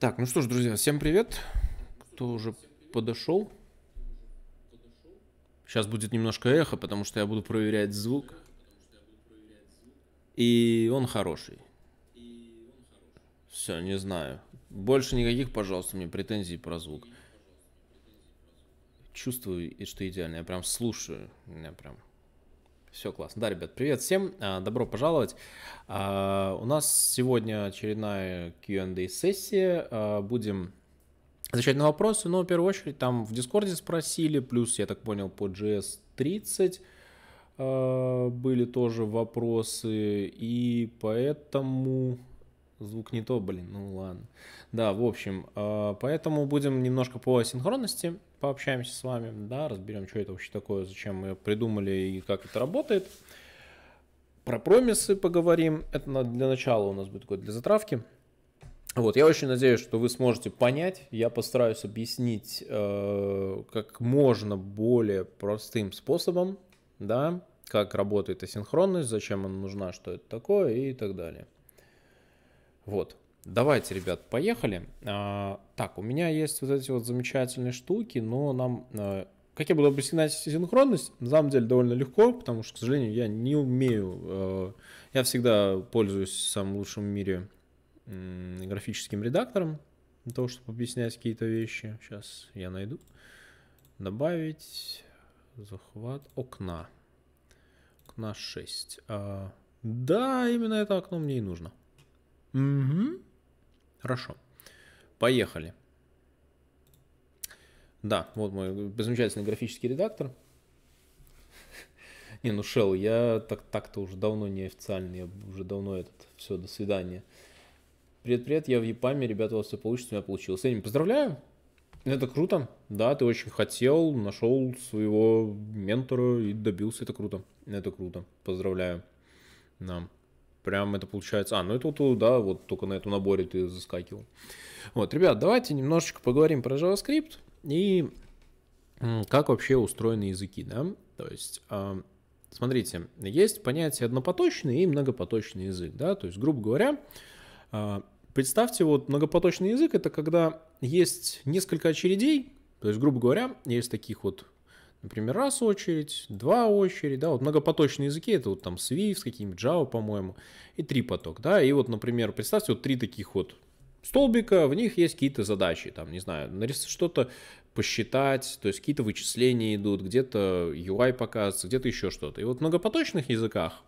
Так, ну что ж, друзья, всем привет. Кто уже подошел? Сейчас будет немножко эхо, потому что я буду проверять звук. И он хороший. Все, не знаю. Больше никаких, пожалуйста, мне претензий про звук. Чувствую, что идеально. Я прям слушаю. Я прям все классно. Да, ребят, привет всем, а, добро пожаловать. А, у нас сегодня очередная Q&A сессия. А, будем отвечать на вопросы, но в первую очередь там в Дискорде спросили, плюс, я так понял, по GS30 были тоже вопросы, и поэтому звук не то, блин, ну ладно. Да, в общем, поэтому будем немножко по синхронности пообщаемся с вами, да, разберем, что это вообще такое, зачем мы придумали и как это работает. Про промисы поговорим. Это для начала у нас будет такое для затравки. Вот, я очень надеюсь, что вы сможете понять. Я постараюсь объяснить э, как можно более простым способом, да, как работает асинхронность, зачем она нужна, что это такое и так далее. Вот. Давайте, ребят, поехали. А, так, у меня есть вот эти вот замечательные штуки, но нам... А, как я буду объяснять синхронность, на самом деле довольно легко, потому что, к сожалению, я не умею... А, я всегда пользуюсь самым лучшим в мире графическим редактором для того, чтобы объяснять какие-то вещи. Сейчас я найду. Добавить захват окна. Окна 6. Да, именно это окно мне и нужно. Угу. Хорошо. Поехали. Да, вот мой замечательный графический редактор. Не, ну Шел, я так, так-то уже давно не официальный, я уже давно этот, все, до свидания. Привет-привет, я в Япаме, ребята, у вас все получится, у меня получилось. Сэнни, поздравляю, это круто, да, ты очень хотел, нашел своего ментора и добился, это круто, это круто, поздравляю нам. Прям это получается... А, ну это вот, э, да, вот только на этом наборе ты заскакивал. Вот, ребят, давайте немножечко поговорим про JavaScript и как вообще устроены языки, да? То есть, а, смотрите, есть понятие однопоточный и многопоточный язык, да? То есть, грубо говоря, а, представьте, вот многопоточный язык — это когда есть несколько очередей, то есть, грубо говоря, есть таких вот Например, раз очередь, два очередь, да, вот многопоточные языки, это вот там Swift, с какими нибудь Java, по-моему, и три поток, да, и вот, например, представьте вот три таких вот столбика, в них есть какие-то задачи, там, не знаю, нарисовать что-то, посчитать, то есть какие-то вычисления идут, где-то UI показывается, где-то еще что-то. И вот в многопоточных языках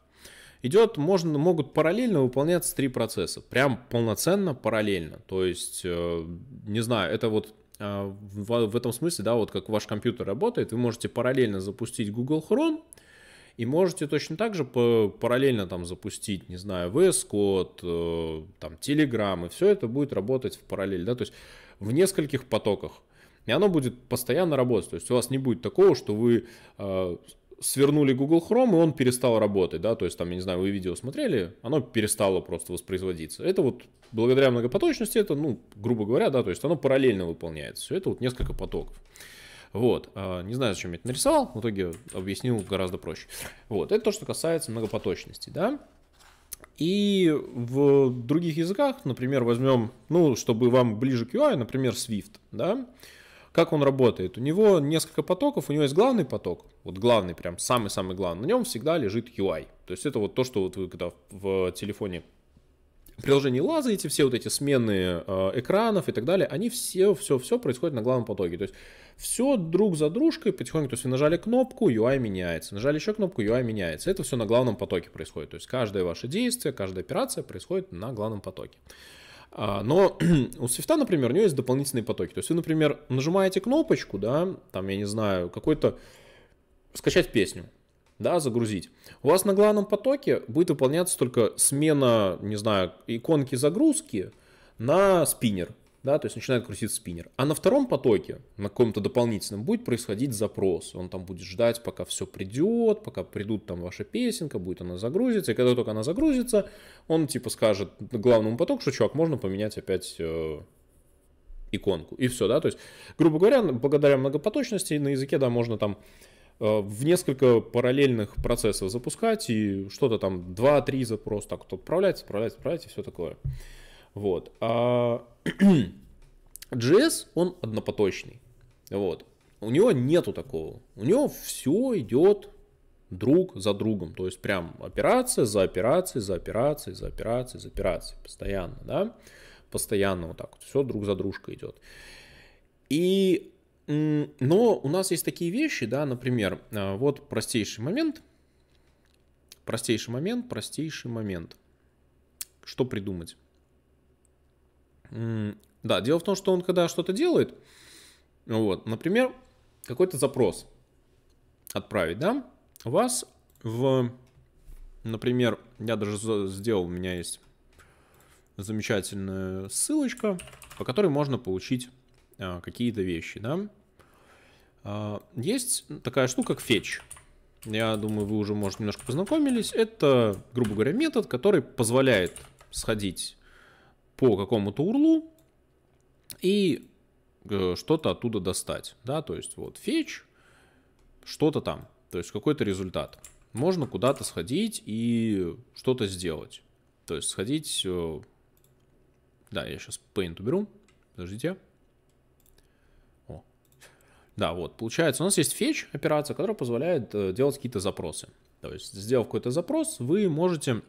идет, можно, могут параллельно выполняться три процесса, прям полноценно параллельно, то есть, э, не знаю, это вот а, в, в этом смысле, да, вот как ваш компьютер работает, вы можете параллельно запустить Google Chrome и можете точно так же параллельно там запустить, не знаю, VS Code, э, там Telegram, и все это будет работать в параллель, да, то есть в нескольких потоках. И оно будет постоянно работать. То есть у вас не будет такого, что вы а, свернули Google Chrome, и он перестал работать, да, то есть там, я не знаю, вы видео смотрели, оно перестало просто воспроизводиться. Это вот благодаря многопоточности, это, ну, грубо говоря, да, то есть оно параллельно выполняется, все это вот несколько потоков. Вот, а, не знаю, зачем я это нарисовал, в итоге объяснил гораздо проще. Вот, это то, что касается многопоточности, да. И в других языках, например, возьмем, ну, чтобы вам ближе к UI, например, Swift, да, как он работает? У него несколько потоков, у него есть главный поток, вот главный прям, самый-самый главный, на нем всегда лежит UI. То есть это вот то, что вот вы когда в телефоне приложение лазаете, все вот эти смены э, экранов и так далее, они все, все, все происходит на главном потоке. То есть все друг за дружкой потихоньку, то есть вы нажали кнопку, UI меняется, нажали еще кнопку, UI меняется. Это все на главном потоке происходит. То есть каждое ваше действие, каждая операция происходит на главном потоке. А, но у Свифта, например, у него есть дополнительные потоки. То есть вы, например, нажимаете кнопочку, да, там, я не знаю, какой-то скачать песню, да, загрузить. У вас на главном потоке будет выполняться только смена, не знаю, иконки загрузки на спиннер да, то есть начинает крутиться спиннер. А на втором потоке, на каком-то дополнительном, будет происходить запрос. Он там будет ждать, пока все придет, пока придут там ваша песенка, будет она загрузится. И когда только она загрузится, он типа скажет главному потоку, что, чувак, можно поменять опять э, иконку. И все, да, то есть, грубо говоря, благодаря многопоточности на языке, да, можно там э, в несколько параллельных процессов запускать и что-то там 2-3 запроса так вот отправлять, отправлять, отправлять и все такое. Вот. А JS, он однопоточный. Вот. У него нету такого. У него все идет друг за другом. То есть прям операция за операцией, за операцией, за операцией, за операцией. Постоянно, да? Постоянно вот так вот. Все друг за дружкой идет. И, но у нас есть такие вещи, да, например, а, вот простейший момент. Простейший момент, простейший момент. Что придумать? Да, дело в том, что он когда что-то делает, вот, например, какой-то запрос отправить, да, у вас в, например, я даже сделал, у меня есть замечательная ссылочка, по которой можно получить а, какие-то вещи, да. А, есть такая штука, как fetch. Я думаю, вы уже, может, немножко познакомились. Это, грубо говоря, метод, который позволяет сходить по какому-то урлу и э, что-то оттуда достать, да, то есть вот фетч, что-то там, то есть какой-то результат. Можно куда-то сходить и что-то сделать. То есть сходить... Э, да, я сейчас Paint уберу. Подождите. О. Да, вот, получается, у нас есть fetch операция, которая позволяет э, делать какие-то запросы. То есть, сделав какой-то запрос, вы можете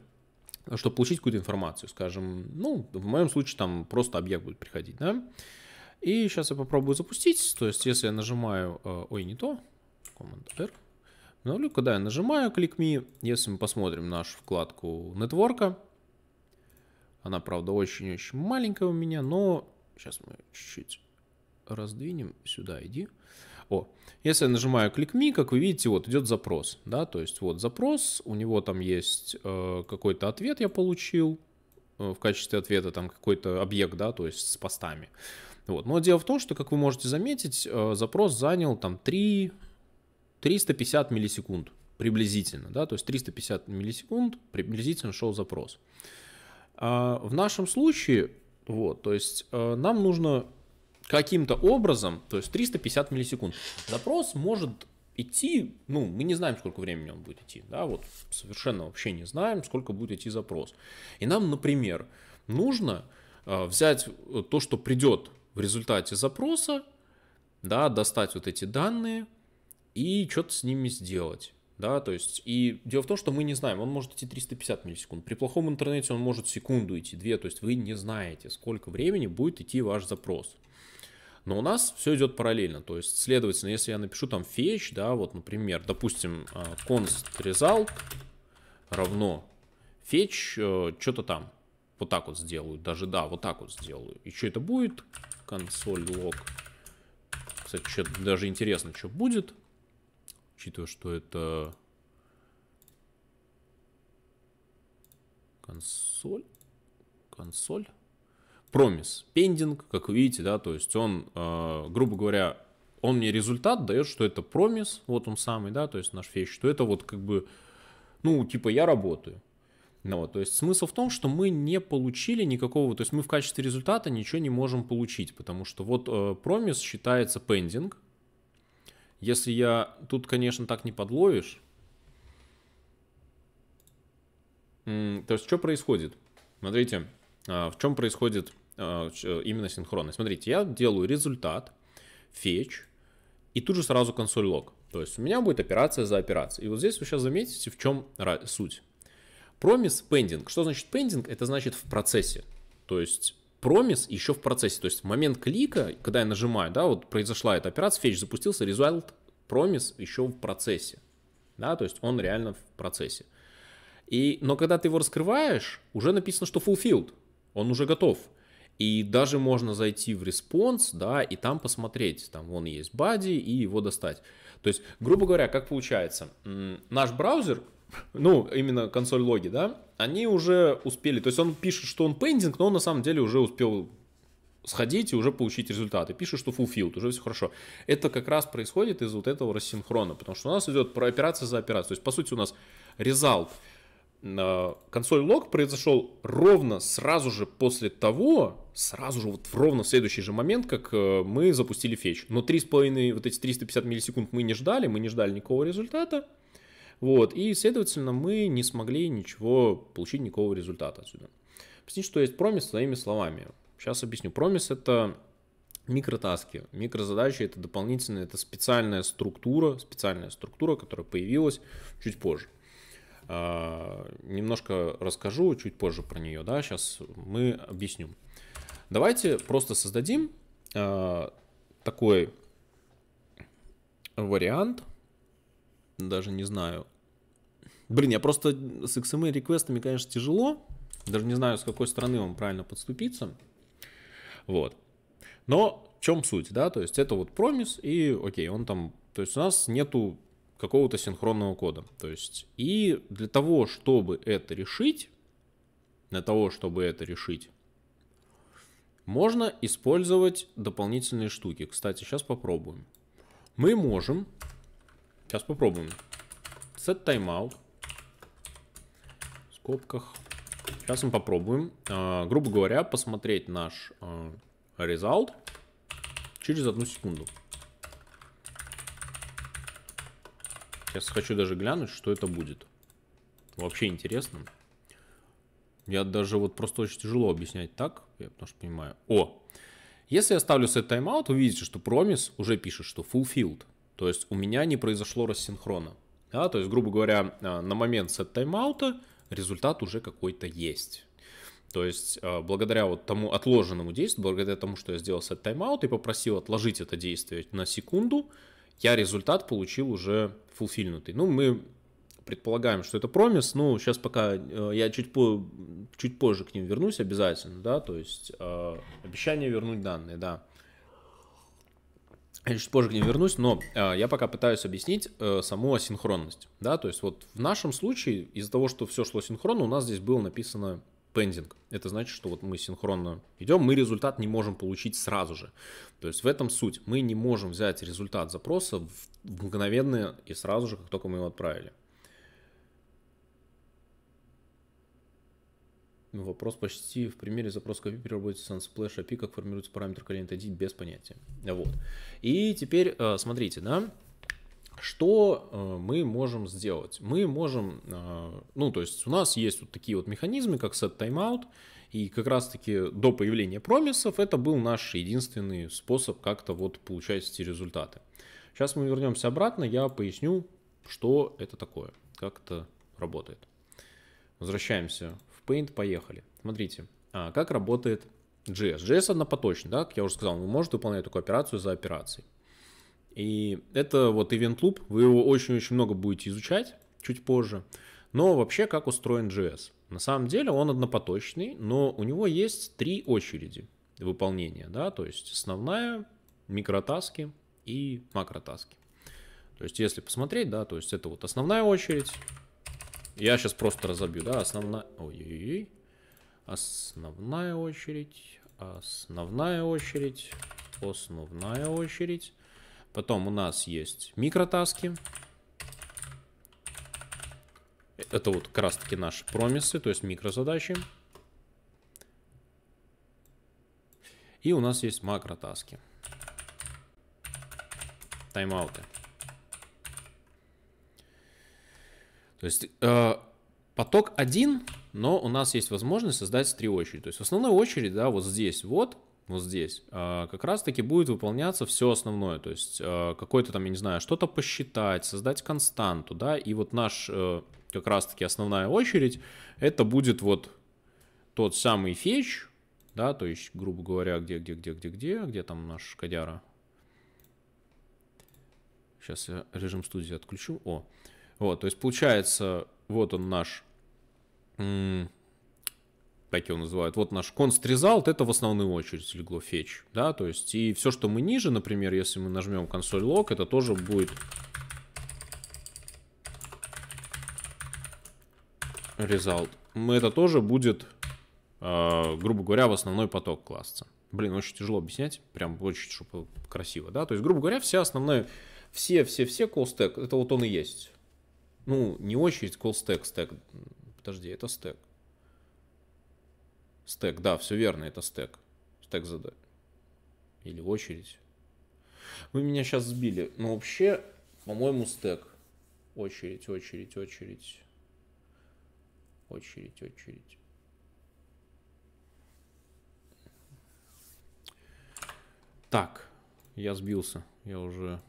чтобы получить какую-то информацию, скажем, ну, в моем случае там просто объект будет приходить, да. И сейчас я попробую запустить, то есть если я нажимаю, э, ой, не то, Command-R, ну, когда я нажимаю Click Me, если мы посмотрим нашу вкладку нетворка, она, правда, очень-очень маленькая у меня, но сейчас мы чуть-чуть раздвинем сюда, иди. О, если я нажимаю клик ми, как вы видите, вот идет запрос, да, то есть вот запрос, у него там есть э, какой-то ответ я получил, э, в качестве ответа там какой-то объект, да, то есть с постами. Вот. Но дело в том, что, как вы можете заметить, э, запрос занял там 3, 350 миллисекунд приблизительно, да, то есть 350 миллисекунд приблизительно шел запрос. А в нашем случае, вот, то есть э, нам нужно каким-то образом, то есть 350 миллисекунд, запрос может идти, ну, мы не знаем, сколько времени он будет идти, да, вот совершенно вообще не знаем, сколько будет идти запрос. И нам, например, нужно э, взять э, то, что придет в результате запроса, да, достать вот эти данные и что-то с ними сделать. Да, то есть, и дело в том, что мы не знаем, он может идти 350 миллисекунд. При плохом интернете он может секунду идти, две, то есть вы не знаете, сколько времени будет идти ваш запрос. Но у нас все идет параллельно. То есть, следовательно, если я напишу там fetch, да, вот, например, допустим, const а, result равно fetch, э, что-то там. Вот так вот сделаю, даже да, вот так вот сделаю. И что это будет? Консоль лог. Кстати, что даже интересно, что будет. Учитывая, что это консоль. Консоль промис пендинг, как вы видите, да, то есть он, э, грубо говоря, он мне результат дает, что это промис, вот он самый, да, то есть наш фейс, что это вот как бы, ну, типа я работаю. Ну, вот, то есть смысл в том, что мы не получили никакого, то есть мы в качестве результата ничего не можем получить, потому что вот э, промис считается пендинг. Если я, тут, конечно, так не подловишь. То есть что происходит? Смотрите, а, в чем происходит а, э, именно синхронность. Смотрите, я делаю результат, фетч, и тут же сразу консоль лог. То есть у меня будет операция за операцией. И вот здесь вы сейчас заметите, в чем суть. Промис пендинг. Что значит пендинг? Это значит в процессе. То есть промис еще в процессе. То есть в момент клика, когда я нажимаю, да, вот произошла эта операция, фетч запустился, результат промис еще в процессе. Да, то есть он реально в процессе. И, но когда ты его раскрываешь, уже написано, что fulfilled он уже готов. И даже можно зайти в респонс, да, и там посмотреть, там вон есть бади, и его достать. То есть, грубо говоря, как получается, наш браузер, ну, именно консоль логи, да, они уже успели, то есть он пишет, что он пендинг, но он на самом деле уже успел сходить и уже получить результаты. Пишет, что fulfilled, уже все хорошо. Это как раз происходит из вот этого рассинхрона, потому что у нас идет операция за операцией. То есть, по сути, у нас результат Э, консоль лог произошел ровно сразу же после того, сразу же вот в ровно в следующий же момент, как э, мы запустили фетч. Но 3,5, вот эти 350 миллисекунд мы не ждали, мы не ждали никакого результата. Вот, и, следовательно, мы не смогли ничего получить, никакого результата отсюда. Объясни, что есть промис своими словами. Сейчас объясню. Промис это микротаски. Микрозадачи это дополнительная, это специальная структура, специальная структура, которая появилась чуть позже. Э, немножко расскажу чуть позже про нее, да, сейчас мы объясним. Давайте просто создадим э, такой вариант, даже не знаю. Блин, я просто с XML эм реквестами, конечно, тяжело. Даже не знаю, с какой стороны вам правильно подступиться. Вот. Но в чем суть, да? То есть это вот промис, и окей, он там... То есть у нас нету какого-то синхронного кода. То есть, и для того, чтобы это решить, для того, чтобы это решить, можно использовать дополнительные штуки. Кстати, сейчас попробуем. Мы можем, сейчас попробуем, set timeout, в скобках, сейчас мы попробуем, а, грубо говоря, посмотреть наш result а, через одну секунду. Сейчас хочу даже глянуть, что это будет. Вообще интересно. Я даже вот просто очень тяжело объяснять так, я потому что понимаю. О, если я ставлю set timeout, вы видите, что промис уже пишет, что fulfilled. То есть у меня не произошло рассинхрона. Да, то есть, грубо говоря, а, на момент set таймаута результат уже какой-то есть. То есть, а, благодаря вот тому отложенному действию, благодаря тому, что я сделал set timeout и попросил отложить это действие на секунду, я результат получил уже фулфильнутый. Ну, мы предполагаем, что это промис, ну, сейчас пока, э, я чуть, по, чуть позже к ним вернусь обязательно, да, то есть э, обещание вернуть данные, да. Я чуть позже к ним вернусь, но э, я пока пытаюсь объяснить э, саму асинхронность, да, то есть вот в нашем случае из-за того, что все шло синхронно, у нас здесь было написано пендинг. Это значит, что вот мы синхронно идем, мы результат не можем получить сразу же. То есть в этом суть. Мы не можем взять результат запроса в мгновенно и сразу же, как только мы его отправили. Ну, вопрос почти в примере запрос API при работе с Unsplash API, как формируется параметр client ID, без понятия. Вот. И теперь э, смотрите, да, что э, мы можем сделать? Мы можем, э, ну, то есть у нас есть вот такие вот механизмы, как set timeout, и как раз-таки до появления промисов это был наш единственный способ как-то вот получать эти результаты. Сейчас мы вернемся обратно, я поясню, что это такое, как это работает. Возвращаемся в Paint, поехали. Смотрите, а, как работает JS. JS однопоточный, да, как я уже сказал, он может выполнять такую операцию за операцией. И это вот Event Loop, вы его очень-очень много будете изучать чуть позже. Но вообще, как устроен JS? На самом деле он однопоточный, но у него есть три очереди выполнения, да, то есть основная, микротаски и макротаски. То есть если посмотреть, да, то есть это вот основная очередь. Я сейчас просто разобью, да, основная, ой-ой-ой, основная очередь, основная очередь, основная очередь, Потом у нас есть микротаски. Это вот как раз таки наши промисы, то есть микрозадачи. И у нас есть макротаски. Тайм-ауты. То есть э, поток один, но у нас есть возможность создать три очереди. То есть основная очередь, да, вот здесь вот, вот здесь, а, как раз-таки будет выполняться все основное, то есть а, какой-то там, я не знаю, что-то посчитать, создать константу, да, и вот наш э, как раз-таки основная очередь, это будет вот тот самый фетч, да, то есть, грубо говоря, где, где, где, где, где, где там наш кодяра. Сейчас я режим студии отключу. О, вот, то есть получается, вот он наш так его называют, вот наш const result, это в основную очередь легло fetch, да, то есть и все, что мы ниже, например, если мы нажмем консоль log, это тоже будет result. Это тоже будет, а, грубо говоря, в основной поток класса. Блин, очень тяжело объяснять, прям очень чтобы красиво, да, то есть, грубо говоря, вся основная, все-все-все call stack, это вот он и есть. Ну, не очередь, call stack, stack, подожди, это стек. Стек, да, все верно, это стек. Стек задай. Или очередь. Вы меня сейчас сбили. Но вообще, по-моему, стек. Очередь, очередь, очередь. Очередь, очередь. Так, я сбился. Я уже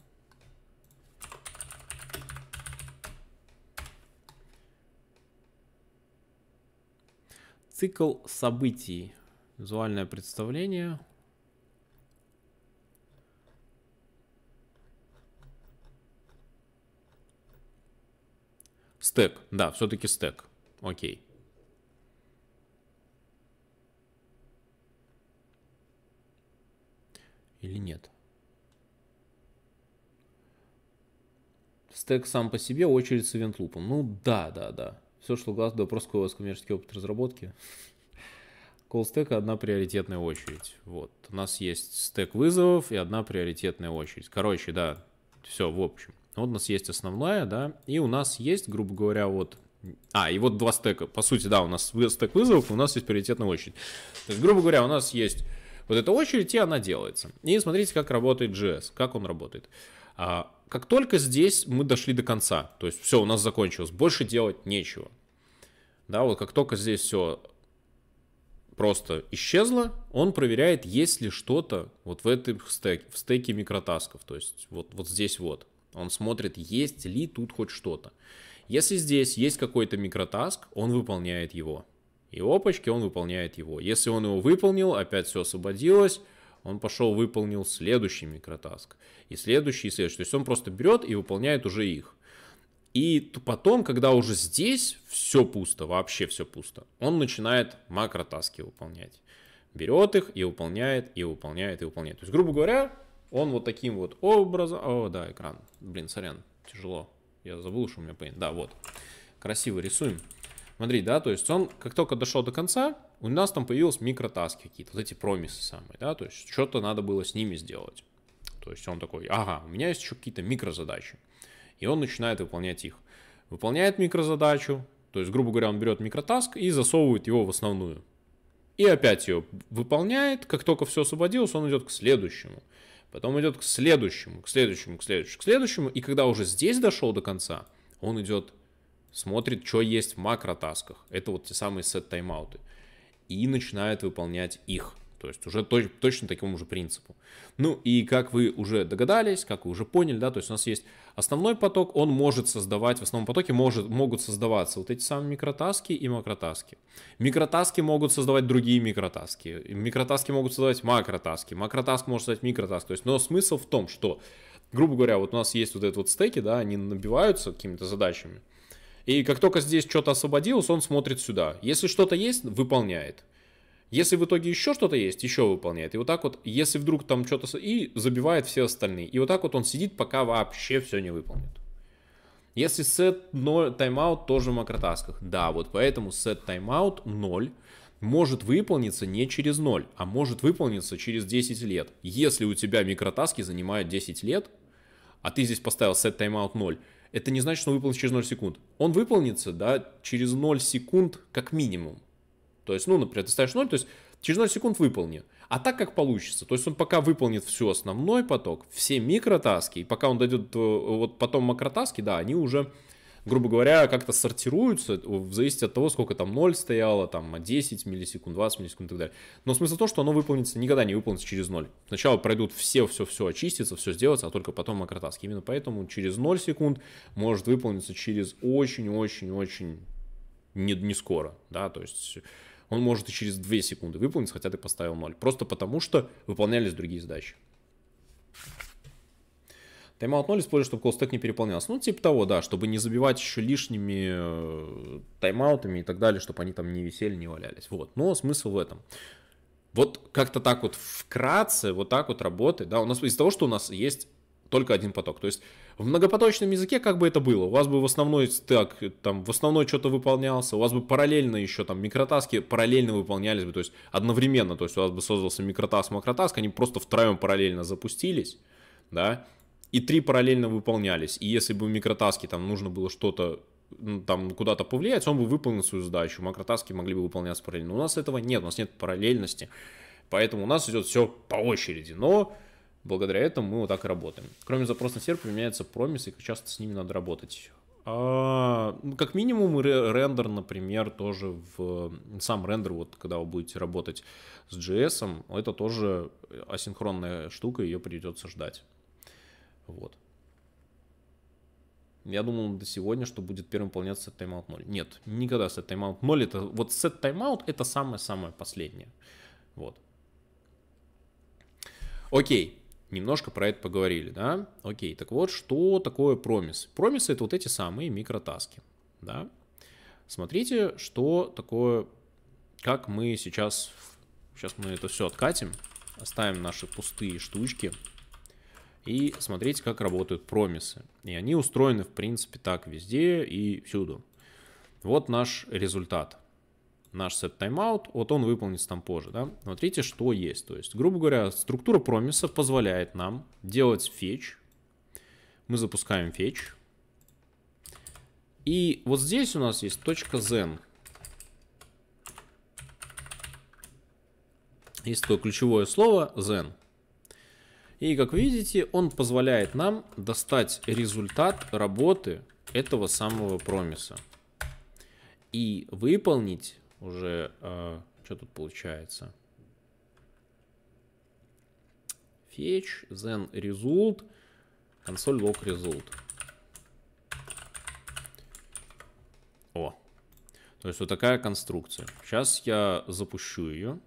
Цикл событий. Визуальное представление. Стек, да, все-таки стек. Окей. Или нет? Стек сам по себе, очередь с ивент-лупом. Ну да, да, да. Все шло глаз, да, просто у вас коммерческий опыт разработки. Колл-стека одна приоритетная очередь. Вот. У нас есть стек вызовов и одна приоритетная очередь. Короче, да, все, в общем. Вот у нас есть основная, да, и у нас есть, грубо говоря, вот а, и вот два стека. По сути, да, у нас стек вызовов, у нас есть приоритетная очередь. То есть, грубо говоря, у нас есть вот эта очередь, и она делается. И смотрите, как работает JS, как он работает. А, как только здесь мы дошли до конца, то есть все, у нас закончилось, больше делать нечего. Да, вот как только здесь все просто исчезло, он проверяет, есть ли что-то вот в этой стеке, в стеке микротасков, то есть вот, вот здесь вот. Он смотрит, есть ли тут хоть что-то. Если здесь есть какой-то микротаск, он выполняет его. И опачки, он выполняет его. Если он его выполнил, опять все освободилось, он пошел выполнил следующий микротаск. И следующий, и следующий. То есть он просто берет и выполняет уже их. И потом, когда уже здесь все пусто, вообще все пусто, он начинает макротаски выполнять. Берет их и выполняет, и выполняет, и выполняет. То есть, грубо говоря, он вот таким вот образом... О, да, экран. Блин, сорян, тяжело. Я забыл, что у меня пейнт. Да, вот. Красиво рисуем. Смотри, да, то есть он, как только дошел до конца, у нас там появились микротаски какие-то, вот эти промисы самые, да, то есть что-то надо было с ними сделать. То есть он такой, ага, у меня есть еще какие-то микрозадачи и он начинает выполнять их. Выполняет микрозадачу, то есть, грубо говоря, он берет микротаск и засовывает его в основную. И опять ее выполняет, как только все освободилось, он идет к следующему. Потом идет к следующему, к следующему, к следующему, к следующему. И когда уже здесь дошел до конца, он идет, смотрит, что есть в макротасках. Это вот те самые сет-таймауты. И начинает выполнять их. То есть уже точ, точно такому же принципу. Ну и как вы уже догадались, как вы уже поняли, да, то есть у нас есть Основной поток, он может создавать, в основном потоке может, могут создаваться вот эти самые микротаски и макротаски. Микротаски могут создавать другие микротаски. Микротаски могут создавать макротаски. Макротаск может создать микротаск. То есть, но смысл в том, что, грубо говоря, вот у нас есть вот эти вот стеки, да, они набиваются какими-то задачами. И как только здесь что-то освободилось, он смотрит сюда. Если что-то есть, выполняет. Если в итоге еще что-то есть, еще выполняет. И вот так вот, если вдруг там что-то... И забивает все остальные. И вот так вот он сидит, пока вообще все не выполнит. Если сет 0, тайм-аут тоже в макротасках. Да, вот поэтому сет тайм-аут 0 может выполниться не через 0, а может выполниться через 10 лет. Если у тебя микротаски занимают 10 лет, а ты здесь поставил сет тайм-аут 0, это не значит, что он выполнится через 0 секунд. Он выполнится, да, через 0 секунд как минимум. То есть, ну, например, ты ставишь 0, то есть через 0 секунд выполни. А так как получится, то есть он пока выполнит всю основной поток, все микротаски, и пока он дойдет, вот потом макротаски, да, они уже, грубо говоря, как-то сортируются в зависимости от того, сколько там 0 стояло, там 10 а миллисекунд, 20 миллисекунд и так далее. Но смысл в том, что оно выполнится, никогда не выполнится через 0. Сначала пройдут все, все, все очистится, все сделается, а только потом макротаски. Именно поэтому через 0 секунд может выполниться через очень-очень-очень не, не скоро, да, то есть он может и через 2 секунды выполнить, хотя ты поставил 0. Просто потому, что выполнялись другие задачи. Тайм-аут 0 используешь, чтобы колстек не переполнялся. Ну, типа того, да, чтобы не забивать еще лишними э, тайм-аутами и так далее, чтобы они там не висели, не валялись. Вот, но смысл в этом. Вот как-то так вот вкратце, вот так вот работает, да, у нас из-за того, что у нас есть только один поток, то есть в многопоточном языке как бы это было? У вас бы в основной так, там, в основной что-то выполнялся, у вас бы параллельно еще там микротаски параллельно выполнялись бы, то есть одновременно, то есть у вас бы создался микротаск, макротаск, они просто втроем параллельно запустились, да, и три параллельно выполнялись. И если бы в микротаске там нужно было что-то там куда-то повлиять, он бы выполнил свою задачу, макротаски могли бы выполняться параллельно. У нас этого нет, у нас нет параллельности, поэтому у нас идет все по очереди, но Благодаря этому мы вот так и работаем. Кроме запроса на сервер, применяются промисы, и часто с ними надо работать. А, ну, как минимум рендер, например, тоже в сам рендер, вот когда вы будете работать с JS, это тоже асинхронная штука, ее придется ждать. Вот. Я думал до сегодня, что будет первым выполняться set timeout 0. Нет, никогда set timeout 0. Это, вот set timeout это самое-самое последнее. Вот. Окей немножко про это поговорили, да? Окей, так вот, что такое промис? Промисы — это вот эти самые микротаски, да? Смотрите, что такое, как мы сейчас, сейчас мы это все откатим, оставим наши пустые штучки, и смотрите, как работают промисы. И они устроены, в принципе, так везде и всюду. Вот наш результат — наш set timeout, вот он выполнится там позже, да. Смотрите, что есть. То есть, грубо говоря, структура промиса позволяет нам делать фетч. Мы запускаем фетч. И вот здесь у нас есть точка zen. Есть такое ключевое слово zen. И как видите, он позволяет нам достать результат работы этого самого промиса и выполнить уже... Э, что тут получается? Fetch, then result, консоль log result. О, то есть вот такая конструкция. Сейчас я запущу ее.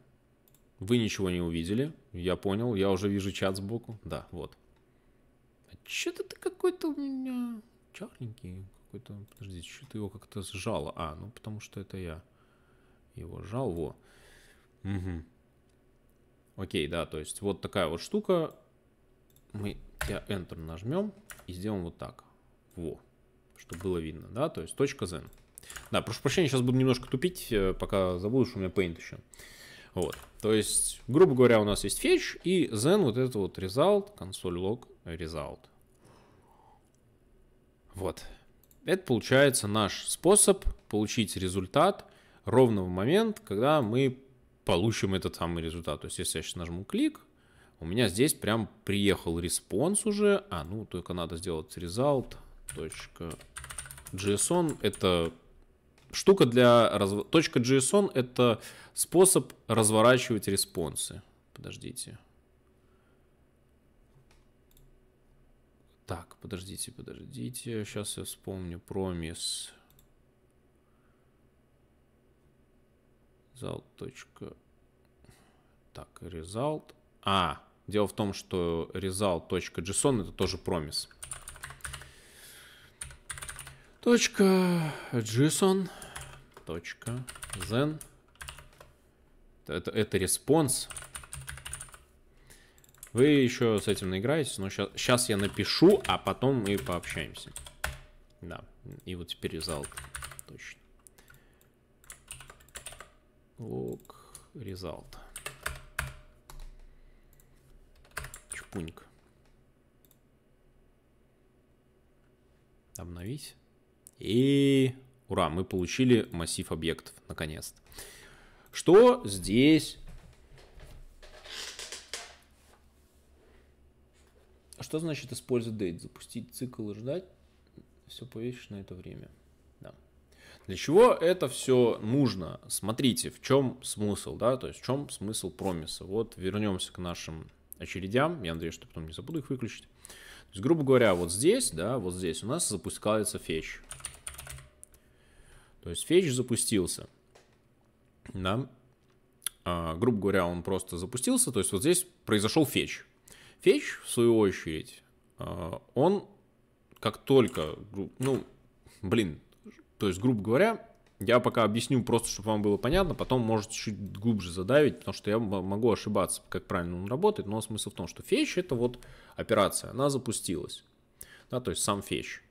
Вы ничего не увидели, я понял, я уже вижу чат сбоку. Да, вот. А что-то ты какой-то у меня черненький какой-то... Подождите, что ты его как-то сжало? А, ну потому что это я его во, Угу. Окей, да, то есть вот такая вот штука. Мы я Enter нажмем и сделаем вот так. Во, чтобы было видно, да, то есть точка .zen. Да, прошу прощения, сейчас буду немножко тупить, э, пока забуду, что у меня Paint еще. Вот, то есть, грубо говоря, у нас есть fetch и zen вот это вот result, консоль log result. Вот. Это получается наш способ получить результат ровно в момент, когда мы получим этот самый результат. То есть, если я сейчас нажму клик, у меня здесь прям приехал респонс уже. А, ну, только надо сделать result. .json это штука для... раз. точка .json это способ разворачивать респонсы. Подождите. Так, подождите, подождите. Сейчас я вспомню промис. Result. Так, result. А, дело в том, что result.json это тоже промис. Точка .json. Точка .zen. Это, это response. Вы еще с этим наиграетесь, но сейчас, я напишу, а потом мы пообщаемся. Да, и вот теперь result. Точно. Log result. Чпуньк. Обновить. И ура, мы получили массив объектов, наконец-то. Что здесь а что значит использовать date? Запустить цикл и ждать? Все повесишь на это время. Для чего это все нужно? Смотрите, в чем смысл, да, то есть в чем смысл промиса. Вот вернемся к нашим очередям. Я надеюсь, что потом не забуду их выключить. То есть, грубо говоря, вот здесь, да, вот здесь у нас запускается фетч. То есть фетч запустился, да, а, грубо говоря, он просто запустился, то есть вот здесь произошел фетч. Фетч, в свою очередь, а, он как только, ну, блин, то есть, грубо говоря, я пока объясню просто, чтобы вам было понятно, потом можете чуть глубже задавить, потому что я могу ошибаться, как правильно он работает, но смысл в том, что фетч это вот операция, она запустилась, да, то есть сам фетч.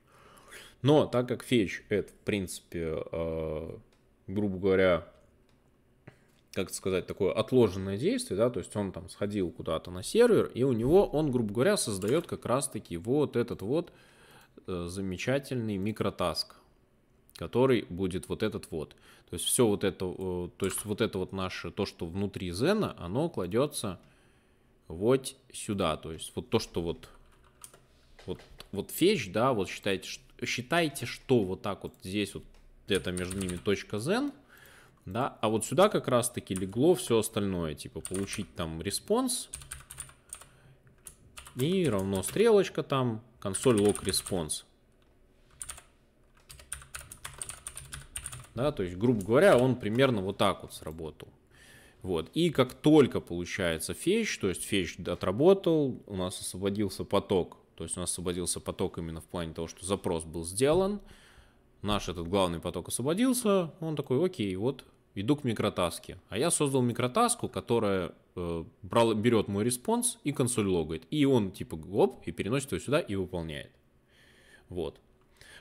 Но так как фетч это, в принципе, э, грубо говоря, как сказать, такое отложенное действие, да, то есть он там сходил куда-то на сервер, и у него он, грубо говоря, создает как раз-таки вот этот вот э, замечательный микротаск, который будет вот этот вот. То есть все вот это, э, то есть вот это вот наше, то, что внутри зена, оно кладется вот сюда. То есть вот то, что вот, вот, вот фетч, да, вот считайте, считайте, что вот так вот здесь вот это между ними точка zen, да, а вот сюда как раз-таки легло все остальное, типа получить там респонс, и равно стрелочка там, консоль лог response Да, то есть, грубо говоря, он примерно вот так вот сработал. Вот. И как только получается фетч, то есть фетч отработал, у нас освободился поток. То есть у нас освободился поток именно в плане того, что запрос был сделан. Наш этот главный поток освободился. Он такой, окей, вот иду к микротаске. А я создал микротаску, которая э, брал, берет мой респонс и консоль логает. И он типа гоп и переносит его сюда и выполняет. Вот.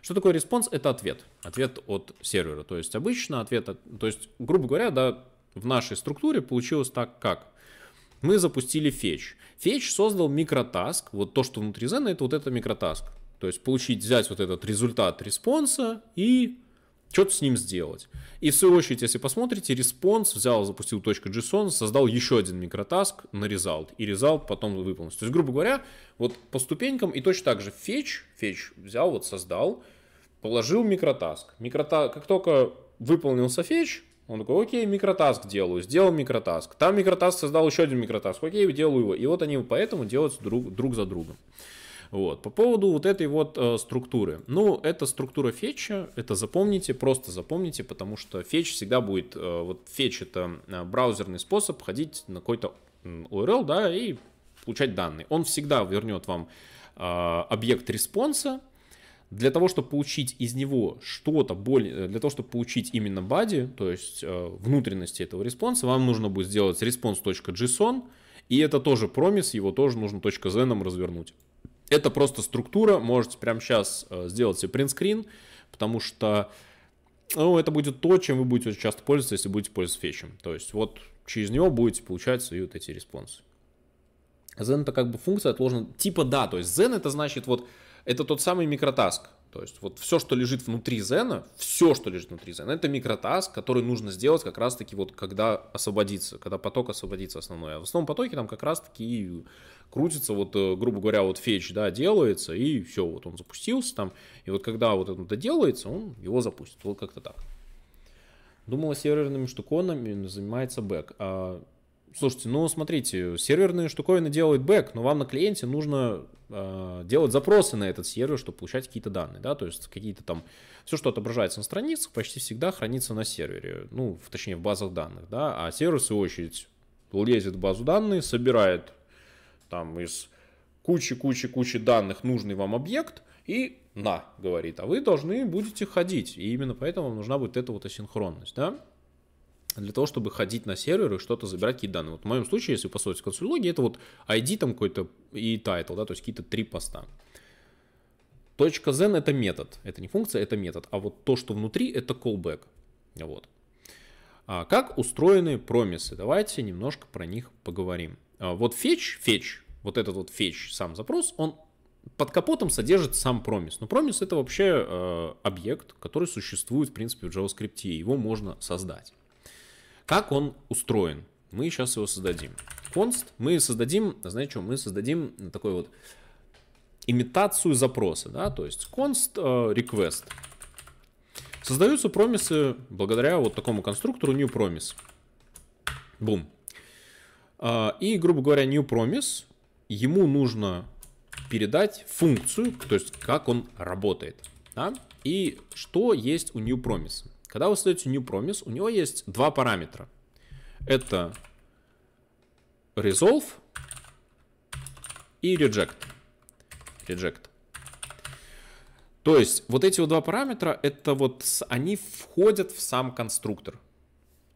Что такое респонс? Это ответ. Ответ от сервера. То есть обычно ответ, от... то есть, грубо говоря, да, в нашей структуре получилось так, как мы запустили фетч. Фетч создал микротаск. Вот то, что внутри Zen, это вот это микротаск. То есть получить, взять вот этот результат респонса и что-то с ним сделать. И в свою очередь, если посмотрите, респонс взял, запустил .json, создал еще один микротаск на result, и result потом выполнился. То есть, грубо говоря, вот по ступенькам и точно так же fetch, fetch взял, вот создал, положил микротаск. Микрота... Как только выполнился fetch, он такой, окей, микротаск делаю, сделал микротаск. Там микротаск создал еще один микротаск, окей, делаю его. И вот они поэтому делают друг, друг за другом. Вот. По поводу вот этой вот э, структуры. Ну, это структура фетча, это запомните, просто запомните, потому что фетч всегда будет, э, вот фетч это э, браузерный способ ходить на какой-то URL, да, и получать данные. Он всегда вернет вам э, объект респонса, для того, чтобы получить из него что-то более, э, для того, чтобы получить именно body, то есть э, внутренности этого респонса, вам нужно будет сделать response.json, и это тоже промис, его тоже нужно .zen развернуть. Это просто структура, можете прямо сейчас э, сделать себе принтскрин, потому что ну, это будет то, чем вы будете очень часто пользоваться, если будете пользоваться фетчем. То есть вот через него будете получать свои вот эти респонсы. Zen это как бы функция отложена, типа да, то есть Zen это значит вот, это тот самый микротаск, то есть вот все, что лежит внутри Зена, все, что лежит внутри Зена, это микротаск, который нужно сделать как раз-таки вот когда освободится, когда поток освободится основной. А в основном потоке там как раз-таки крутится вот, э, грубо говоря, вот фетч, да, делается, и все, вот он запустился там. И вот когда вот это делается, он его запустит. Вот как-то так. Думала, серверными штуконами занимается бэк. А слушайте, ну смотрите, серверные штуковины делают бэк, но вам на клиенте нужно э, делать запросы на этот сервер, чтобы получать какие-то данные, да, то есть какие-то там, все, что отображается на страницах, почти всегда хранится на сервере, ну, в, точнее, в базах данных, да, а сервер, в свою очередь, лезет в базу данных, собирает там из кучи-кучи-кучи данных нужный вам объект и на, говорит, а вы должны будете ходить, и именно поэтому вам нужна будет эта вот асинхронность, да, для того, чтобы ходить на сервер и что-то забирать, какие то данные. Вот в моем случае, если посмотреть консульлоги, это вот ID там какой-то и title, да, то есть какие-то три поста. Точка .zen это метод, это не функция, это метод, а вот то, что внутри, это callback. Вот. А как устроены промисы? Давайте немножко про них поговорим. А вот fetch, fetch, вот этот вот fetch, сам запрос, он под капотом содержит сам промис. Но промис это вообще э, объект, который существует, в принципе, в JavaScript, его можно создать. Как он устроен? Мы сейчас его создадим. Конст мы создадим, знаете что, мы создадим такой вот имитацию запроса, да, то есть const э, request. Создаются промисы благодаря вот такому конструктору new promise. Бум. Э, и, грубо говоря, new promise, ему нужно передать функцию, то есть как он работает. Да? И что есть у new promise. Когда вы создаете new promise, у него есть два параметра. Это resolve и reject. Reject. То есть вот эти вот два параметра, это вот они входят в сам конструктор.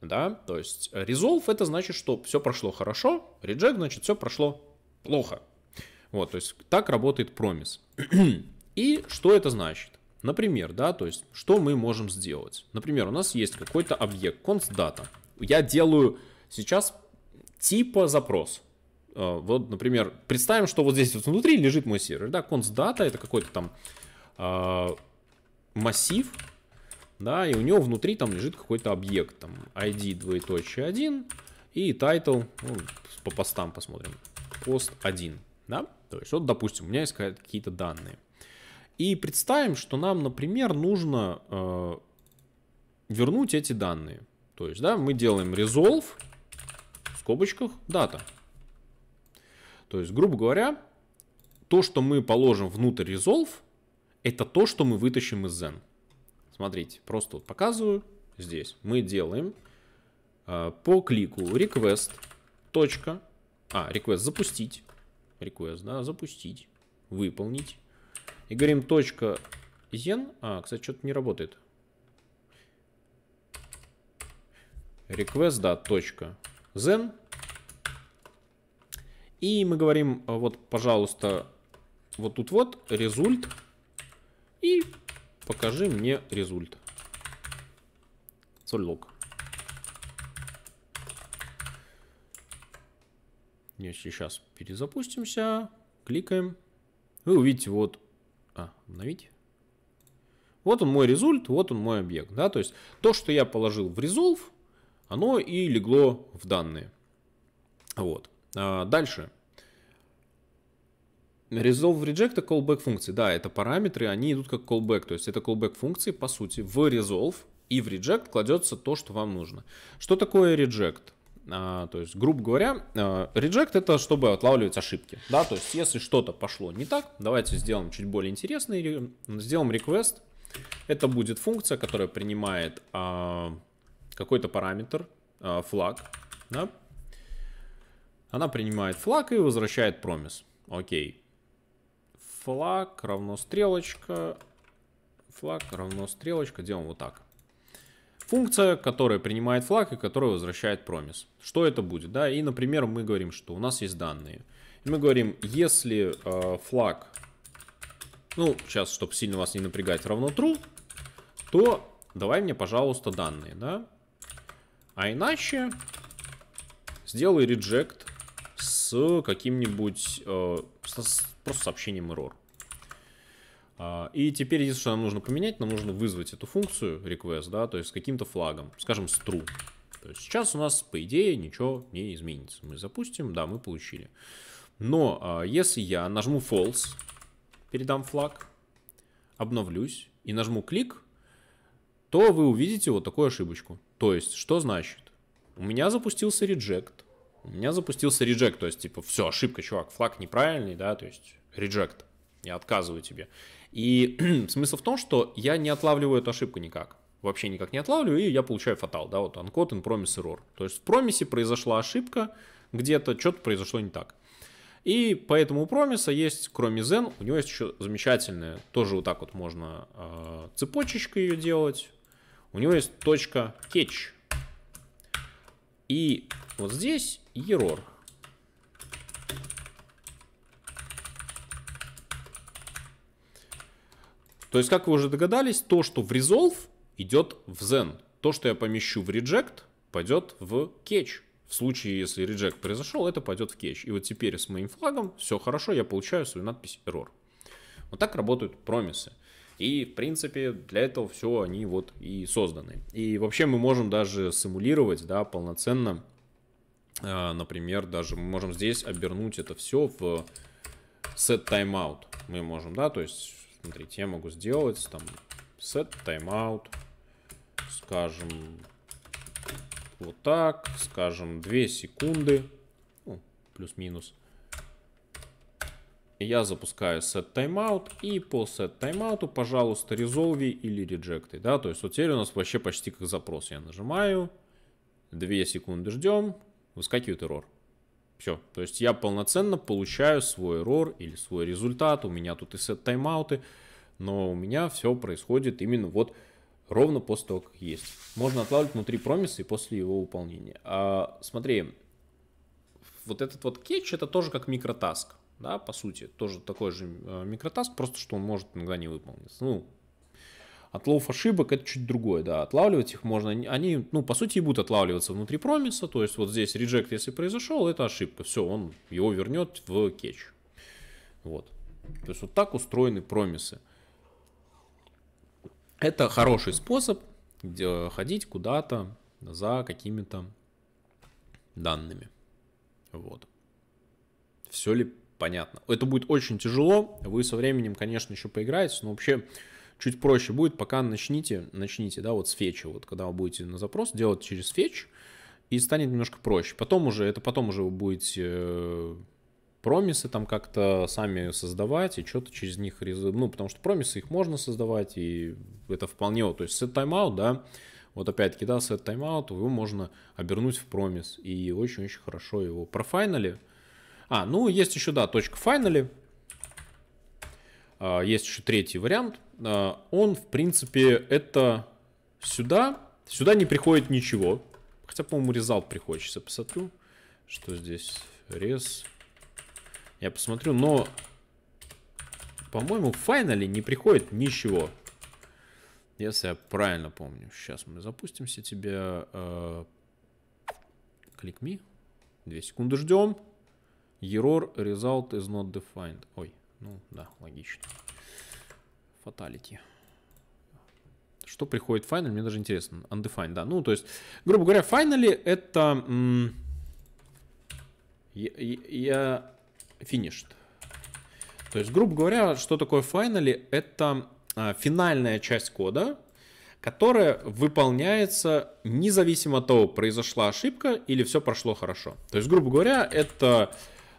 Да, то есть resolve это значит, что все прошло хорошо, reject значит все прошло плохо. Вот, то есть так работает промис. И что это значит? Например, да, то есть, что мы можем сделать? Например, у нас есть какой-то объект constData. Я делаю сейчас типа запрос. Э, вот, например, представим, что вот здесь вот внутри лежит мой сервер, да, constData это какой-то там э, массив, да, и у него внутри там лежит какой-то объект, там ID двоеточие 1 и title, ну, по постам посмотрим, пост 1, да, то есть вот, допустим, у меня есть какие-то данные. И представим, что нам, например, нужно э, вернуть эти данные. То есть, да, мы делаем resolve в скобочках дата. То есть, грубо говоря, то, что мы положим внутрь resolve, это то, что мы вытащим из Zen. Смотрите, просто вот показываю здесь. Мы делаем э, по клику request. Точка, а, request запустить. Request, да, запустить. Выполнить. И говорим точка .zen. А, кстати, что-то не работает. Request, да, точка .zen. И мы говорим, а, вот, пожалуйста, вот тут вот результ. И покажи мне результ. Соллог. Если сейчас перезапустимся, кликаем. Вы увидите вот а, обновить. Вот он мой результ, вот он мой объект. Да? То есть то, что я положил в resolve, оно и легло в данные. Вот. А, дальше. Resolve reject callback функции. Да, это параметры, они идут как callback. То есть это callback функции, по сути, в resolve и в reject кладется то, что вам нужно. Что такое reject? А, то есть, грубо говоря, реджект а, это чтобы отлавливать ошибки. Да, то есть, если что-то пошло не так, давайте сделаем чуть более интересный, сделаем request. Это будет функция, которая принимает а, какой-то параметр, флаг. Да? Она принимает флаг и возвращает промис. Окей. Флаг равно стрелочка. Флаг равно стрелочка. Делаем вот так функция, которая принимает флаг и которая возвращает промис. Что это будет? Да? И, например, мы говорим, что у нас есть данные. мы говорим, если э, флаг, ну, сейчас, чтобы сильно вас не напрягать, равно true, то давай мне, пожалуйста, данные, да? А иначе сделай reject с каким-нибудь, э, просто сообщением error. А, и теперь единственное, что нам нужно поменять, нам нужно вызвать эту функцию request, да, то есть с каким-то флагом, скажем, с true. То есть сейчас у нас, по идее, ничего не изменится. Мы запустим, да, мы получили. Но а, если я нажму false, передам флаг, обновлюсь и нажму клик, то вы увидите вот такую ошибочку. То есть, что значит? У меня запустился reject. У меня запустился reject, то есть, типа, все, ошибка, чувак, флаг неправильный, да, то есть, reject, я отказываю тебе. И смысл в том, что я не отлавливаю эту ошибку никак. Вообще никак не отлавливаю, и я получаю фатал, да, вот uncode and promise error. То есть в промисе произошла ошибка, где-то что-то произошло не так. И поэтому у промиса есть, кроме Zen, у него есть еще замечательная, тоже вот так вот можно э, цепочечкой ее делать. У него есть точка catch. И вот здесь error. То есть, как вы уже догадались, то, что в resolve, идет в zen. То, что я помещу в reject, пойдет в catch. В случае, если reject произошел, это пойдет в catch. И вот теперь с моим флагом все хорошо, я получаю свою надпись error. Вот так работают промисы. И, в принципе, для этого все они вот и созданы. И вообще мы можем даже симулировать, да, полноценно. А, например, даже мы можем здесь обернуть это все в set timeout. Мы можем, да, то есть Смотрите, я могу сделать там set timeout, скажем, вот так, скажем, 2 секунды, ну, плюс-минус. Я запускаю set timeout и по set timeout, пожалуйста, resolve или reject, да, то есть вот теперь у нас вообще почти как запрос. Я нажимаю, 2 секунды ждем, выскакивает error. Все, то есть я полноценно получаю свой error или свой результат, у меня тут и set таймауты, но у меня все происходит именно вот ровно после того, как есть. Можно отлавливать внутри промиса и после его выполнения. А, смотри, вот этот вот кетч это тоже как микротаск, да, по сути, тоже такой же э, микротаск, просто что он может иногда не выполниться. Ну, Отлов ошибок это чуть другое, да, отлавливать их можно, они, ну, по сути, и будут отлавливаться внутри промиса, то есть вот здесь реджект, если произошел, это ошибка, все, он его вернет в кетч. Вот. То есть вот так устроены промисы. Это хороший способ ходить куда-то за какими-то данными. Вот. Все ли понятно? Это будет очень тяжело. Вы со временем, конечно, еще поиграете, но вообще чуть проще будет, пока начните, начните, да, вот с фетча, вот когда вы будете на запрос делать через фетч, и станет немножко проще. Потом уже, это потом уже вы будете э, промисы там как-то сами создавать и что-то через них, ну, потому что промисы их можно создавать, и это вполне, то есть set timeout, да, вот опять-таки, да, set timeout, его можно обернуть в промис, и очень-очень хорошо его профайнали. А, ну, есть еще, да, точка файнали, а, есть еще третий вариант, а, он, в принципе, это сюда, сюда не приходит ничего, хотя, по-моему, резалт приходит, сейчас я посмотрю, что здесь, рез, я посмотрю, но... По-моему, в файнале не приходит ничего. Если я правильно помню. Сейчас мы запустимся тебе Клик э, me. Две секунды ждем. Error result is not defined. Ой, ну да, логично. Fatality. Что приходит в final, мне даже интересно. Undefined, да. Ну, то есть, грубо говоря, finally это... Я, я, finished. То есть, грубо говоря, что такое finally? Это а, финальная часть кода, которая выполняется независимо от того, произошла ошибка или все прошло хорошо. То есть, грубо говоря, это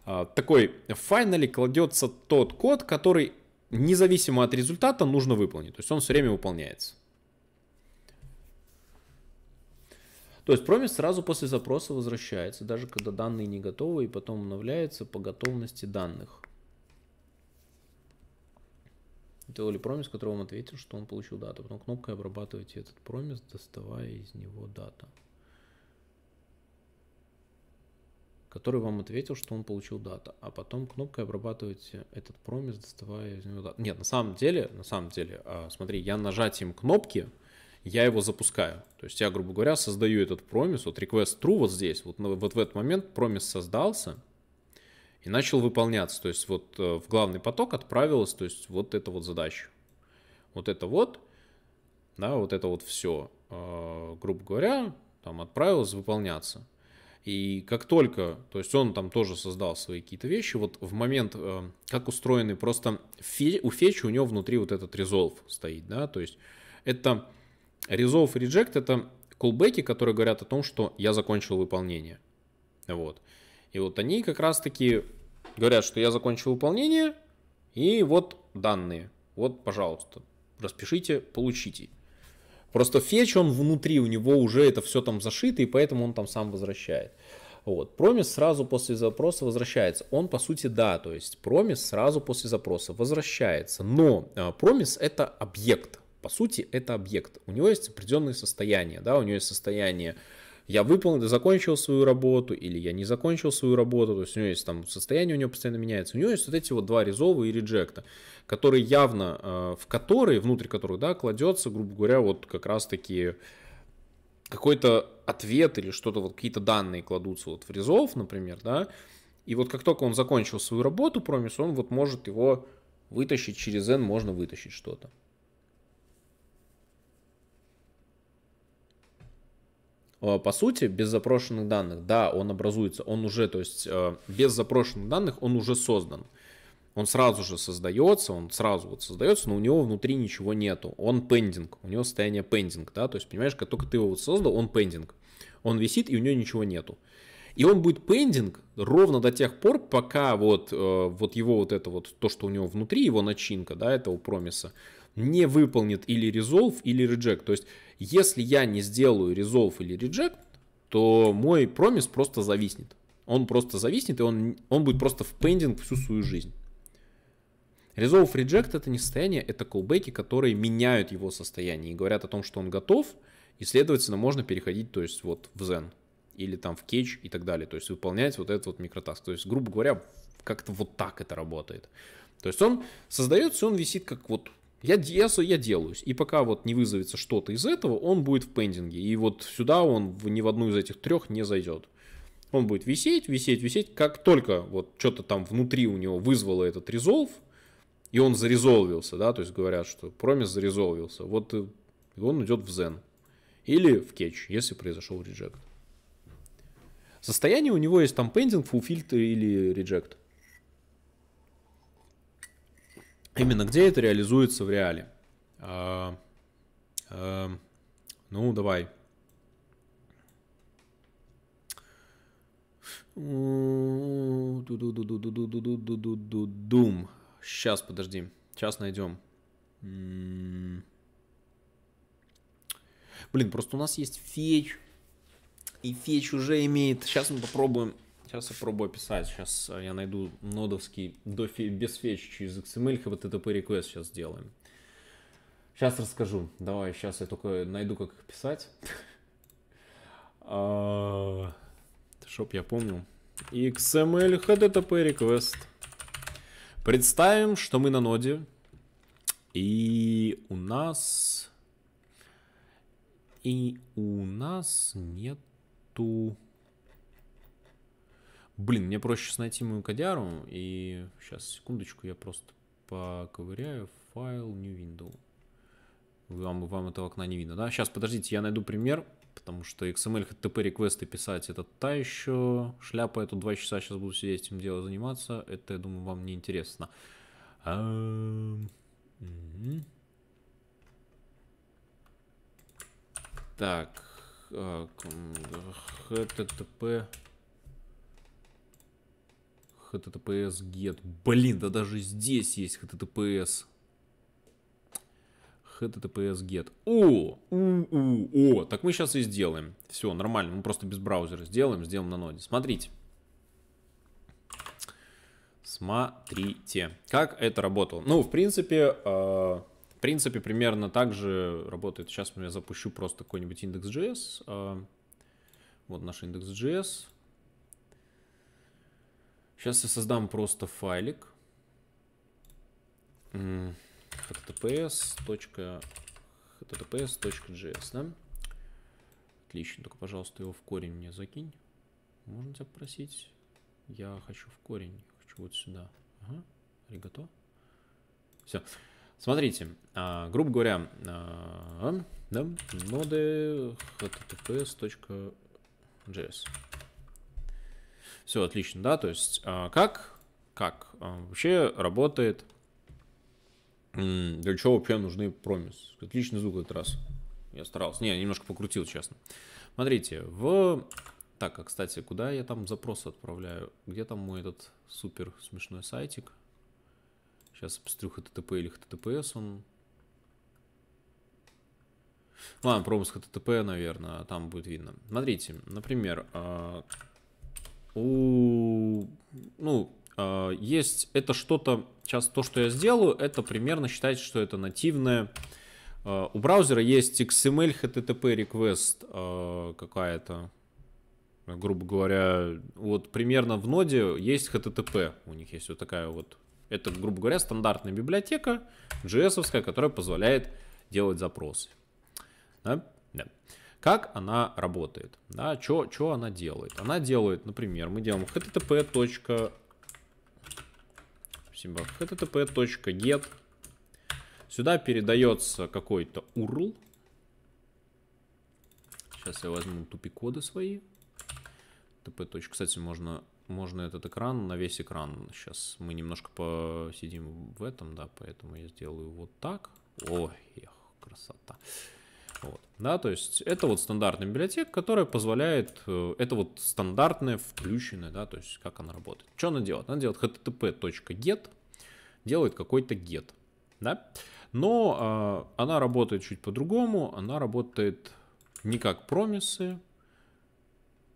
а, такой finally кладется тот код, который независимо от результата нужно выполнить. То есть он все время выполняется. То есть промис сразу после запроса возвращается, даже когда данные не готовы, и потом обновляется по готовности данных. Это Оли промис, который вам ответил, что он получил дату. Потом кнопкой обрабатываете этот промис, доставая из него дату, который вам ответил, что он получил дату, а потом кнопкой обрабатываете этот промис, доставая из него дату. Нет, на самом деле, на самом деле, а, смотри, я нажатием кнопки, я его запускаю. То есть я, грубо говоря, создаю этот промис, вот request true вот здесь, вот, вот в этот момент промис создался и начал выполняться. То есть вот э, в главный поток отправилась, то есть вот эта вот задача. Вот это вот, да, вот это вот все, э, грубо говоря, там отправилось выполняться. И как только, то есть он там тоже создал свои какие-то вещи, вот в момент, э, как устроены просто у фечи у него внутри вот этот резолв стоит, да, то есть это Resolve и Reject — это колбеки, которые говорят о том, что я закончил выполнение. Вот. И вот они как раз-таки говорят, что я закончил выполнение, и вот данные. Вот, пожалуйста, распишите, получите. Просто фетч, он внутри, у него уже это все там зашито, и поэтому он там сам возвращает. Вот. Промис сразу после запроса возвращается. Он, по сути, да, то есть промис сразу после запроса возвращается. Но э, промис это объект. По сути, это объект. У него есть определенные состояния, да, у него есть состояние я выполнил, закончил свою работу, или я не закончил свою работу, то есть у него есть там состояние, у него постоянно меняется. У него есть вот эти вот два резовы и реджекта, которые явно, э, в которые, внутрь которых, да, кладется, грубо говоря, вот как раз-таки какой-то ответ или что-то, вот какие-то данные кладутся вот в резов, например, да, и вот как только он закончил свою работу, промис, он вот может его вытащить через N, можно вытащить что-то. Э, по сути, без запрошенных данных, да, он образуется, он уже, то есть э, без запрошенных данных он уже создан. Он сразу же создается, он сразу вот создается, но у него внутри ничего нету. Он пендинг, у него состояние пендинг, да, то есть, понимаешь, как только ты его вот создал, он пендинг. Он висит, и у него ничего нету. И он будет пендинг ровно до тех пор, пока вот, э, вот его вот это вот, то, что у него внутри, его начинка, да, этого промиса, не выполнит или резолв, или реджект. То есть если я не сделаю резолв или реджект, то мой промис просто зависнет. Он просто зависнет, и он, он будет просто в пендинг всю свою жизнь. Resolve Reject это не состояние, это колбеки, которые меняют его состояние и говорят о том, что он готов, и, следовательно, можно переходить, то есть, вот в Zen или там в кетч и так далее, то есть выполнять вот этот вот микротаск. То есть, грубо говоря, как-то вот так это работает. То есть он создается, он висит как вот я, я, я делаюсь. И пока вот не вызовется что-то из этого, он будет в пендинге. И вот сюда он в, ни в одну из этих трех не зайдет. Он будет висеть, висеть, висеть. Как только вот что-то там внутри у него вызвало этот резолв, и он зарезолвился, да, то есть говорят, что промис зарезолвился, вот и он идет в зен. Или в кетч, если произошел реджект. Состояние у него есть там пендинг, фулфильт или реджект. именно где это реализуется в реале. А, а, ну, давай. Дум. Сейчас, подожди. Сейчас найдем. Блин, просто у нас есть феч. И феч уже имеет. Сейчас мы попробуем Сейчас я попробую писать. Сейчас э, я найду нодовский дофи, без фетч через XML, вот HTTP request сейчас сделаем. Сейчас расскажу. Давай, сейчас я только найду, как их писать. А, чтоб я помнил. XML HTTP request. Представим, что мы на ноде. И у нас... И у нас нету... Блин, мне проще найти мою кодяру. И сейчас, секундочку, я просто поковыряю файл new window. Вам, вам этого окна не видно, да? Сейчас, подождите, я найду пример, потому что XML, HTTP реквесты писать, это та еще шляпа, эту два часа сейчас буду сидеть этим делом заниматься. Это, я думаю, вам не интересно. Эм, так, э, HTTP https get. Блин, да даже здесь есть https. https get. О, у, у, о, так мы сейчас и сделаем. Все, нормально, мы просто без браузера сделаем, сделаем на ноде. Смотрите. Смотрите, как это работало. Ну, в принципе, э, в принципе, примерно так же работает. Сейчас я запущу просто какой-нибудь индекс.js. Э, вот наш индекс.js. Сейчас я создам просто файлик. https.https.js, да? Отлично, только, пожалуйста, его в корень мне закинь. Можно тебя попросить? Я хочу в корень, хочу вот сюда. Ага, ригато. Все. Смотрите, а, грубо говоря, а, да, ноды https.js. Все отлично, да, то есть а, как, как а, вообще работает, для чего вообще нужны промис. Отличный звук этот раз. Я старался. Не, немножко покрутил, честно. Смотрите, в... Так, а, кстати, куда я там запросы отправляю? Где там мой этот супер смешной сайтик? Сейчас посмотрю, HTTP или HTTPS он. Ладно, промыс HTTP, наверное, там будет видно. Смотрите, например, а, у... Ну, а, есть... Это что-то... Сейчас то, что я сделаю, это примерно считайте, что это нативное... А, у браузера есть XML HTTP request а, какая-то, грубо говоря, вот примерно в ноде есть HTTP, у них есть вот такая вот, это, грубо говоря, стандартная библиотека, js которая позволяет делать запросы. Да? Да. Как она работает? Да, что она делает? Она делает, например, мы делаем http. Спасибо. http.get. Сюда передается какой-то URL. Сейчас я возьму тупикоды свои. tp. Кстати, можно, можно этот экран на весь экран. Сейчас мы немножко посидим в этом, да, поэтому я сделаю вот так. Ой, эх, красота. Красота. Вот. Да, то есть это вот стандартная библиотека, которая позволяет, э, это вот стандартная включенная, да, то есть как она работает. Что она делает? Она делает http.get, делает какой-то get, да, но э, она работает чуть по-другому, она работает не как промисы,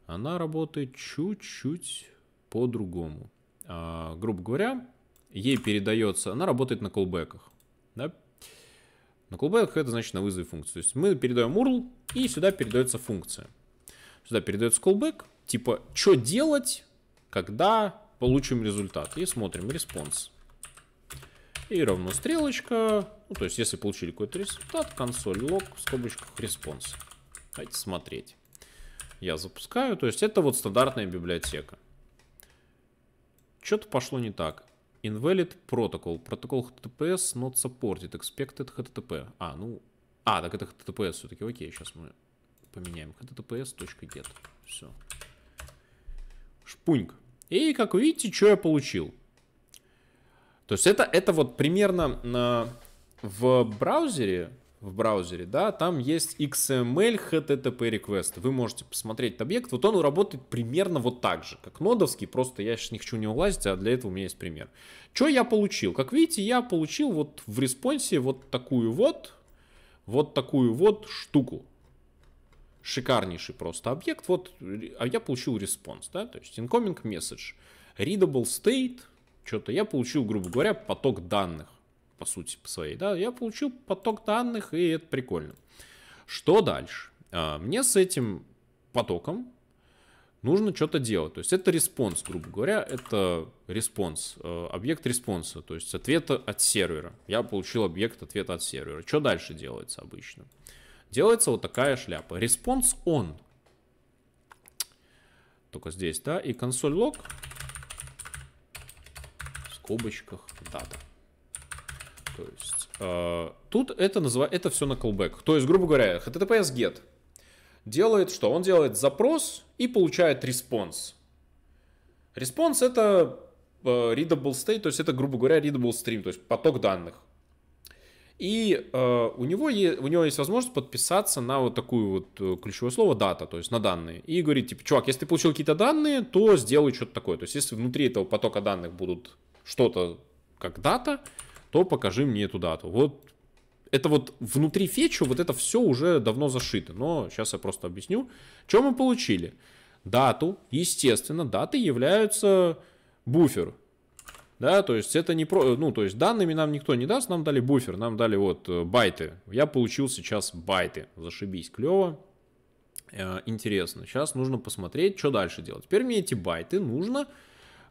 она работает чуть-чуть по-другому. Э, грубо говоря, ей передается, она работает на колбеках. На callback это значит на вызове функции. То есть мы передаем URL, и сюда передается функция. Сюда передается callback, типа, что делать, когда получим результат. И смотрим респонс. И равно стрелочка. Ну, то есть, если получили какой-то результат, консоль лог в скобочках респонс. Давайте смотреть. Я запускаю. То есть, это вот стандартная библиотека. Что-то пошло не так. Invalid protocol. Протокол HTTPS not supported. Expected HTTP. А, ну... А, так это HTTPS все-таки. Окей, сейчас мы поменяем. HTTPS.get. Все. Шпуньк. И, как вы видите, что я получил. То есть это, это вот примерно на, в браузере в браузере, да, там есть XML HTTP request. Вы можете посмотреть этот объект. Вот он работает примерно вот так же, как нодовский. Просто я сейчас не хочу не улазить, а для этого у меня есть пример. Что я получил? Как видите, я получил вот в респонсе вот такую вот, вот такую вот штуку. Шикарнейший просто объект. Вот, а я получил респонс, да, то есть incoming message. Readable state, что-то я получил, грубо говоря, поток данных по сути по своей. Да, я получил поток данных, и это прикольно. Что дальше? А, мне с этим потоком нужно что-то делать. То есть это респонс, грубо говоря, это респонс, э, объект респонса, то есть ответа от сервера. Я получил объект ответа от сервера. Что дальше делается обычно? Делается вот такая шляпа. Респонс он. Только здесь, да, и консоль лог в скобочках дата. То есть э, тут это, называ... это все на callback. То есть, грубо говоря, HTTPS GET делает что? Он делает запрос и получает респонс. Респонс это э, readable state, то есть это, грубо говоря, readable stream, то есть поток данных. И э, у, него е- у него есть возможность подписаться на вот такую вот э, ключевое слово дата, то есть на данные. И говорит, типа, чувак, если ты получил какие-то данные, то сделай что-то такое. То есть если внутри этого потока данных будут что-то как дата, то покажи мне эту дату. Вот это вот внутри фетчу вот это все уже давно зашито. Но сейчас я просто объясню, что мы получили. Дату, естественно, даты являются буфер. Да, то есть это не про... Ну, то есть данными нам никто не даст, нам дали буфер, нам дали вот э, байты. Я получил сейчас байты. Зашибись, клево. Э, интересно. Сейчас нужно посмотреть, что дальше делать. Теперь мне эти байты нужно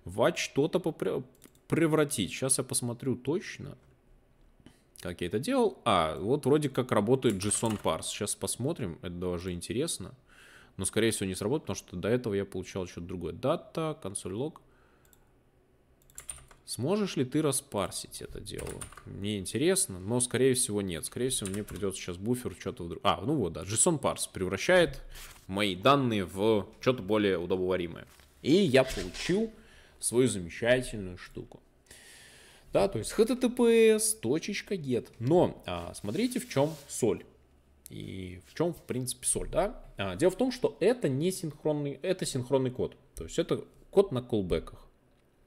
во что-то попри превратить. Сейчас я посмотрю точно, как я это делал. А, вот вроде как работает JSON parse. Сейчас посмотрим, это даже интересно. Но, скорее всего, не сработает, потому что до этого я получал что-то другое. Дата, консоль лог. Сможешь ли ты распарсить это дело? Мне интересно, но, скорее всего, нет. Скорее всего, мне придется сейчас буфер что-то вдруг... А, ну вот, да, JSON parse превращает мои данные в что-то более удобоваримое. И я получил свою замечательную штуку. Да, то есть https, точечка get. Но а, смотрите, в чем соль. И в чем, в принципе, соль, да? А, дело в том, что это не синхронный, это синхронный код. То есть это код на колбеках.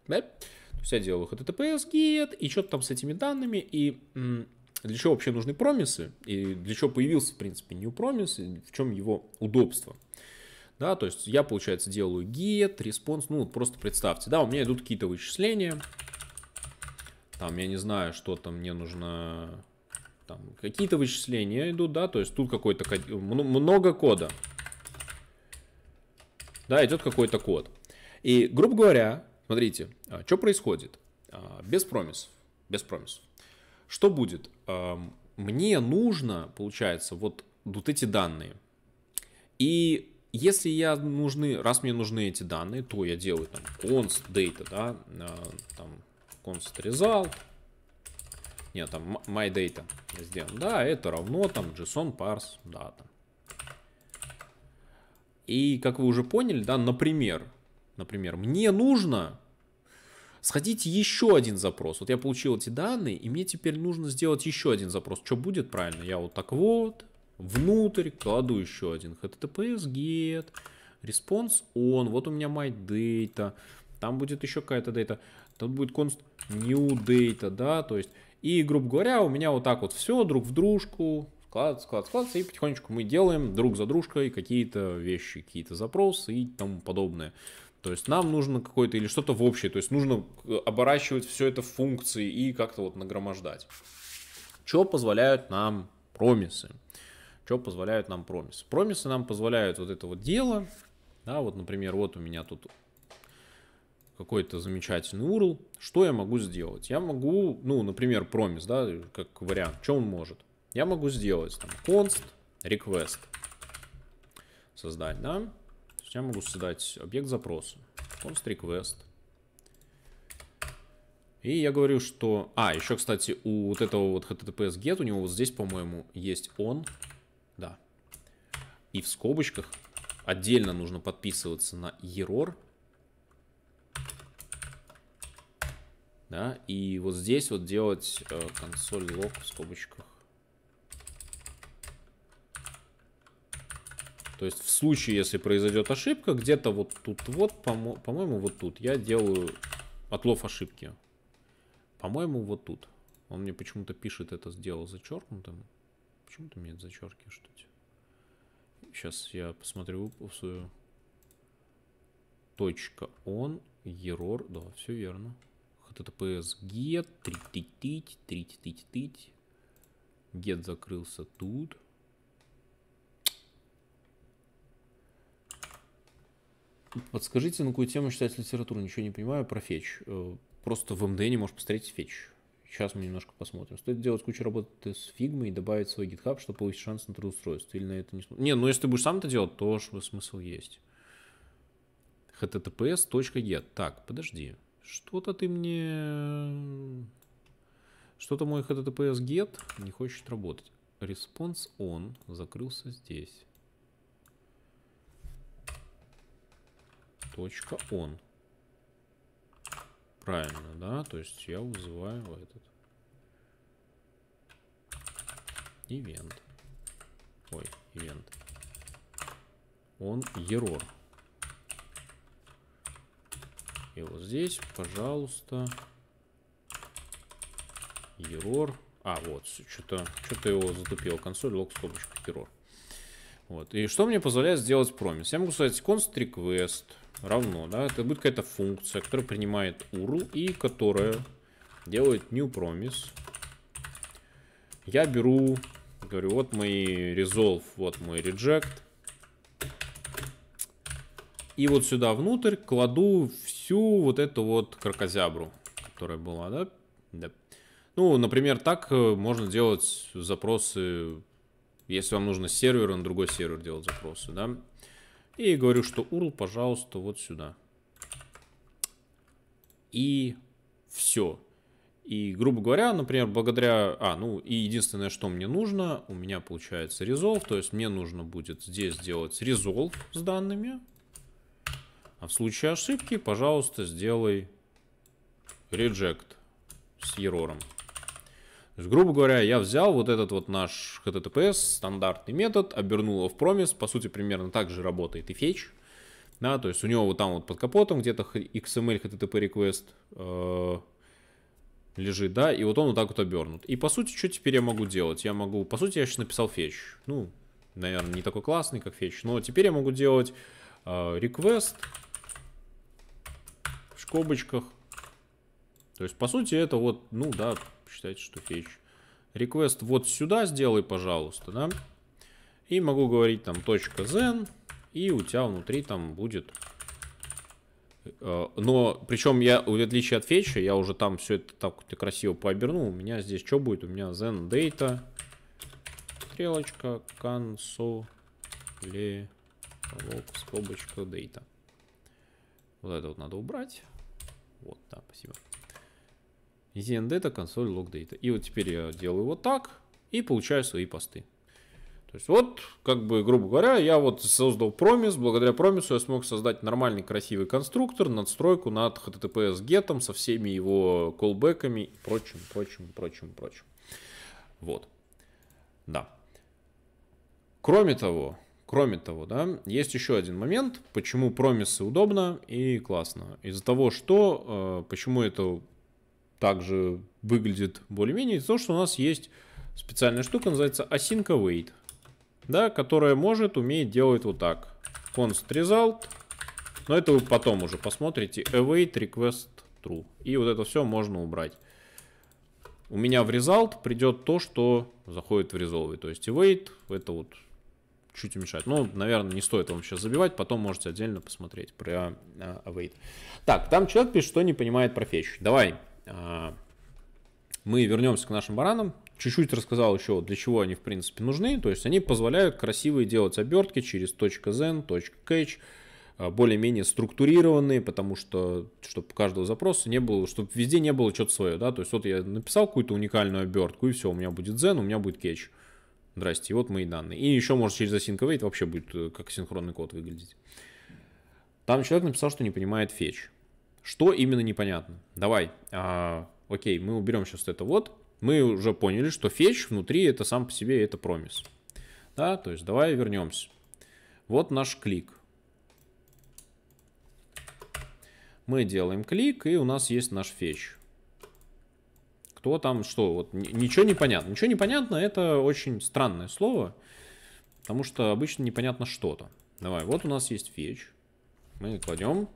Да? То есть я делаю https get и что-то там с этими данными. И м, для чего вообще нужны промисы? И для чего появился, в принципе, new Promise, И в чем его удобство? да, то есть я, получается, делаю get, response, ну, вот просто представьте, да, у меня идут какие-то вычисления, там, я не знаю, что там мне нужно, там, какие-то вычисления идут, да, то есть тут какой-то, много кода, да, идет какой-то код. И, грубо говоря, смотрите, а, что происходит? А, без промис, без промис. Что будет? А, мне нужно, получается, вот, вот эти данные. И если я нужны, раз мне нужны эти данные, то я делаю там const data, да, там const result, нет, там my data я да, это равно там json parse data. И как вы уже поняли, да, например, например, мне нужно сходить еще один запрос. Вот я получил эти данные, и мне теперь нужно сделать еще один запрос. Что будет правильно? Я вот так вот, внутрь, кладу еще один https get, response on, вот у меня my data, там будет еще какая-то data, тут будет const new data, да, то есть, и, грубо говоря, у меня вот так вот все друг в дружку, склад, склад, склад, и потихонечку мы делаем друг за дружкой какие-то вещи, какие-то запросы и тому подобное. То есть нам нужно какое-то или что-то в общее, то есть нужно э, оборачивать все это в функции и как-то вот нагромождать. Что позволяют нам промисы? что позволяют нам промисы? Промисы нам позволяют вот это вот дело. Да, вот, например, вот у меня тут какой-то замечательный URL. Что я могу сделать? Я могу, ну, например, промис, да, как вариант. Что он может? Я могу сделать там const request. Создать, да? То есть я могу создать объект запроса. const request. И я говорю, что... А, еще, кстати, у вот этого вот HTTPS get, у него вот здесь, по-моему, есть он. И в скобочках отдельно нужно подписываться на error. Да, и вот здесь вот делать э, консоль лог в скобочках. То есть в случае, если произойдет ошибка, где-то вот тут вот, по-моему, по вот тут я делаю отлов ошибки. По-моему, вот тут. Он мне почему-то пишет это сделал зачеркнутым. Почему то мне это зачеркиваешь, что ли? Сейчас я посмотрю свою. Точка он, error, да, все верно. HTTPS get, тритить, тритить, тритить. Get закрылся тут. Подскажите, на какую тему считается литературу? Ничего не понимаю про фетч. Э, просто в МДН можешь посмотреть фетч. Сейчас мы немножко посмотрим. Стоит делать кучу работы с фигмой и добавить свой GitHub, чтобы повысить шанс на трудоустройство. Или на это не Не, ну если ты будешь сам это делать, то смысл есть. https.get. Так, подожди. Что-то ты мне... Что-то мой https get не хочет работать. Response on закрылся здесь. Точка on правильно, да? То есть я вызываю этот ивент. Ой, ивент. Он error. И вот здесь, пожалуйста, error. А, вот, что-то что, -то, его затупил. Консоль лог скобочка error. Вот. И что мне позволяет сделать промис? Я могу сказать const request равно, да, это будет какая-то функция, которая принимает URL и которая делает new promise. Я беру, говорю, вот мой resolve, вот мой reject. И вот сюда внутрь кладу всю вот эту вот крокозябру, которая была, да? Да. Ну, например, так э, можно делать запросы если вам нужно с сервера на другой сервер делать запросы, да. И говорю, что URL, пожалуйста, вот сюда. И все. И, грубо говоря, например, благодаря... А, ну, и единственное, что мне нужно, у меня получается resolve, то есть мне нужно будет здесь сделать resolve с данными. А в случае ошибки, пожалуйста, сделай reject с error. То есть, грубо говоря, я взял вот этот вот наш HTTPS, стандартный метод, обернул его в промис, по сути, примерно так же работает и фетч, да, то есть у него вот там вот под капотом где-то XML эм HTTP request э, лежит, да, и вот он вот так вот обернут. И по сути, что теперь я могу делать? Я могу, по сути, я сейчас написал фетч, ну, наверное, не такой классный, как фетч, но теперь я могу делать э, request в скобочках. То есть, по сути, это вот, ну, да, считайте, что фич. Реквест вот сюда сделай, пожалуйста, да? И могу говорить там точка .zen, и у тебя внутри там будет... Э, но, причем я, в отличие от фетча, я уже там все это так вот красиво пообернул. У меня здесь что будет? У меня zen data, стрелочка, консоле, скобочка data. Вот это вот надо убрать. Вот, да, спасибо это консоль лог LogData. И вот теперь я делаю вот так и получаю свои посты. То есть вот, как бы, грубо говоря, я вот создал промис, благодаря промису я смог создать нормальный красивый конструктор, надстройку над HTTPS гетом со всеми его колбеками и прочим, прочим, прочим, прочим. Вот. Да. Кроме того, кроме того, да, есть еще один момент, почему промисы удобно и классно. Из-за того, что, э, почему это также выглядит более-менее, то, что у нас есть специальная штука, называется async await, да, которая может, умеет делать вот так. const result, но это вы потом уже посмотрите, await request true. И вот это все можно убрать. У меня в result придет то, что заходит в resolve, то есть await, это вот чуть мешает. Ну, наверное, не стоит вам сейчас забивать, потом можете отдельно посмотреть про а, await. Так, там человек пишет, что не понимает про фетч. Давай, а, мы вернемся к нашим баранам. Чуть-чуть рассказал еще, для чего они, в принципе, нужны. То есть они позволяют красивые делать обертки через .zen, .catch, а, более-менее структурированные, потому что, чтобы каждого запроса не было, чтобы везде не было что-то свое, да, то есть вот я написал какую-то уникальную обертку, и все, у меня будет Zen, у меня будет кетч. Здрасте, и вот мои данные. И еще, может, через async await вообще будет э, как синхронный код выглядеть. Там человек написал, что не понимает fetch. Что именно непонятно? Давай, а, окей, мы уберем сейчас это вот. Мы уже поняли, что фетч внутри это сам по себе, это промис. Да, то есть давай вернемся. Вот наш клик. Мы делаем клик, и у нас есть наш фетч. Кто там что? Вот ничего не понятно. Ничего не понятно, это очень странное слово, потому что обычно непонятно что-то. Давай, вот у нас есть фетч. Мы кладем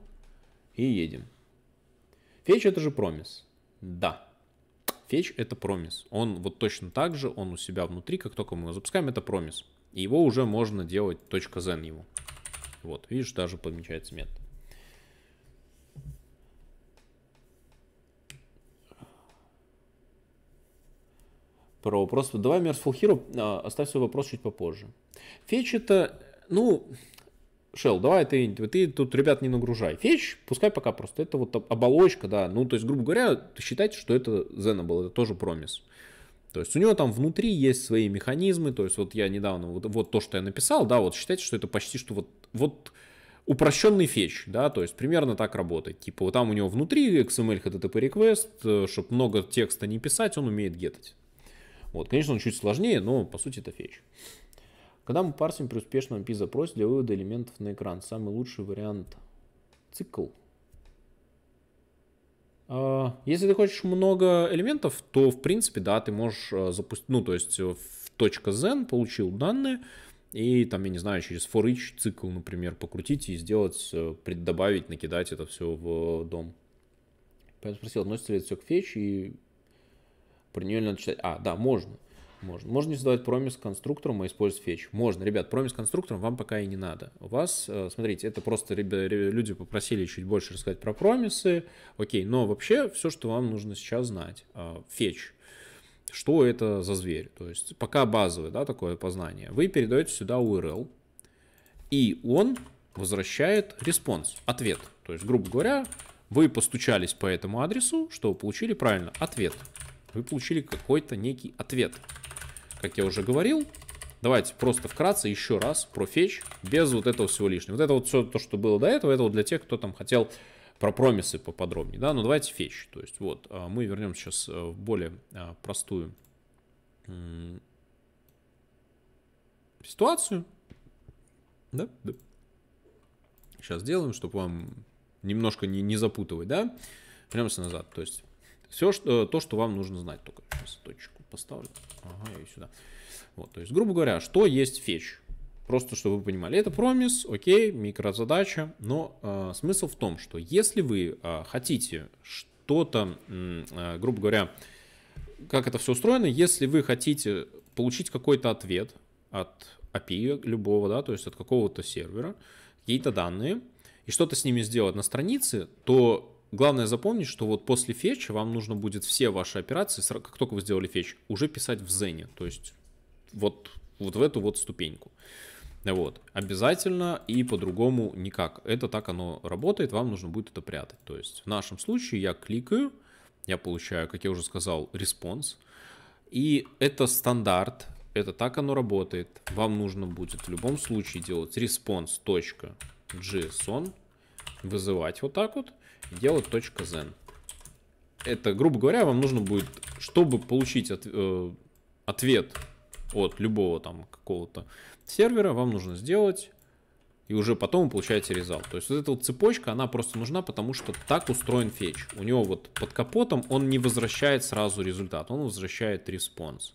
и едем. Фетч это же промис. Да. Фетч это промис. Он вот точно так же, он у себя внутри, как только мы его запускаем, это промис. И его уже можно делать .zen его. Вот, видишь, даже помечается мет. Про вопрос. Давай Merciful Hero, а, оставь свой вопрос чуть попозже. Фетч это, ну, Шел, давай ты, ты тут ребят не нагружай. Фетч, пускай пока просто. Это вот оболочка, да. Ну, то есть, грубо говоря, считайте, что это Zenable, это тоже промис. То есть у него там внутри есть свои механизмы, то есть вот я недавно, вот, вот то, что я написал, да, вот считайте, что это почти что вот, вот упрощенный фетч, да, то есть примерно так работает. Типа вот там у него внутри XML HTTP request, э, чтобы много текста не писать, он умеет гетать. Вот, конечно, он чуть сложнее, но по сути это фетч. Когда мы парсим при успешном пи запросе для вывода элементов на экран, самый лучший вариант цикл. А, если ты хочешь много элементов, то в принципе, да, ты можешь а, запустить, ну, то есть э, в .zen получил данные, и там, я не знаю, через for each цикл, например, покрутить и сделать, э, преддобавить, накидать это все в э, дом. Поэтому спросил, относится ли это все к фетч, и про нее надо читать. А, да, можно. Можно. Можно не создавать промис конструктором, а использовать фетч. Можно, ребят, промис конструктором вам пока и не надо. У вас, э, смотрите, это просто люди попросили чуть больше рассказать про промисы. Окей, но вообще все, что вам нужно сейчас знать. Э, фетч. Что это за зверь? То есть пока базовое, да, такое познание. Вы передаете сюда URL, и он возвращает респонс, ответ. То есть, грубо говоря, вы постучались по этому адресу, что вы получили правильно? Ответ. Вы получили какой-то некий ответ как я уже говорил. Давайте просто вкратце еще раз про фетч, без вот этого всего лишнего. Вот это вот все то, что было до этого, это вот для тех, кто там хотел про промисы поподробнее, да, ну давайте фетч. То есть вот а, мы вернем сейчас э, в более а, простую ситуацию. Да, да. Сейчас сделаем, чтобы вам немножко не, не запутывать, да. Вернемся назад. То есть все, что, то, что вам нужно знать только. Сейчас, точку поставлю. Ага, я ее сюда. Вот, то есть, грубо говоря, что есть фетч? Просто, чтобы вы понимали, это промис, окей, микрозадача, но э, смысл в том, что если вы э, хотите что-то, э, грубо говоря, как это все устроено, если вы хотите получить какой-то ответ от API любого, да, то есть от какого-то сервера, какие-то данные, и что-то с ними сделать на странице, то главное запомнить, что вот после фетча вам нужно будет все ваши операции, как только вы сделали фетч, уже писать в Зене, то есть вот, вот в эту вот ступеньку. Вот, обязательно и по-другому никак. Это так оно работает, вам нужно будет это прятать. То есть в нашем случае я кликаю, я получаю, как я уже сказал, респонс. И это стандарт, это так оно работает. Вам нужно будет в любом случае делать response.json, вызывать вот так вот yellow.zen. Это, грубо говоря, вам нужно будет, чтобы получить от, э, ответ от любого там какого-то сервера, вам нужно сделать, и уже потом вы получаете результат. То есть вот эта вот цепочка, она просто нужна, потому что так устроен фетч. У него вот под капотом он не возвращает сразу результат, он возвращает респонс.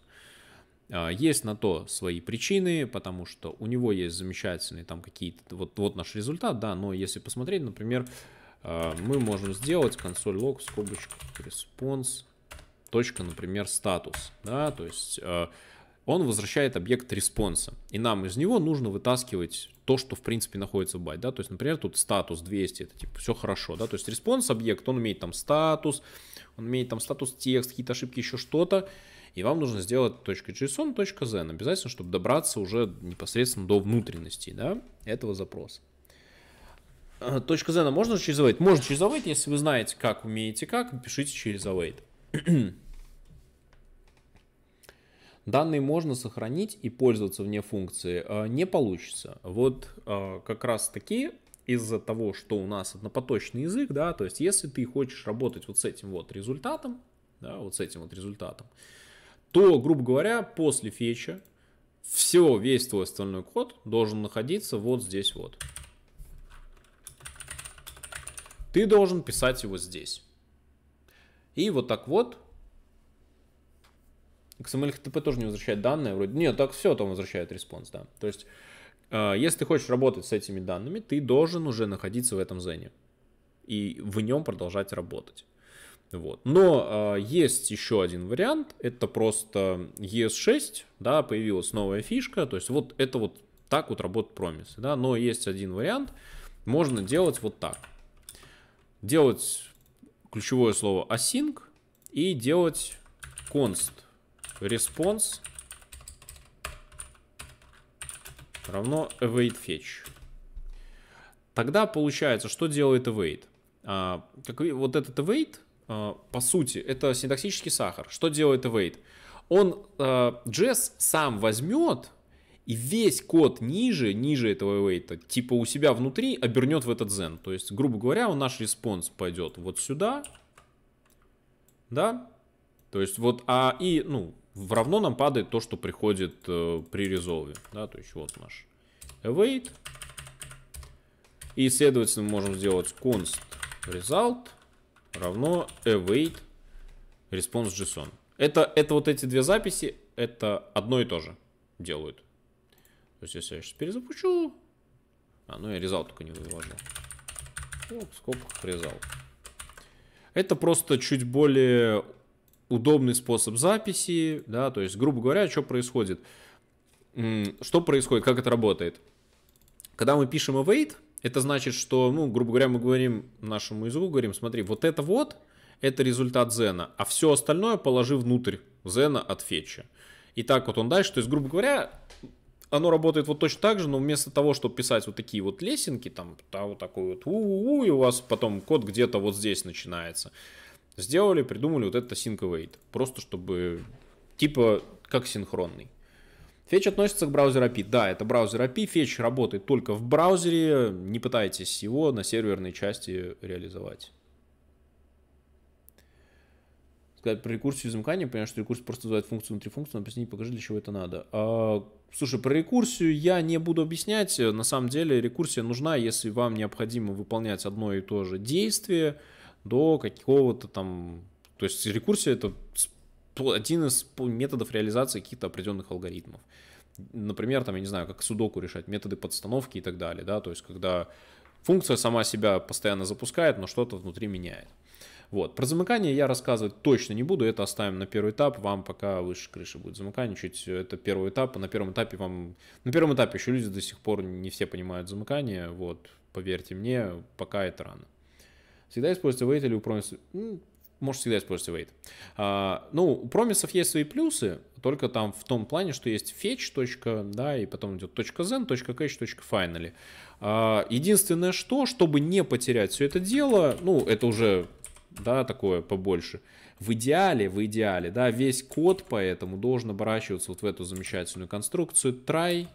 А, есть на то свои причины, потому что у него есть замечательные там какие-то, вот, вот наш результат, да, но если посмотреть, например, а, мы можем сделать консоль лог скобочку response точка, например, статус, да, то есть а, он возвращает объект респонса. И нам из него нужно вытаскивать то, что в принципе находится в байт. Да? То есть, например, тут статус 200, это типа все хорошо. Да? То есть респонс объект, он имеет там статус, он имеет там статус текст, какие-то ошибки, еще что-то. И вам нужно сделать точка .json, .zen обязательно, чтобы добраться уже непосредственно до внутренности да, этого запроса. Э, точка Зена можно через await? Можно через await, если вы знаете, как умеете как, пишите через await. Данные можно сохранить и пользоваться вне функции. Э, не получится. Вот э, как раз таки из-за того, что у нас однопоточный язык, да, то есть если ты хочешь работать вот с этим вот результатом, да, вот с этим вот результатом, то, грубо говоря, после фетча все, весь твой остальной код должен находиться вот здесь вот. Ты должен писать его здесь. И вот так вот. XML HTTP тоже не возвращает данные. Вроде нет, так все там возвращает респонс, да. То есть, э, если ты хочешь работать с этими данными, ты должен уже находиться в этом зене. И в нем продолжать работать. Вот. Но э, есть еще один вариант, это просто ES6, да, появилась новая фишка, то есть вот это вот так вот работает промис, да, но есть один вариант, можно делать вот так, делать ключевое слово async и делать const response равно await fetch. Тогда получается, что делает await? А, как, вот этот await, а, по сути, это синтаксический сахар. Что делает await? Он а, JS сам возьмет и весь код ниже, ниже этого вейта, типа у себя внутри обернет в этот zen. То есть, грубо говоря, он наш респонс пойдет вот сюда, да, то есть вот, а и, ну, в равно нам падает то, что приходит э, при резолве, да, то есть вот наш await, и, следовательно, мы можем сделать const result равно await response.json. Это, это вот эти две записи, это одно и то же делают. То есть, если я сейчас перезапущу... А, ну я резал только не вывожу. Оп, в скобках резал. Это просто чуть более удобный способ записи, да, то есть, грубо говоря, что происходит? Что происходит, как это работает? Когда мы пишем await, это значит, что, ну, грубо говоря, мы говорим нашему языку, говорим, смотри, вот это вот, это результат зена, а все остальное положи внутрь зена от фетча. И так вот он дальше, то есть, грубо говоря, оно работает вот точно так же, но вместо того, чтобы писать вот такие вот лесенки, там, да, вот такой вот, у -у -у, и у вас потом код где-то вот здесь начинается. Сделали, придумали вот это sync await, просто чтобы, типа, как синхронный. Fetch относится к браузер API. Да, это браузер API. Fetch работает только в браузере. Не пытайтесь его на серверной части реализовать. Сказать про рекурсию замыкания, понимаешь, что рекурсия просто вызывает функцию внутри функции, но объясни, покажи, для чего это надо. А, слушай, про рекурсию я не буду объяснять. На самом деле рекурсия нужна, если вам необходимо выполнять одно и то же действие до какого-то там... То есть рекурсия — это один из методов реализации каких-то определенных алгоритмов. Например, там, я не знаю, как судоку решать, методы подстановки и так далее, да, то есть когда функция сама себя постоянно запускает, но что-то внутри меняет. Вот. Про замыкание я рассказывать точно не буду, это оставим на первый этап, вам пока выше крыши будет замыкание, чуть это первый этап, на первом этапе вам, на первом этапе еще люди до сих пор не все понимают замыкание, вот, поверьте мне, пока это рано. Всегда используйте wait или упромис... Ну, может, всегда используйте wait. А, ну, у промисов есть свои плюсы, только там в том плане, что есть fetch, точка, да, и потом идет точка .zen, точка .cache, точка .finally. А, единственное что, чтобы не потерять все это дело, ну, это уже да, такое побольше. В идеале, в идеале, да, весь код поэтому должен оборачиваться вот в эту замечательную конструкцию. Try,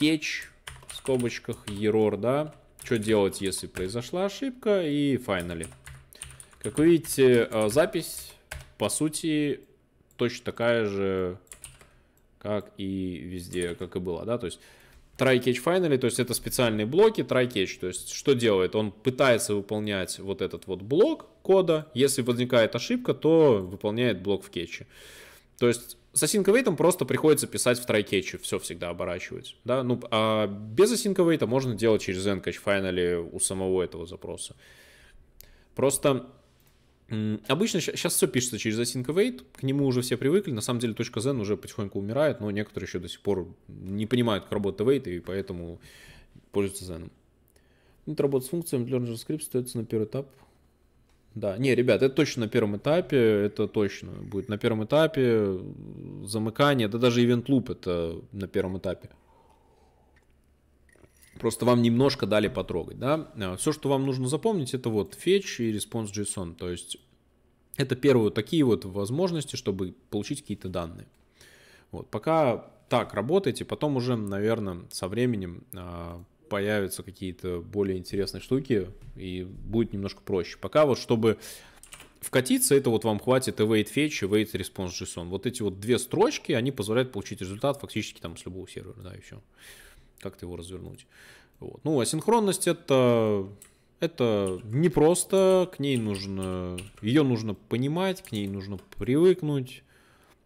catch, в скобочках, error, да. Что делать, если произошла ошибка и finally. Как вы видите, э, запись, по сути, точно такая же, как и везде, как и была, да, то есть try catch finally, то есть это специальные блоки try catch, то есть что делает? Он пытается выполнять вот этот вот блок, кода. Если возникает ошибка, то выполняет блок в кетче. То есть с async просто приходится писать в трайкетче, все всегда оборачивать. Да? Ну, а без async можно делать через ncache finally у самого этого запроса. Просто Обычно сейчас все пишется через async await, к нему уже все привыкли, на самом деле точка .zen уже потихоньку умирает, но некоторые еще до сих пор не понимают, как работает await, и поэтому пользуются zen. Нет работы с функциями для JavaScript ставится на первый этап да. Не, ребят, это точно на первом этапе, это точно будет на первом этапе замыкание, да даже ивент луп это на первом этапе. Просто вам немножко дали потрогать, да. Э, Все, что вам нужно запомнить, это вот fetch и response JSON, то есть это первые такие вот возможности, чтобы получить какие-то данные. Вот, пока так работаете, потом уже, наверное, со временем а, появятся какие-то более интересные штуки, и будет немножко проще. Пока вот, чтобы вкатиться, это вот вам хватит await fetch и await response JSON. Вот эти вот две строчки, они позволяют получить результат фактически там с любого сервера, да, еще. Как-то его развернуть. Вот. Ну, асинхронность это это непросто, к ней нужно, ее нужно понимать, к ней нужно привыкнуть,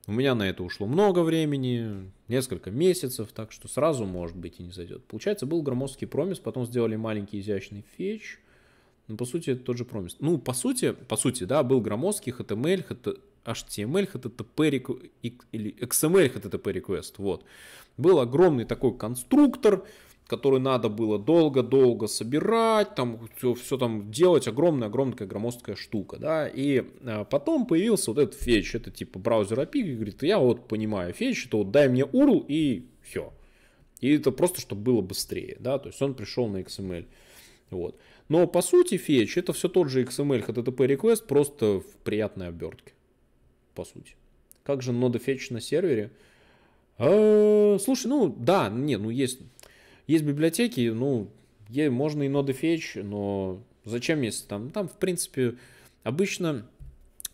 у меня на это ушло много времени, несколько месяцев, так что сразу, может быть, и не зайдет. Получается, был громоздкий промис, потом сделали маленький изящный фетч. Ну, по сути, это тот же промис. Ну, по сути, по сути, да, был громоздкий HTML, HT... HTML, HTTP, или XML HTTP request, вот. Был огромный такой конструктор, который надо было долго-долго собирать, там все, все там делать, огромная-огромная громоздкая штука, да, и а, потом появился вот этот фетч, это типа браузер API, говорит, я вот понимаю фетч, то вот дай мне URL и все. И это просто, чтобы было быстрее, да, то есть он пришел на XML. Вот. Но по сути фетч это все тот же XML HTTP request, просто в приятной обертке. По сути. Как же нода фетч на сервере? А, слушай, ну да, не, ну есть есть библиотеки, ну, ей можно и ноды фетч, но зачем есть там? Там, в принципе, обычно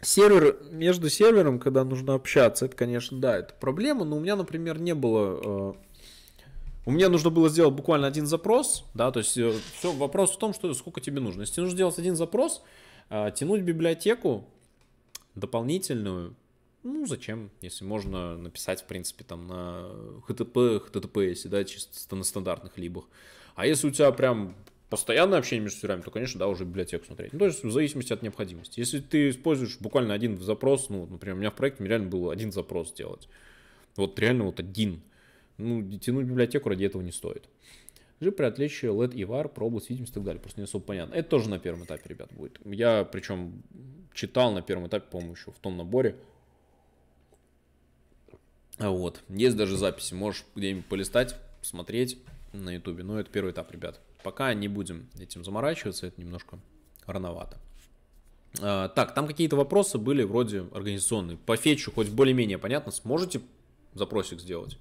сервер, между сервером, когда нужно общаться, это, конечно, да, это проблема, но у меня, например, не было... Э, у меня нужно было сделать буквально один запрос, да, то есть э, все, вопрос в том, что сколько тебе нужно. Если нужно сделать один запрос, э, тянуть библиотеку дополнительную, ну, зачем, если можно написать, в принципе, там на HTTP, HTTPS, да, чисто на стандартных либах. А если у тебя прям постоянное общение между серверами, то, конечно, да, уже библиотеку смотреть. Ну, то есть в зависимости от необходимости. Если ты используешь буквально один запрос, ну, например, у меня в проекте мне реально было один запрос сделать Вот реально вот один. Ну, тянуть библиотеку ради этого не стоит. Жи при отличии LED и VAR про область видимости и так далее. Просто не особо понятно. Это тоже на первом этапе, ребят, будет. Я причем читал на первом этапе, по-моему, еще в том наборе. Вот. Есть даже записи, можешь где-нибудь полистать, посмотреть на ютубе. Но ну, это первый этап, ребят. Пока не будем этим заморачиваться, это немножко рановато. А, так, там какие-то вопросы были вроде организационные. По фетчу хоть более-менее понятно, сможете запросик сделать?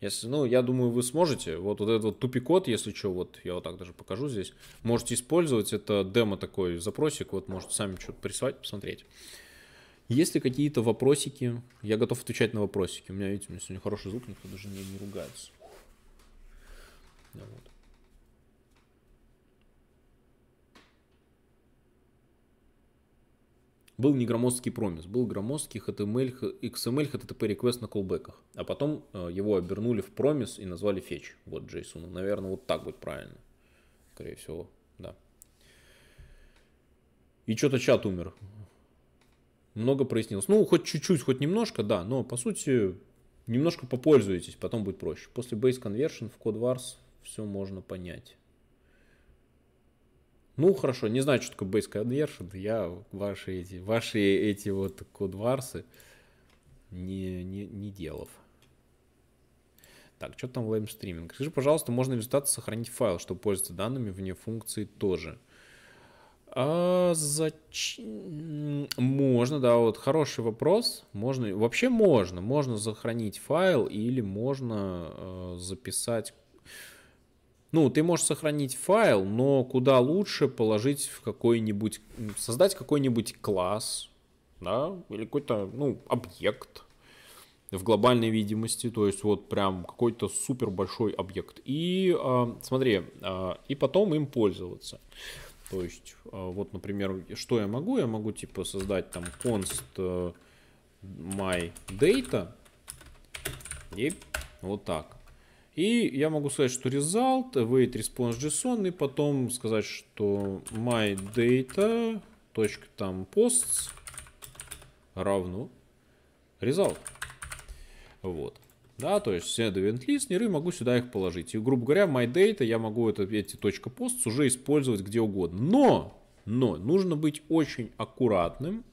Если, ну, я думаю, вы сможете. Вот, вот этот вот тупикод, если что, вот я вот так даже покажу здесь. Можете использовать, это демо такой запросик, вот можете сами что-то присылать, посмотреть. Есть ли какие-то вопросики, я готов отвечать на вопросики. У меня, видите, у меня сегодня хороший звук, никто даже не, не ругается. Да, вот. Был не громоздкий промис, был громоздкий HTML, XML, HTTP реквест на колбеках. А потом э, его обернули в промис и назвали фетч. Вот JSON. Наверное, вот так будет правильно. Скорее всего, да. И что-то чат умер много прояснилось. Ну, хоть чуть-чуть, хоть немножко, да, но по сути немножко попользуйтесь, потом будет проще. После Base Conversion в Code Wars все можно понять. Ну, хорошо, не знаю, что такое Base Conversion, я ваши эти, ваши эти вот Code Wars не, не, не делав. Так, что там в лайм стриминг? Скажи, пожалуйста, можно результаты сохранить в файл, чтобы пользоваться данными вне функции тоже. А зачем? Можно, да, вот хороший вопрос. Можно, вообще можно, можно сохранить файл или можно э, записать. Ну, ты можешь сохранить файл, но куда лучше положить в какой-нибудь, создать какой-нибудь класс, да, или какой-то, ну, объект в глобальной видимости, то есть вот прям какой-то супер большой объект. И э, смотри, э, и потом им пользоваться. То есть, а, вот, например, что я могу? Я могу, типа, создать там const э, my_data и вот так. И я могу сказать, что result, await response JSON, и потом сказать, что my_data точка там posts равно result. Вот да, то есть все event listener, и могу сюда их положить. И, грубо говоря, my data, я могу это, эти точка пост уже использовать где угодно. Но, но нужно быть очень аккуратным,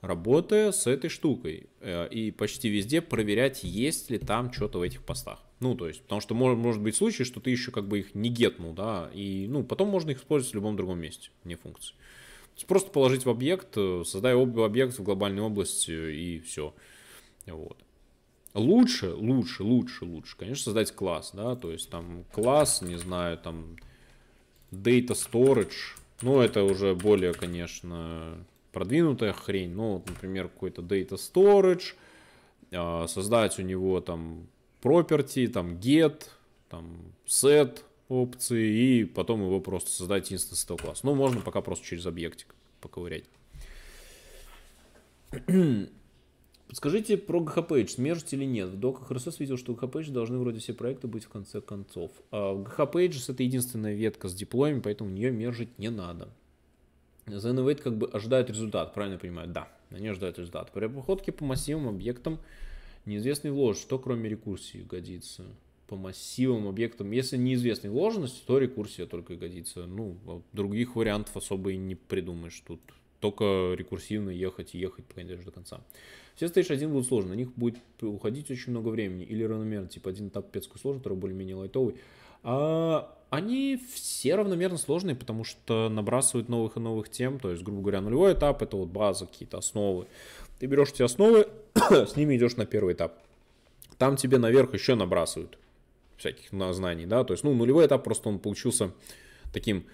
работая с этой штукой э, и почти везде проверять, есть ли там что-то в этих постах. Ну, то есть, потому что может, может быть случай, что ты еще как бы их не гетнул, да, и, ну, потом можно их использовать в любом другом месте, не функции. То есть, просто положить в объект, э, создай объект в глобальной области э, и все. Вот. Лучше, лучше, лучше, лучше, конечно, создать класс, да, то есть там класс, не знаю, там data storage, ну это уже более, конечно, продвинутая хрень, ну вот, например, какой-то data storage, а, создать у него там property, там get, там set опции и потом его просто создать instance этого класса. Ну можно пока просто через объектик поковырять. Подскажите про GHPage, смержить или нет? В доках RSS видел, что GHPage должны вроде все проекты быть в конце концов. А GHPages это единственная ветка с диплоями, поэтому нее мержить не надо. The как бы ожидают результат, правильно понимаю? Да, они ожидают результат. При походке по массивам, объектам неизвестный вложь, что кроме рекурсии годится? По массивам, объектам, если неизвестный вложенности, то рекурсия только и годится. Ну, а других вариантов особо и не придумаешь тут. Только рекурсивно ехать и ехать, пока не до конца. Все стейдж один будут сложны, на них будет уходить очень много времени. Или равномерно, типа один этап пецку сложен, который более-менее лайтовый. А, они все равномерно сложные, потому что набрасывают новых и новых тем. То есть, грубо говоря, нулевой этап — это вот база, какие-то основы. Ты берешь эти основы, с ними идешь на первый этап. Там тебе наверх еще набрасывают всяких знаний, да, то есть, ну, нулевой этап просто он получился таким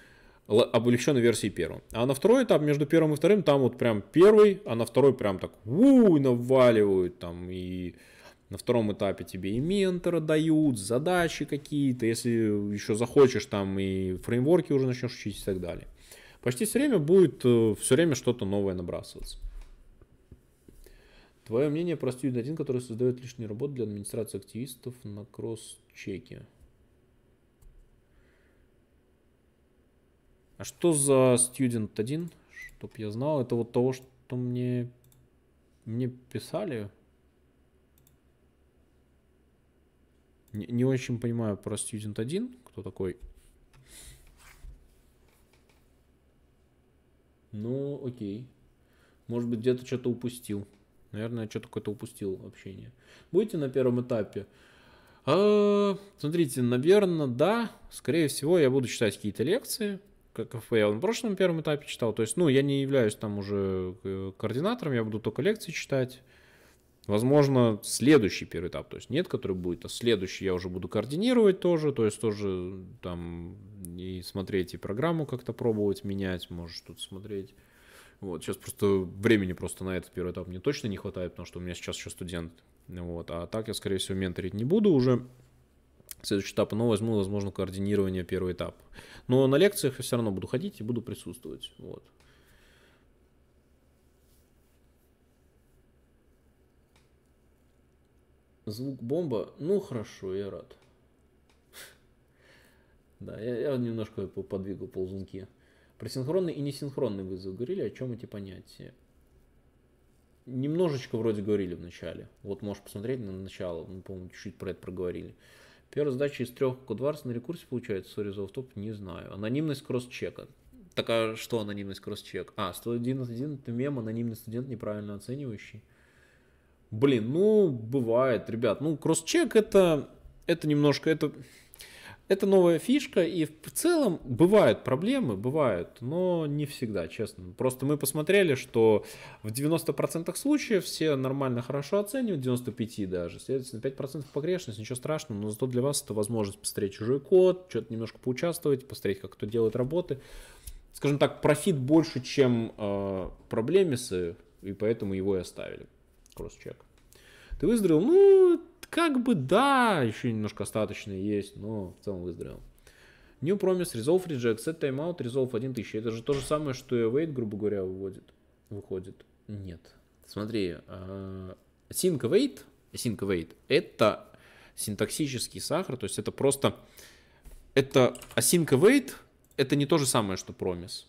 облегченной версии первым. А на второй этап, между первым и вторым, там вот прям первый, а на второй прям так ууу, наваливают там и на втором этапе тебе и ментора дают, задачи какие-то, если еще захочешь, там и фреймворки уже начнешь учить и так далее. Почти все время будет э, все время что-то новое набрасываться. Твое мнение про Student 1, который создает лишние работы для администрации активистов на кросс-чеке? А что за студент 1? Чтоб я знал, это вот того, что мне, мне писали. Не, не очень понимаю про студент 1, кто такой. Ну, окей. Может быть, где-то что-то упустил. Наверное, что-то какое-то упустил общение. Будете на первом этапе? А, смотрите, наверное, да. Скорее всего, я буду читать какие-то лекции. КФП я на прошлом первом этапе читал. То есть, ну, я не являюсь там уже э, координатором, я буду только лекции читать. Возможно, следующий первый этап, то есть нет, который будет, а следующий я уже буду координировать тоже, то есть тоже там и смотреть, и программу как-то пробовать менять, может тут смотреть. Вот, сейчас просто времени просто на этот первый этап мне точно не хватает, потому что у меня сейчас еще студент. Вот, а так я, скорее всего, менторить не буду уже. Следующий этап, но возьму, возможно, координирование первого этапа. Но на лекциях я все равно буду ходить и буду присутствовать. Вот. Звук бомба. Ну хорошо, я рад. Да, я, я немножко подвигал ползунки. Про синхронный и несинхронный вызов говорили, о чем эти понятия? Немножечко вроде говорили в начале. Вот можешь посмотреть на начало, мы, по-моему, чуть-чуть про это проговорили. Первая задача из трех кодварс на рекурсе получается. Sorry за топ не знаю. Анонимность кросс-чека. Такая что анонимность кросс-чек? А, 111 это мем, анонимный студент неправильно оценивающий. Блин, ну, бывает, ребят. Ну, кросс-чек это, это немножко, это это новая фишка, и в целом бывают проблемы, бывают, но не всегда, честно. Просто мы посмотрели, что в 90% случаев все нормально, хорошо оценивают, 95% даже. Следовательно, 5% погрешность, ничего страшного, но зато для вас это возможность посмотреть чужой код, что-то немножко поучаствовать, посмотреть, как кто делает работы. Скажем так, профит больше, чем э, проблемисы, и поэтому его и оставили. Кросс-чек. Ты выздоровел? Ну, как бы да, еще немножко остаточные есть, но в целом выздоровел. New Promise, Resolve Reject, Set Timeout, Resolve 1000. Это же то же самое, что и Await, грубо говоря, выводит, выходит. Нет. Смотри, uh, Sync Await, Sync Await, это синтаксический сахар, то есть это просто... Это async а await, это не то же самое, что промис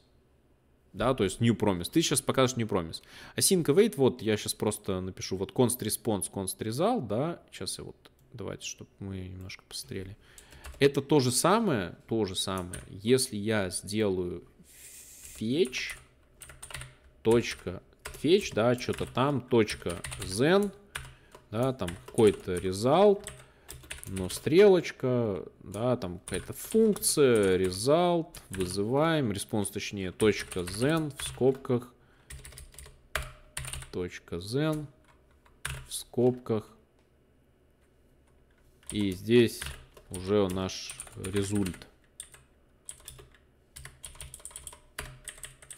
да, то есть new promise, ты сейчас покажешь new promise. Async await, вот я сейчас просто напишу вот const response, const result, да, сейчас я вот, давайте, чтобы мы немножко посмотрели. Это то же самое, то же самое, если я сделаю fetch, точка fetch, да, что-то там, точка zen, да, там какой-то result, но стрелочка, да, там какая-то функция, result, вызываем, response, точнее, точка .zen в скобках, точка .zen в скобках, и здесь уже наш результат.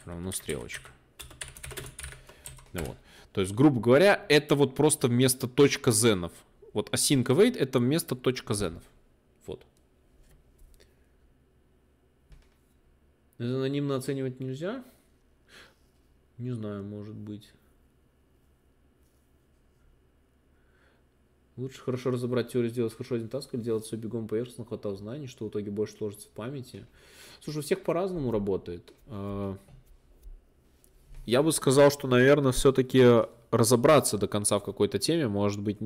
равно стрелочка. Ну вот. То есть, грубо говоря, это вот просто вместо точка зенов вот async await это вместо точка .zenов. Вот. Анонимно оценивать нельзя? Не знаю, может быть. Лучше хорошо разобрать теорию, сделать хорошо один таск, или делать все бегом поверхностно, хватал знаний, что в итоге больше сложится в памяти. Слушай, у всех по-разному работает. А, я бы сказал, что, наверное, все-таки разобраться до конца в какой-то теме, может быть,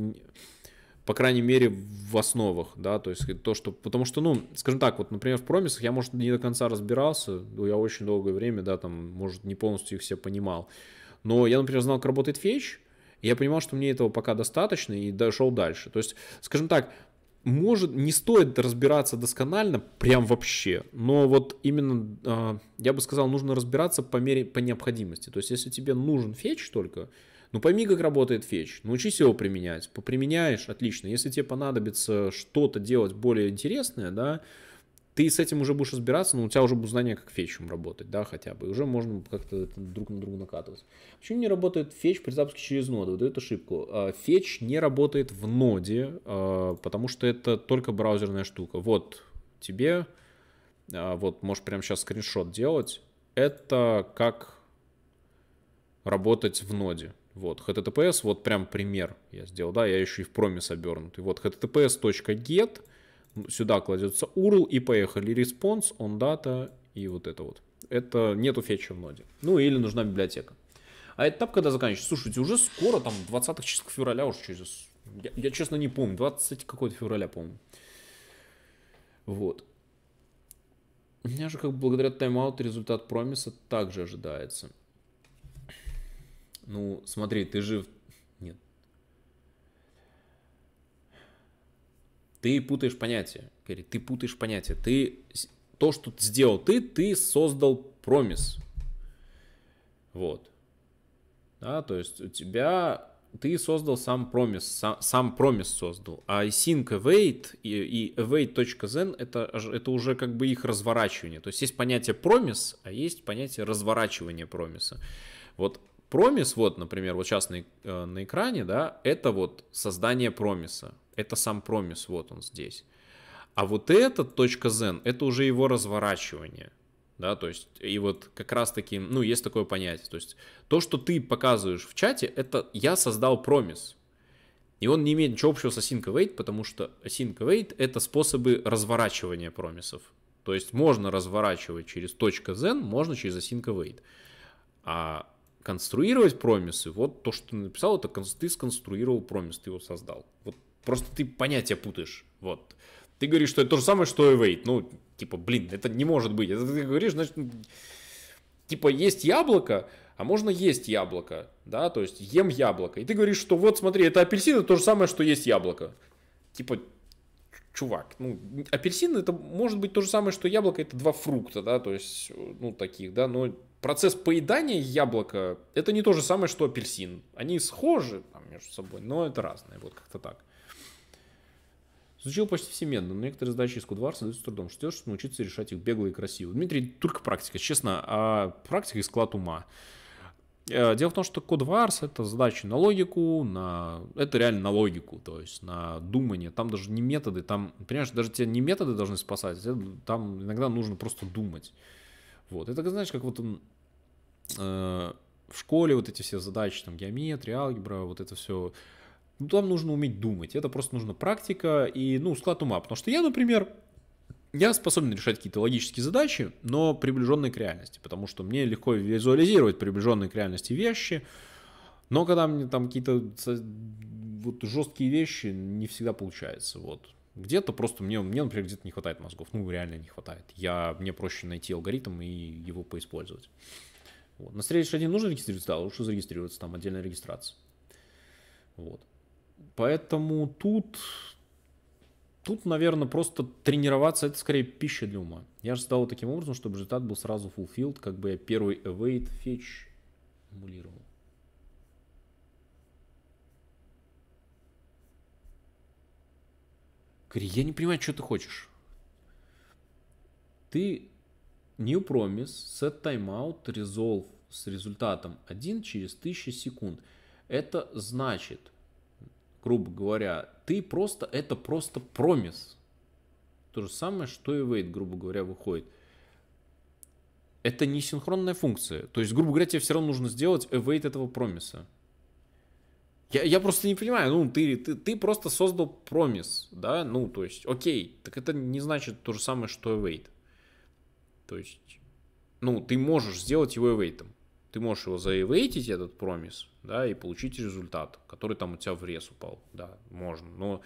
по крайней мере, в основах, да, то есть то, что, потому что, ну, скажем так, вот, например, в промисах я, может, не до конца разбирался, ну, я очень долгое время, да, там, может, не полностью их все понимал, но я, например, знал, как работает фетч, и я понимал, что мне этого пока достаточно, и дошел дальше, то есть, скажем так, может, не стоит разбираться досконально, прям вообще, но вот именно, а, я бы сказал, нужно разбираться по мере, по необходимости, то есть, если тебе нужен фетч только, ну пойми, как работает фетч, научись его применять. Поприменяешь, отлично. Если тебе понадобится что-то делать более интересное, да, ты с этим уже будешь разбираться, но у тебя уже будут знания, как фетчем работать, да, хотя бы. И уже можно как-то друг на друга накатывать. Почему не работает фетч при запуске через ноду? Выдает ошибку. А, фетч не работает в ноде, а, потому что это только браузерная штука. Вот тебе, а, вот можешь прямо сейчас скриншот делать. Это как работать в ноде. Вот, https, вот прям пример я сделал, да, я еще и в промис обернутый. Вот https.get, сюда кладется URL и поехали. Response, on data и вот это вот. Это нету фетча в ноде. Ну или нужна библиотека. А этап когда заканчивается? Слушайте, уже скоро, там 20 числа февраля уже через... Я, я честно не помню, 20 какой-то февраля, помню. Вот. У меня же как бы благодаря тайм-ауту результат промиса также ожидается. Ну, смотри, ты же... Нет. Ты путаешь понятия, Кэрри, ты путаешь понятия. Ты... То, что ты сделал ты, ты создал промис. Вот. Да, то есть у тебя ты создал сам промис, сам, сам промис создал. А async await и, и await.zen это, это уже как бы их разворачивание. То есть есть понятие промис, а есть понятие разворачивания промиса. Вот Промис, вот, например, вот сейчас на, э, на экране, да, это вот создание промиса. Это сам промис, вот он здесь. А вот этот точка Zen, это уже его разворачивание. Да, то есть, и вот как раз таки, ну, есть такое понятие. То есть, то, что ты показываешь в чате, это я создал промис. И он не имеет ничего общего с async await, потому что async await это способы разворачивания промисов. То есть можно разворачивать через .zen, можно через async await. А конструировать промисы, вот то, что ты написал, это ты сконструировал промис, ты его создал. Вот просто ты понятия путаешь. Вот. Ты говоришь, что это то же самое, что и wait. Ну, типа, блин, это не может быть. Это ты говоришь, значит, ну, типа, есть яблоко, а можно есть яблоко, да, то есть ем яблоко. И ты говоришь, что вот смотри, это апельсин, это то же самое, что есть яблоко. Типа, чувак, ну, апельсин это может быть то же самое, что яблоко, это два фрукта, да, то есть, ну, таких, да, но процесс поедания яблока это не то же самое, что апельсин. Они схожи там, между собой, но это разное, вот как-то так. Изучил почти всеменно, но некоторые задачи из Кудварса дают с трудом. Что делать, научиться решать их бегло и красиво? Дмитрий, только практика, честно, а практика и склад ума. Э, дело в том, что код варс это задача на логику, на... это реально на логику, то есть на думание. Там даже не методы, там, понимаешь, даже тебе не методы должны спасать, там иногда нужно просто думать. Вот. Это, знаешь, как вот э, в школе вот эти все задачи, там, геометрия, алгебра, вот это все. Ну, там нужно уметь думать, это просто нужна практика и, ну, склад ума. Потому что я, например, я способен решать какие-то логические задачи, но приближенные к реальности, потому что мне легко визуализировать приближенные к реальности вещи, но когда мне там какие-то вот жесткие вещи, не всегда получается, вот. Где-то просто мне, мне, например, где-то не хватает мозгов, ну реально не хватает. Я, мне проще найти алгоритм и его поиспользовать. Вот. На стреле один нужно регистрироваться? Да, лучше зарегистрироваться, там отдельная регистрация. Вот. Поэтому тут Тут, наверное, просто тренироваться, это скорее пища для ума. Я же задал таким образом, чтобы результат был сразу fulfilled, как бы я первый await fetch эмулировал. Кри, я не понимаю, что ты хочешь. Ты new promise, set timeout, resolve с результатом 1 через 1000 секунд. Это значит, грубо говоря, ты просто, это просто промис. То же самое, что и wait, грубо говоря, выходит. Это не синхронная функция. То есть, грубо говоря, тебе все равно нужно сделать await э, этого промиса. Я, я просто не понимаю, ну, ты, ты, ты просто создал промис, да, ну, то есть, окей, так это не значит то же самое, что await. То есть, ну, ты можешь сделать его await ты можешь его заэвейтить, этот промис, да, и получить результат, который там у тебя в рез упал, да, можно, но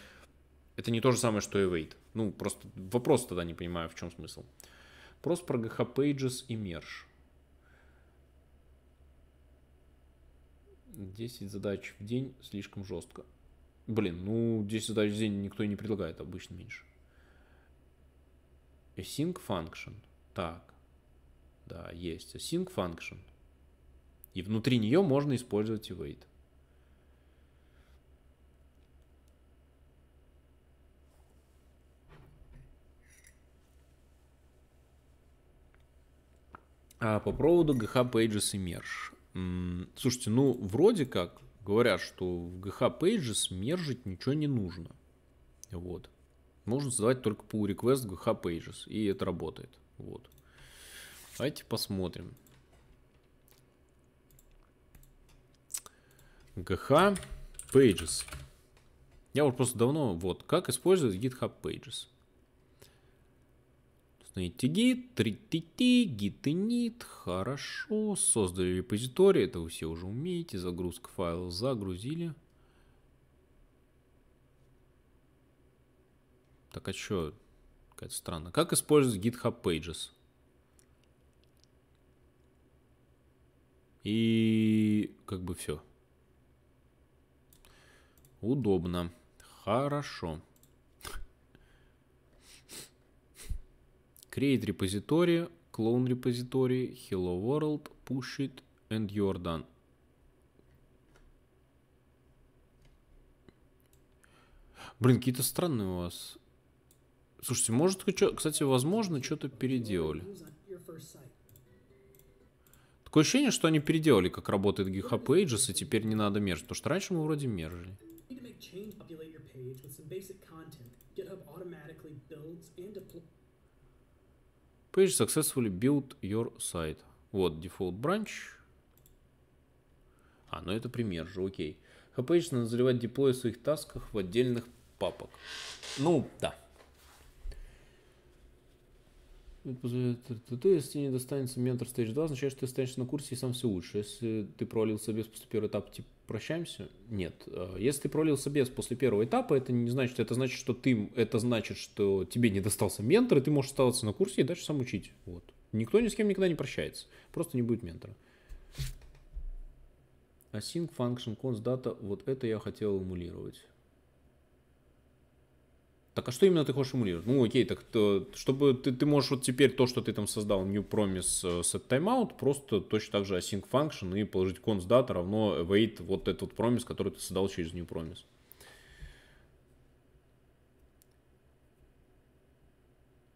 это не то же самое, что эвейт. Ну, просто вопрос тогда не понимаю, в чем смысл. Просто про GH Pages и Merge. 10 задач в день слишком жестко. Блин, ну 10 задач в день никто и не предлагает, обычно меньше. Async function. Так. Да, есть. Async function. И внутри нее можно использовать await. А по поводу GH Pages и Merge. Слушайте, ну вроде как говорят, что в GH Pages мержить ничего не нужно. Вот. Можно создавать только pull request GH Pages, и это работает. Вот. Давайте посмотрим. GH Pages. Я уже просто давно... Вот, как использовать GitHub Pages. Найти гид, тритити, гид и нит, хорошо, создали репозиторий, это вы все уже умеете, загрузка файлов загрузили. Так, а что? Какая-то странно. Как использовать GitHub Pages? И как бы все. Удобно. Хорошо. Create repository, clone repository, hello world, push it, and you're done. Блин, какие-то странные у вас. Слушайте, может, кстати, возможно, что-то переделали. Такое ощущение, что они переделали, как работает GitHub Pages, и теперь не надо мержить. Потому что раньше мы вроде мержили chain populate your page with some basic content, GitHub automatically builds and deploys. Page successfully built your site. Вот default branch. А, ну это пример же, окей. HPage надо заливать деплои в своих тасках в отдельных папок. Ну, да. То Если не достанется ментор Stage 2, означает, что ты останешься на курсе и сам все лучше. Если ты провалился без после первого этапа, типа прощаемся? Нет. А, если ты провалился без после первого этапа, это не значит, это значит, что ты, это значит, что тебе не достался ментор, и ты можешь оставаться на курсе и дальше сам учить. Вот. Никто ни с кем никогда не прощается. Просто не будет ментора. Async function const data, вот это я хотел эмулировать. Так а что именно ты хочешь эмулировать? Ну, окей, так то, чтобы ты, ты можешь вот теперь то, что ты там создал, new promise э, set timeout, просто точно так же async function и положить const data равно await вот этот промис, вот который ты создал через new promise.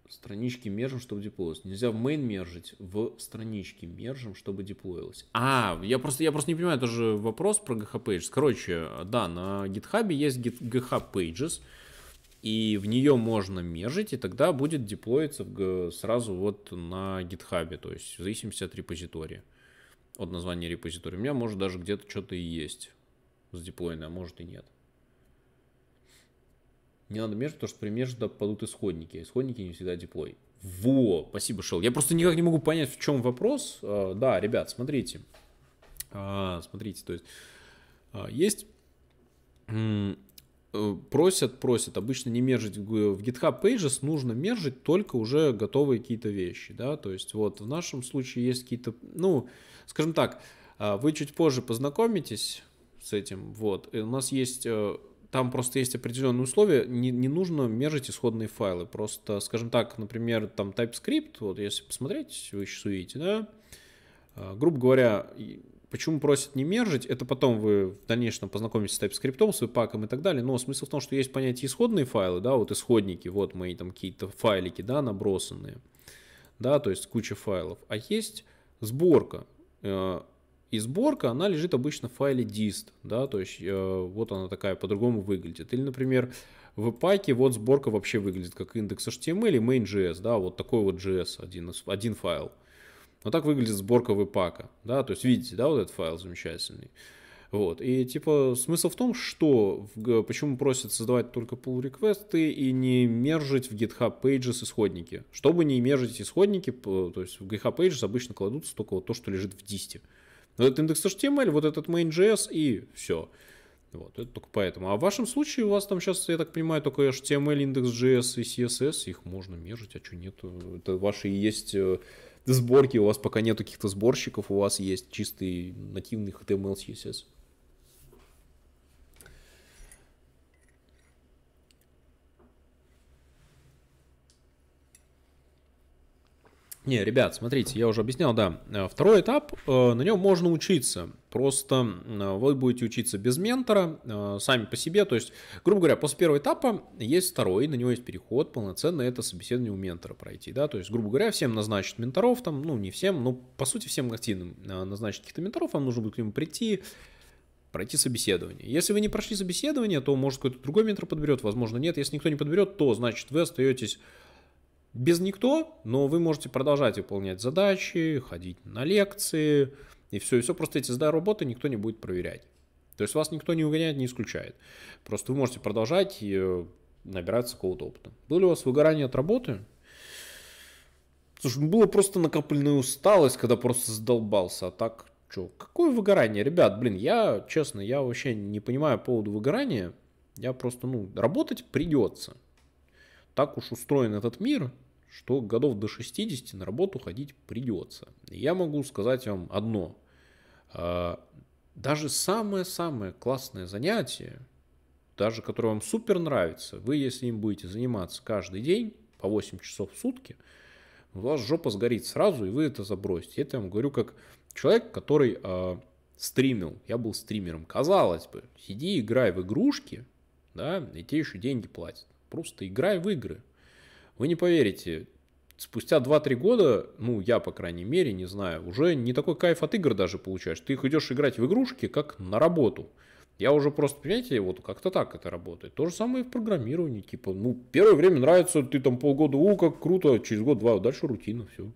странички мержим, чтобы деплоилось. Нельзя в main мержить, в страничке мержим, чтобы деплоилось. А, я просто, я просто не понимаю, это же вопрос про GitHub Pages. Короче, да, на GitHub есть GitHub Pages, и в нее можно мержить, и тогда будет деплоиться сразу вот на гитхабе, то есть в зависимости от репозитория, от названия репозитория. У меня может даже где-то что-то и есть сдеплоенное, а может и нет. Не надо мержить, потому что при мерже падут исходники, а исходники не всегда деплой. Во, спасибо, Шел. Я просто никак не могу понять, в чем вопрос. А, да, ребят, смотрите. А, смотрите, то есть а, есть Э, просят, просят. Обычно не мержить в GitHub Pages, нужно мержить только уже готовые какие-то вещи, да, то есть вот в нашем случае есть какие-то, ну, скажем так, э, вы чуть позже познакомитесь с этим, вот, и у нас есть э, там просто есть определенные условия, не, не нужно мержить исходные файлы. Просто, скажем так, например, там TypeScript, вот если посмотреть, вы сейчас увидите, да, грубо говоря, Почему просят не мержить? Это потом вы в дальнейшем познакомитесь с TypeScript, с веб-паком и так далее. Но смысл в том, что есть понятие исходные файлы, да, вот исходники, вот мои там какие-то файлики, да, набросанные, да, то есть куча файлов. А есть сборка. Э, и сборка, она лежит обычно в файле dist, да, то есть э, вот она такая по-другому выглядит. Или, например, в паке вот сборка вообще выглядит как индекс HTML и main.js, да, вот такой вот JS, один, один файл. Вот ну, так выглядит сборка веб-пака, да, то есть видите, да, вот этот файл замечательный. Вот. И типа смысл в том, что почему просят создавать только pull реквесты и не мержить в GitHub Pages исходники. Чтобы не мержить исходники, то есть в GitHub Pages обычно кладутся только вот то, что лежит в дисте. Вот этот index.html, вот этот main.js и все. Вот, это только поэтому. А в вашем случае у вас там сейчас, я так понимаю, только HTML, индекс.js и CSS, их можно мержить, а что нет? Это ваши есть э, сборки, у вас пока нет каких-то сборщиков, у вас есть чистый нативный HTML, CSS. Не, ребят, смотрите, я уже объяснял, да. Э, второй этап, э, на нем можно учиться. Просто э, вы будете учиться без ментора, э, сами по себе. То есть, грубо говоря, после первого этапа есть второй, на него есть переход полноценно, это собеседование у ментора пройти. Да? То есть, грубо говоря, всем назначат менторов, там, ну не всем, но по сути всем активным э, назначат каких-то менторов, вам нужно будет к нему прийти, пройти собеседование. Если вы не прошли собеседование, то, может, какой-то другой ментор подберет, возможно, нет. Если никто не подберет, то, значит, вы остаетесь без никто, но вы можете продолжать выполнять задачи, ходить на лекции, и все, и все просто эти сда работы никто не будет проверять. То есть вас никто не угоняет, не исключает. Просто вы можете продолжать и э, набираться какого-то опыта. Было ли у вас выгорание от работы? Слушай, ну, было просто накопленная усталость, когда просто задолбался, а так что? Какое выгорание? Ребят, блин, я, честно, я вообще не понимаю поводу выгорания. Я просто, ну, работать придется. Так уж устроен этот мир, что годов до 60 на работу ходить придется. И я могу сказать вам одно. А, даже самое-самое классное занятие, даже которое вам супер нравится, вы, если им будете заниматься каждый день по 8 часов в сутки, у вас жопа сгорит сразу, и вы это забросите. Это я вам говорю как человек, который э, стримил. Я был стримером. Казалось бы, сиди, играй в игрушки, да, и тебе еще деньги платят. Просто играй в игры. Вы не поверите, спустя 2-3 года, ну, я, по крайней мере, не знаю, уже не такой кайф от игр даже получаешь. Ты их идешь играть в игрушки, как на работу. Я уже просто, понимаете, вот как-то так это работает. То же самое и в программировании. Типа, ну, первое время нравится, ты там полгода, у, как круто, через год-два, дальше рутина, все.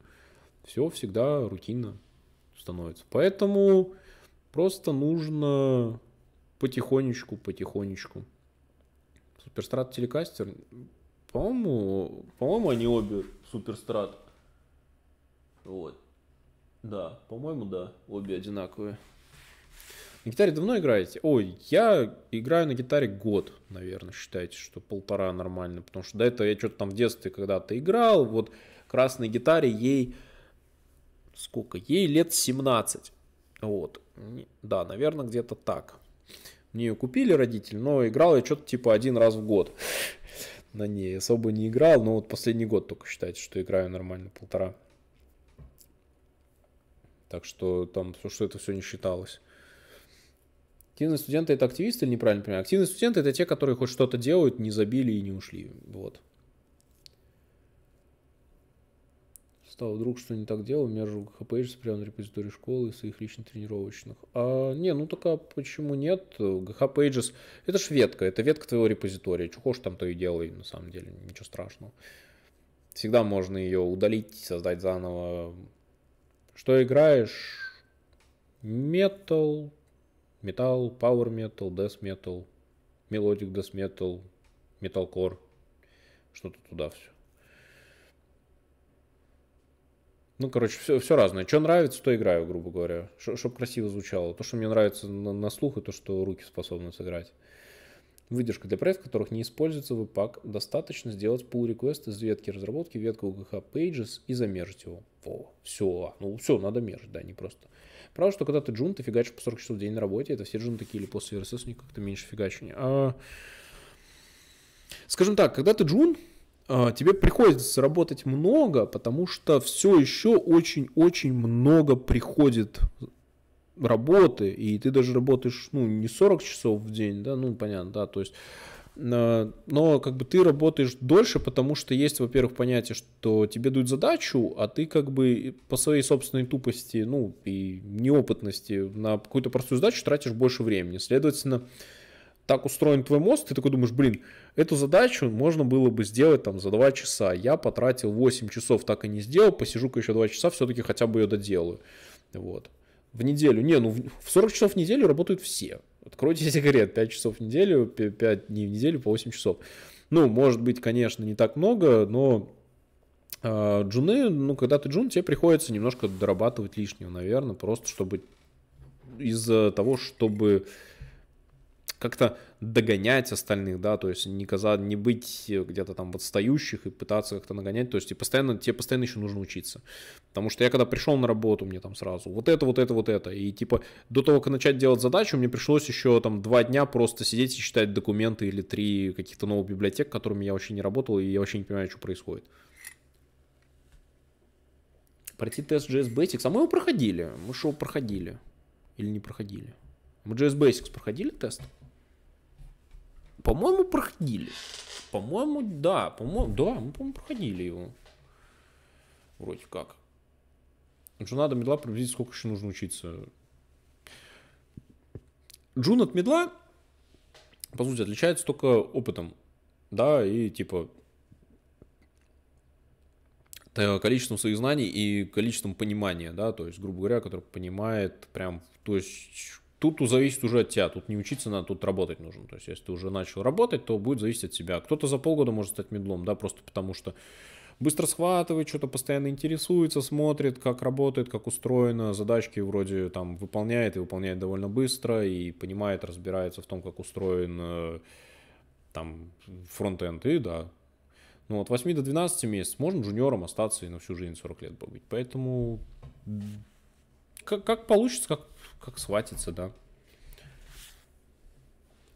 Все всегда рутинно становится. Поэтому просто нужно потихонечку, потихонечку. Суперстрат телекастер, по-моему, по-моему, они обе суперстрат. Вот. Да, по-моему, да. Обе одинаковые. На гитаре давно играете? Ой, я играю на гитаре год, наверное, считайте, что полтора нормально, потому что до этого я что-то там в детстве когда-то играл, вот красной гитаре ей сколько? Ей лет 17. Вот. Да, наверное, где-то так. Мне ее купили родители, но играл я что-то типа один раз в год на ней особо не играл, но вот последний год только считайте, что играю нормально, полтора. Так что там все, что это все не считалось. Активные студенты это активисты или неправильно понимаю? Активные студенты это те, которые хоть что-то делают, не забили и не ушли. Вот. стал вдруг что не так делал, у меня же GHPH прямо на репозитории школы своих личных тренировочных. А, не, ну так а почему нет? GH это ж ветка, это ветка твоего репозитория. Чего ж там то и делай, на самом деле, ничего страшного. Всегда можно ее удалить, создать заново. Что играешь? Metal, металл, power metal, death metal, мелодик death metal, metalcore. Что-то туда все. Ну, короче, все, все разное. Что нравится, то играю, грубо говоря. Чтобы красиво звучало. То, что мне нравится на, на слух, и то, что руки способны сыграть. Выдержка для проектов, в которых не используется веб-пак, достаточно сделать pull request из ветки разработки, ветку UGH Pages и замержить его. Во, все, ну все, надо мержить, да, не просто. Правда, что когда ты джун, ты фигачишь по 40 часов в день на работе, это все джун такие или после RSS у них как-то меньше фигачения. А... Скажем так, когда ты джун, а, тебе приходится работать много, потому что все еще очень-очень много приходит работы, и ты даже работаешь, ну, не 40 часов в день, да, ну, понятно, да, то есть, а, но как бы ты работаешь дольше, потому что есть, во-первых, понятие, что тебе дают задачу, а ты как бы по своей собственной тупости, ну, и неопытности на какую-то простую задачу тратишь больше времени, следовательно, так устроен твой мозг, ты такой думаешь, блин, эту задачу можно было бы сделать там за 2 часа. Я потратил 8 часов, так и не сделал, посижу-ка еще 2 часа, все-таки хотя бы ее доделаю. Вот. В неделю. Не, ну в 40 часов в неделю работают все. Откройте секрет, 5 часов в неделю, 5 дней в неделю по 8 часов. Ну, может быть, конечно, не так много, но э, джуны, ну, когда ты джун, тебе приходится немножко дорабатывать лишнего, наверное, просто чтобы из-за того, чтобы как-то догонять остальных, да, то есть не, каза, не быть где-то там в отстающих и пытаться как-то нагонять, то есть и постоянно, тебе постоянно еще нужно учиться, потому что я когда пришел на работу, мне там сразу вот это, вот это, вот это, и типа до того, как начать делать задачу, мне пришлось еще там два дня просто сидеть и читать документы или три каких-то новых библиотек, которыми я вообще не работал, и я вообще не понимаю, что происходит. Пройти тест JS Basics, а мы его проходили, мы шоу проходили или не проходили? Мы JS Basics проходили тест? По-моему, проходили. По-моему, да. По-моему, да, мы, по-моему, проходили его. Вроде как. Джуна надо медла приблизить, сколько еще нужно учиться. Джун от медла, по сути, отличается только опытом. Да, и типа количеством своих знаний и количеством понимания, да, то есть, грубо говоря, который понимает прям, то есть, тут зависит уже от тебя. Тут не учиться надо, тут работать нужно. То есть, если ты уже начал работать, то будет зависеть от тебя. Кто-то за полгода может стать медлом, да, просто потому что быстро схватывает, что-то постоянно интересуется, смотрит, как работает, как устроено, задачки вроде там выполняет и выполняет довольно быстро, и понимает, разбирается в том, как устроен э, там фронтенд, и да, ну, от 8 до 12 месяцев можно джуниором остаться и на всю жизнь 40 лет побыть. Поэтому как, как получится, как как схватится, да.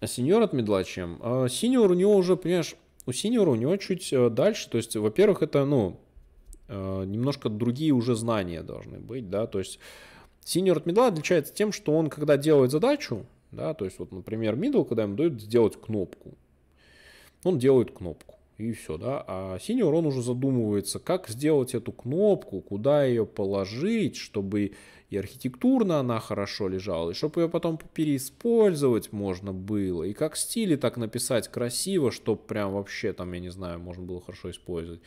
А сеньор от медла чем? А, сеньор у него уже, понимаешь, у синьора у него чуть э, дальше. То есть, во-первых, это, ну, э, немножко другие уже знания должны быть, да. То есть, синьор от медла отличается тем, что он, когда делает задачу, да, то есть, вот, например, мидл, когда ему дают сделать кнопку, он делает кнопку и все, да. А синер, он уже задумывается, как сделать эту кнопку, куда ее положить, чтобы и архитектурно она хорошо лежала, и чтобы ее потом переиспользовать можно было, и как стили так написать красиво, чтобы прям вообще там, я не знаю, можно было хорошо использовать.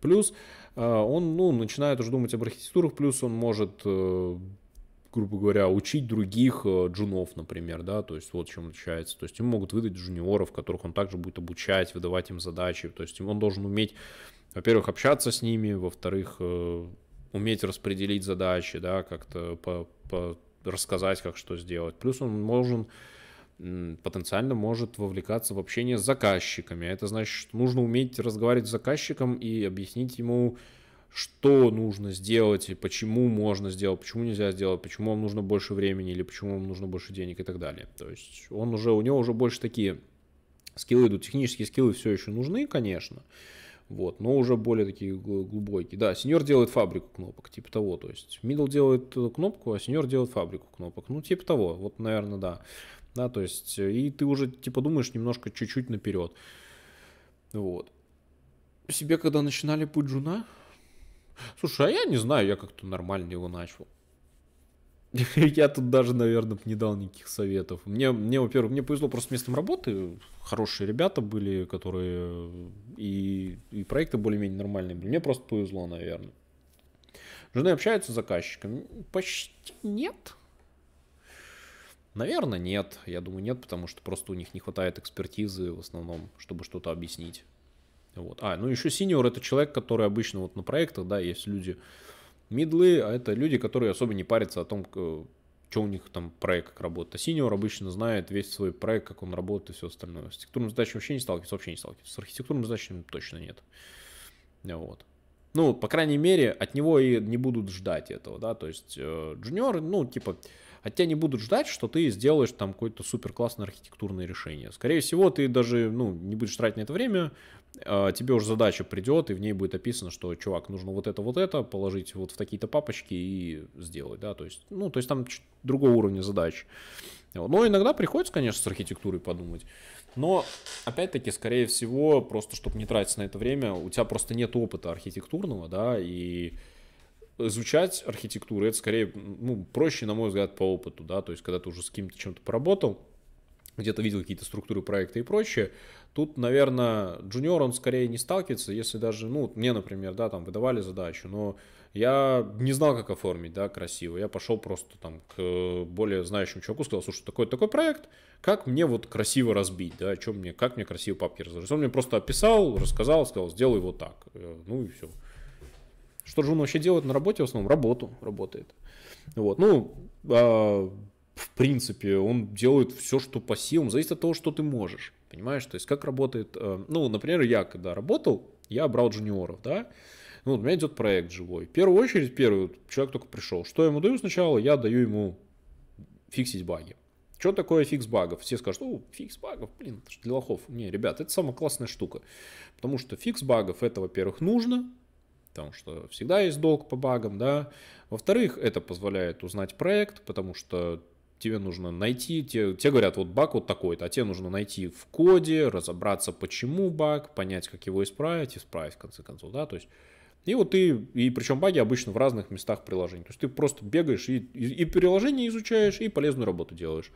Плюс а, он ну, начинает уже думать об архитектурах, плюс он может э, грубо говоря, учить других э, джунов, например, да, то есть вот чем отличается. То есть ему могут выдать джуниоров, которых он также будет обучать, выдавать им задачи. То есть он должен уметь, во-первых, общаться с ними, во-вторых, э, уметь распределить задачи, да, как-то по, по рассказать, как что сделать. Плюс он должен потенциально может вовлекаться в общение с заказчиками. Это значит, что нужно уметь разговаривать с заказчиком и объяснить ему, что нужно сделать и почему можно сделать, почему нельзя сделать, почему вам нужно больше времени или почему вам нужно больше денег и так далее. То есть он уже, у него уже больше такие скиллы идут, технические скиллы все еще нужны, конечно, вот, но уже более такие глубокие. Да, сеньор делает фабрику кнопок, типа того, то есть мидл делает кнопку, а сеньор делает фабрику кнопок, ну типа того, вот, наверное, да. Да, то есть, э, и ты уже, типа, думаешь немножко чуть-чуть наперед. Вот. Себе, когда начинали путь джуна, Слушай, а я не знаю, я как-то нормально его начал. Я тут даже, наверное, не дал никаких советов. Мне, мне во-первых, мне повезло просто с местом работы. Хорошие ребята были, которые э, и, и проекты более-менее нормальные были. Мне просто повезло, наверное. Жены общаются с заказчиком? Почти нет. Наверное, нет. Я думаю, нет, потому что просто у них не хватает экспертизы в основном, чтобы что-то объяснить. Вот. А, ну еще синьор это человек, который обычно вот на проектах, да, есть люди мидлы, а это люди, которые особо не парятся о том, что у них там проект как работает. А синьор обычно знает весь свой проект, как он работает и все остальное. С архитектурным задачами вообще не сталкивается, вообще не сталкивается. С архитектурным задачами точно нет. Вот. Ну, по крайней мере, от него и не будут ждать этого, да, то есть э, джуниор, ну, типа, от тебя не будут ждать, что ты сделаешь там какое-то супер классное архитектурное решение. Скорее всего, ты даже, ну, не будешь тратить на это время, а, тебе уже задача придет, и в ней будет описано, что, чувак, нужно вот это, вот это положить вот в такие-то папочки и сделать, да, то есть, ну, то есть там другого уровня задач. Но иногда приходится, конечно, с архитектурой подумать. Но, опять-таки, скорее всего, просто чтобы не тратить на это время, у тебя просто нет опыта архитектурного, да, и изучать архитектуру, это скорее, ну, проще, на мой взгляд, по опыту, да, то есть, когда ты уже с кем-то чем-то поработал, где-то видел какие-то структуры проекта и прочее, Тут, наверное, джуниор, он скорее не сталкивается, если даже, ну, мне, например, да, там выдавали задачу, но я не знал, как оформить, да, красиво. Я пошел просто там к более знающему человеку, сказал, слушай, такой такой проект, как мне вот красиво разбить, да, что мне, как мне красиво папки разложить. Он мне просто описал, рассказал, сказал, сделай вот так. Ну и все. Что же он вообще делает на работе в основном? Работу работает. Вот, ну, а, в принципе, он делает все, что по силам, зависит от того, что ты можешь понимаешь? То есть как работает, э, ну, например, я когда работал, я брал джуниоров, да, ну, у меня идет проект живой. В первую очередь, первый человек только пришел. Что я ему даю сначала? Я даю ему фиксить баги. Что такое фикс багов? Все скажут, о, фикс багов, блин, это же для лохов. Не, ребят, это самая классная штука. Потому что фикс багов, это, во-первых, нужно, потому что всегда есть долг по багам, да. Во-вторых, это позволяет узнать проект, потому что тебе нужно найти, тебе, тебе говорят, вот баг вот такой-то, а тебе нужно найти в коде, разобраться, почему баг, понять, как его исправить, исправить в конце концов, да, то есть и вот ты, и причем баги обычно в разных местах приложений. То есть ты просто бегаешь и, и, и приложение изучаешь, и полезную работу делаешь.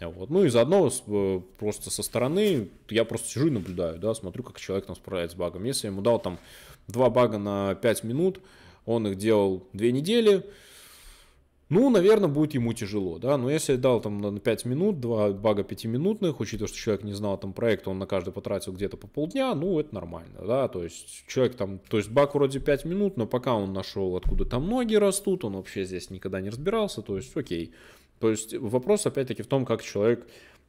Вот. Ну и заодно э, просто со стороны я просто сижу и наблюдаю, да, смотрю, как человек там справляется с багом. Если я ему дал там два бага на 5 минут, он их делал две недели, ну, наверное, будет ему тяжело, да, но если я дал там на 5 минут, два бага 5-минутных, учитывая, что человек не знал там проекта, он на каждый потратил где-то по полдня, ну, это нормально, да, то есть человек там, то есть баг вроде 5 минут, но пока он нашел, откуда там ноги растут, он вообще здесь никогда не разбирался, то есть окей. То есть вопрос опять-таки в том, как человек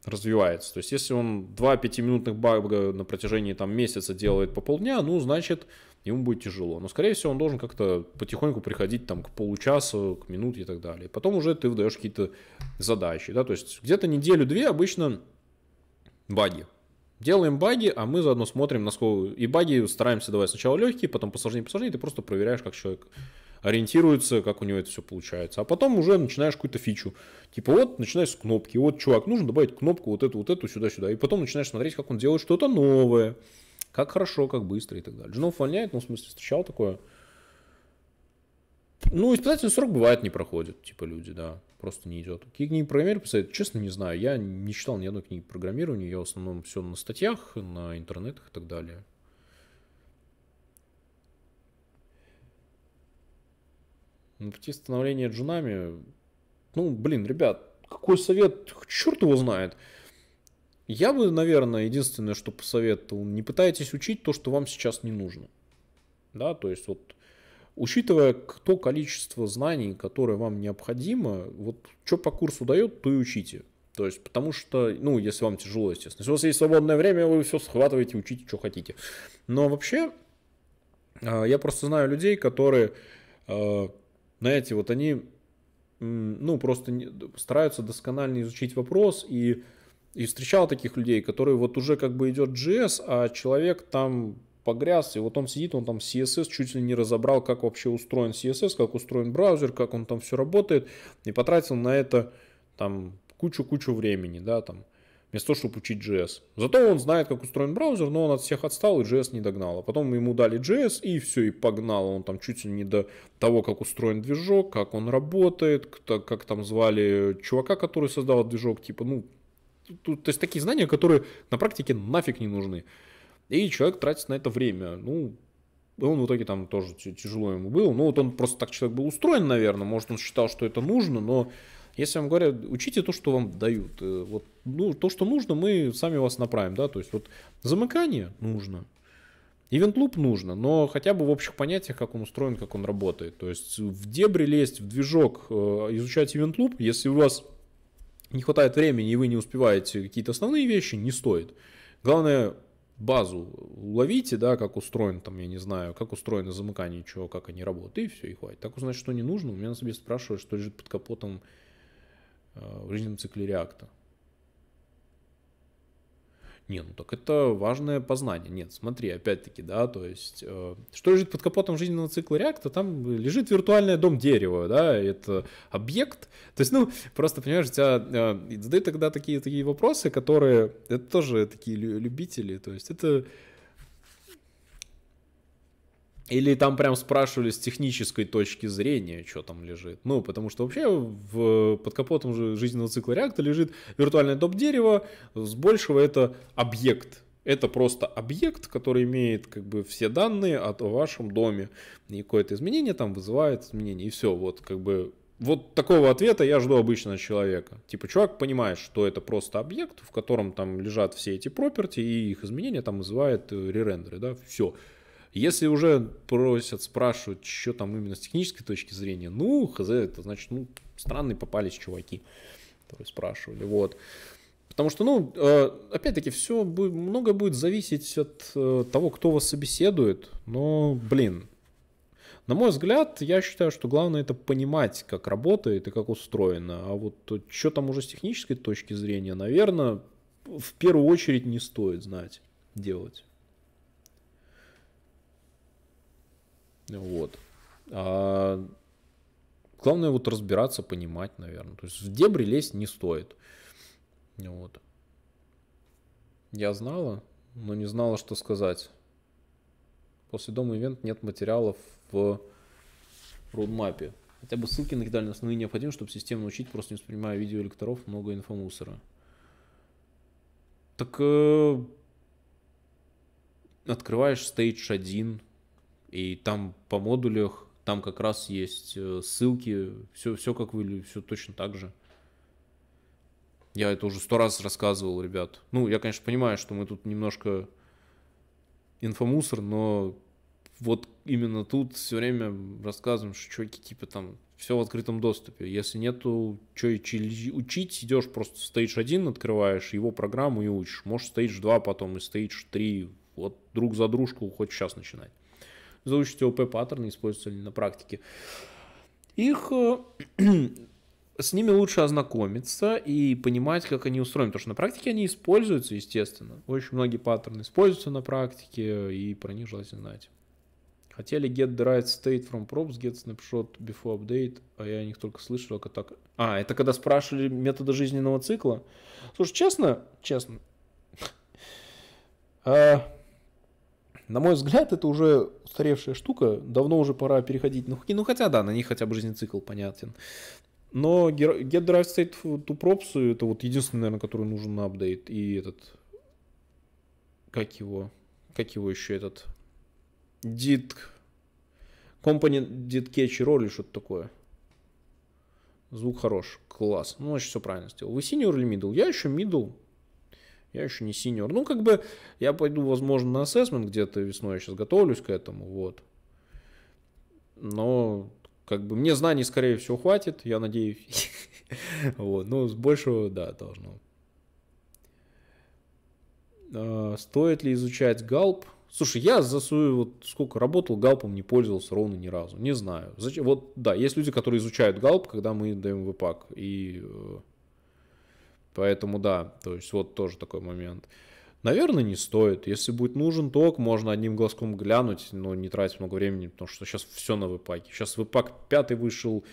развивается. То есть, если он 2 5-минутных бага на протяжении там, месяца делает по полдня, ну, значит, ему будет тяжело. Но, скорее всего, он должен как-то потихоньку приходить там, к получасу, к минуте и так далее. Потом уже ты выдаешь какие-то задачи. Да? То есть, где-то неделю-две обычно баги. Делаем баги, а мы заодно смотрим, насколько... И баги стараемся давать сначала легкие, потом посложнее, посложнее, ты просто проверяешь, как человек ориентируется, как у него это все получается. А потом уже начинаешь какую-то фичу. Типа вот начинаешь с кнопки. Вот, чувак, нужно добавить кнопку вот эту, вот эту, сюда, сюда. И потом начинаешь смотреть, как он делает что-то новое. Как хорошо, как быстро и так далее. Жена увольняет, ну, в смысле, встречал такое. Ну, испытательный срок бывает не проходит, типа люди, да, просто не идет. Какие книги программирования писать, честно, не знаю. Я не читал ни одной книги программирования, я в основном все на статьях, на интернетах и так далее. Муфти ну, становления джунами. Ну, блин, ребят, какой совет? Черт его знает. Я бы, наверное, единственное, что посоветовал, не пытайтесь учить то, что вам сейчас не нужно. Да, то есть вот учитывая то количество знаний, которое вам необходимо, вот что по курсу дает, то и учите. То есть, потому что, ну, если вам тяжело, естественно. Если у вас есть свободное время, вы все схватываете, учите, что хотите. Но вообще, а, я просто знаю людей, которые а, знаете, вот они, ну, просто стараются досконально изучить вопрос и и встречал таких людей, которые вот уже как бы идет JS, а человек там погряз, и вот он сидит, он там CSS чуть ли не разобрал, как вообще устроен CSS, как устроен браузер, как он там все работает, и потратил на это там кучу-кучу времени, да, там вместо того, чтобы учить JS. Зато он знает, как устроен браузер, но он от всех отстал и JS не догнал. А потом ему дали JS и все, и погнал. Он там чуть ли не до того, как устроен движок, как он работает, как, там звали чувака, который создал движок, типа, ну, тут, то есть такие знания, которые на практике нафиг не нужны. И человек тратит на это время. Ну, он в итоге там тоже тяжело ему было. Ну, вот он просто так человек был устроен, наверное. Может, он считал, что это нужно, но если вам говорят, учите то, что вам дают. Э, вот, ну, то, что нужно, мы сами вас направим. Да? То есть вот замыкание нужно, Ивентлуп нужно, но хотя бы в общих понятиях, как он устроен, как он работает. То есть в дебри лезть, в движок, э, изучать ивентлуп, если у вас не хватает времени и вы не успеваете какие-то основные вещи, не стоит. Главное, базу ловите, да, как устроен там, я не знаю, как устроено замыкание, чего, как они работают, и все, и хватит. Так узнать, что не нужно, у меня на себе спрашивают, что лежит под капотом Э, в жизненном цикле реакта. Не, ну так это важное познание. Нет, смотри, опять-таки, да, то есть, э, что лежит под капотом жизненного цикла реакта, там лежит виртуальный дом дерева, да, это объект. То есть, ну, просто, понимаешь, у тебя э, задают тогда такие, такие вопросы, которые, это тоже такие любители, то есть, это или там прям спрашивали с технической точки зрения, что там лежит. Ну, потому что вообще в, под капотом же жизненного цикла реакта лежит виртуальное доп. дерево, с большего это объект. Это просто объект, который имеет как бы все данные о вашем доме. И какое-то изменение там вызывает изменение. И все, вот как бы вот такого ответа я жду обычно от человека. Типа, чувак понимает, что это просто объект, в котором там лежат все эти проперти, и их изменения там вызывает э, ререндеры, да, все. Если уже просят, спрашивают, что там именно с технической точки зрения, ну, хз, это значит, ну, странные попались чуваки, которые спрашивали, вот. Потому что, ну, э, опять-таки, все будет, многое будет зависеть от э, того, кто вас собеседует, но, блин, на мой взгляд, я считаю, что главное это понимать, как работает и как устроено. А вот что там уже с технической точки зрения, наверное, в первую очередь не стоит знать делать. Вот. А, главное вот разбираться, понимать, наверное. То есть в дебри лезть не стоит. Вот. Я знала, но не знала, что сказать. После дома ивент нет материалов в рудмапе. Хотя бы ссылки накидали на основные необходимы, чтобы систему учить. просто не воспринимая видео электоров, много инфомусора. Так э, открываешь стейдж 1, и там по модулях, там как раз есть э, ссылки, все, все как вы, все точно так же. Я это уже сто раз рассказывал, ребят. Ну, я, конечно, понимаю, что мы тут немножко инфомусор, но вот именно тут все время рассказываем, что чуваки, типа, там, все в открытом доступе. Если нету, что учить, идешь просто стейдж 1, открываешь его программу и учишь. Может, стейдж 2 потом и стейдж 3. Вот друг за дружку хоть сейчас начинать заучите ОП-паттерны, используются ли на практике. Их э, с ними лучше ознакомиться и понимать, как они устроены. Потому что на практике они используются, естественно. Очень многие паттерны используются на практике, и про них желательно знать. Хотели get the right state from props, get snapshot before update, а я о них только слышал, как так. А, это когда спрашивали методы жизненного цикла. Слушай, честно, честно, а, на мой взгляд, это уже устаревшая штука, давно уже пора переходить на хуки, ну хотя да, на них хотя бы жизненный цикл понятен. Но Get Drive State to Props это вот единственный, наверное, который нужен на апдейт. И этот... Как его? Как его еще этот? Did... Component Did Catch Roll или что-то такое. Звук хорош. Класс. Ну, значит, все правильно сделал. Вы senior или middle? Я еще middle. Я еще не синьор. Ну, как бы я пойду, возможно, на ассессмент где-то весной. Я сейчас готовлюсь к этому, вот. Но, как бы, мне знаний, скорее всего, хватит, я надеюсь. Вот, ну, с большего, да, должно. А, стоит ли изучать галп? Слушай, я за свою вот сколько работал, галпом не пользовался ровно ни разу. Не знаю. Зачем? Вот да, есть люди, которые изучают галп, когда мы даем выпак пак И э, Поэтому да, то есть вот тоже такой момент. Наверное, не стоит. Если будет нужен ток, можно одним глазком глянуть, но не тратить много времени, потому что сейчас все на выпаке. Сейчас выпак пятый вышел,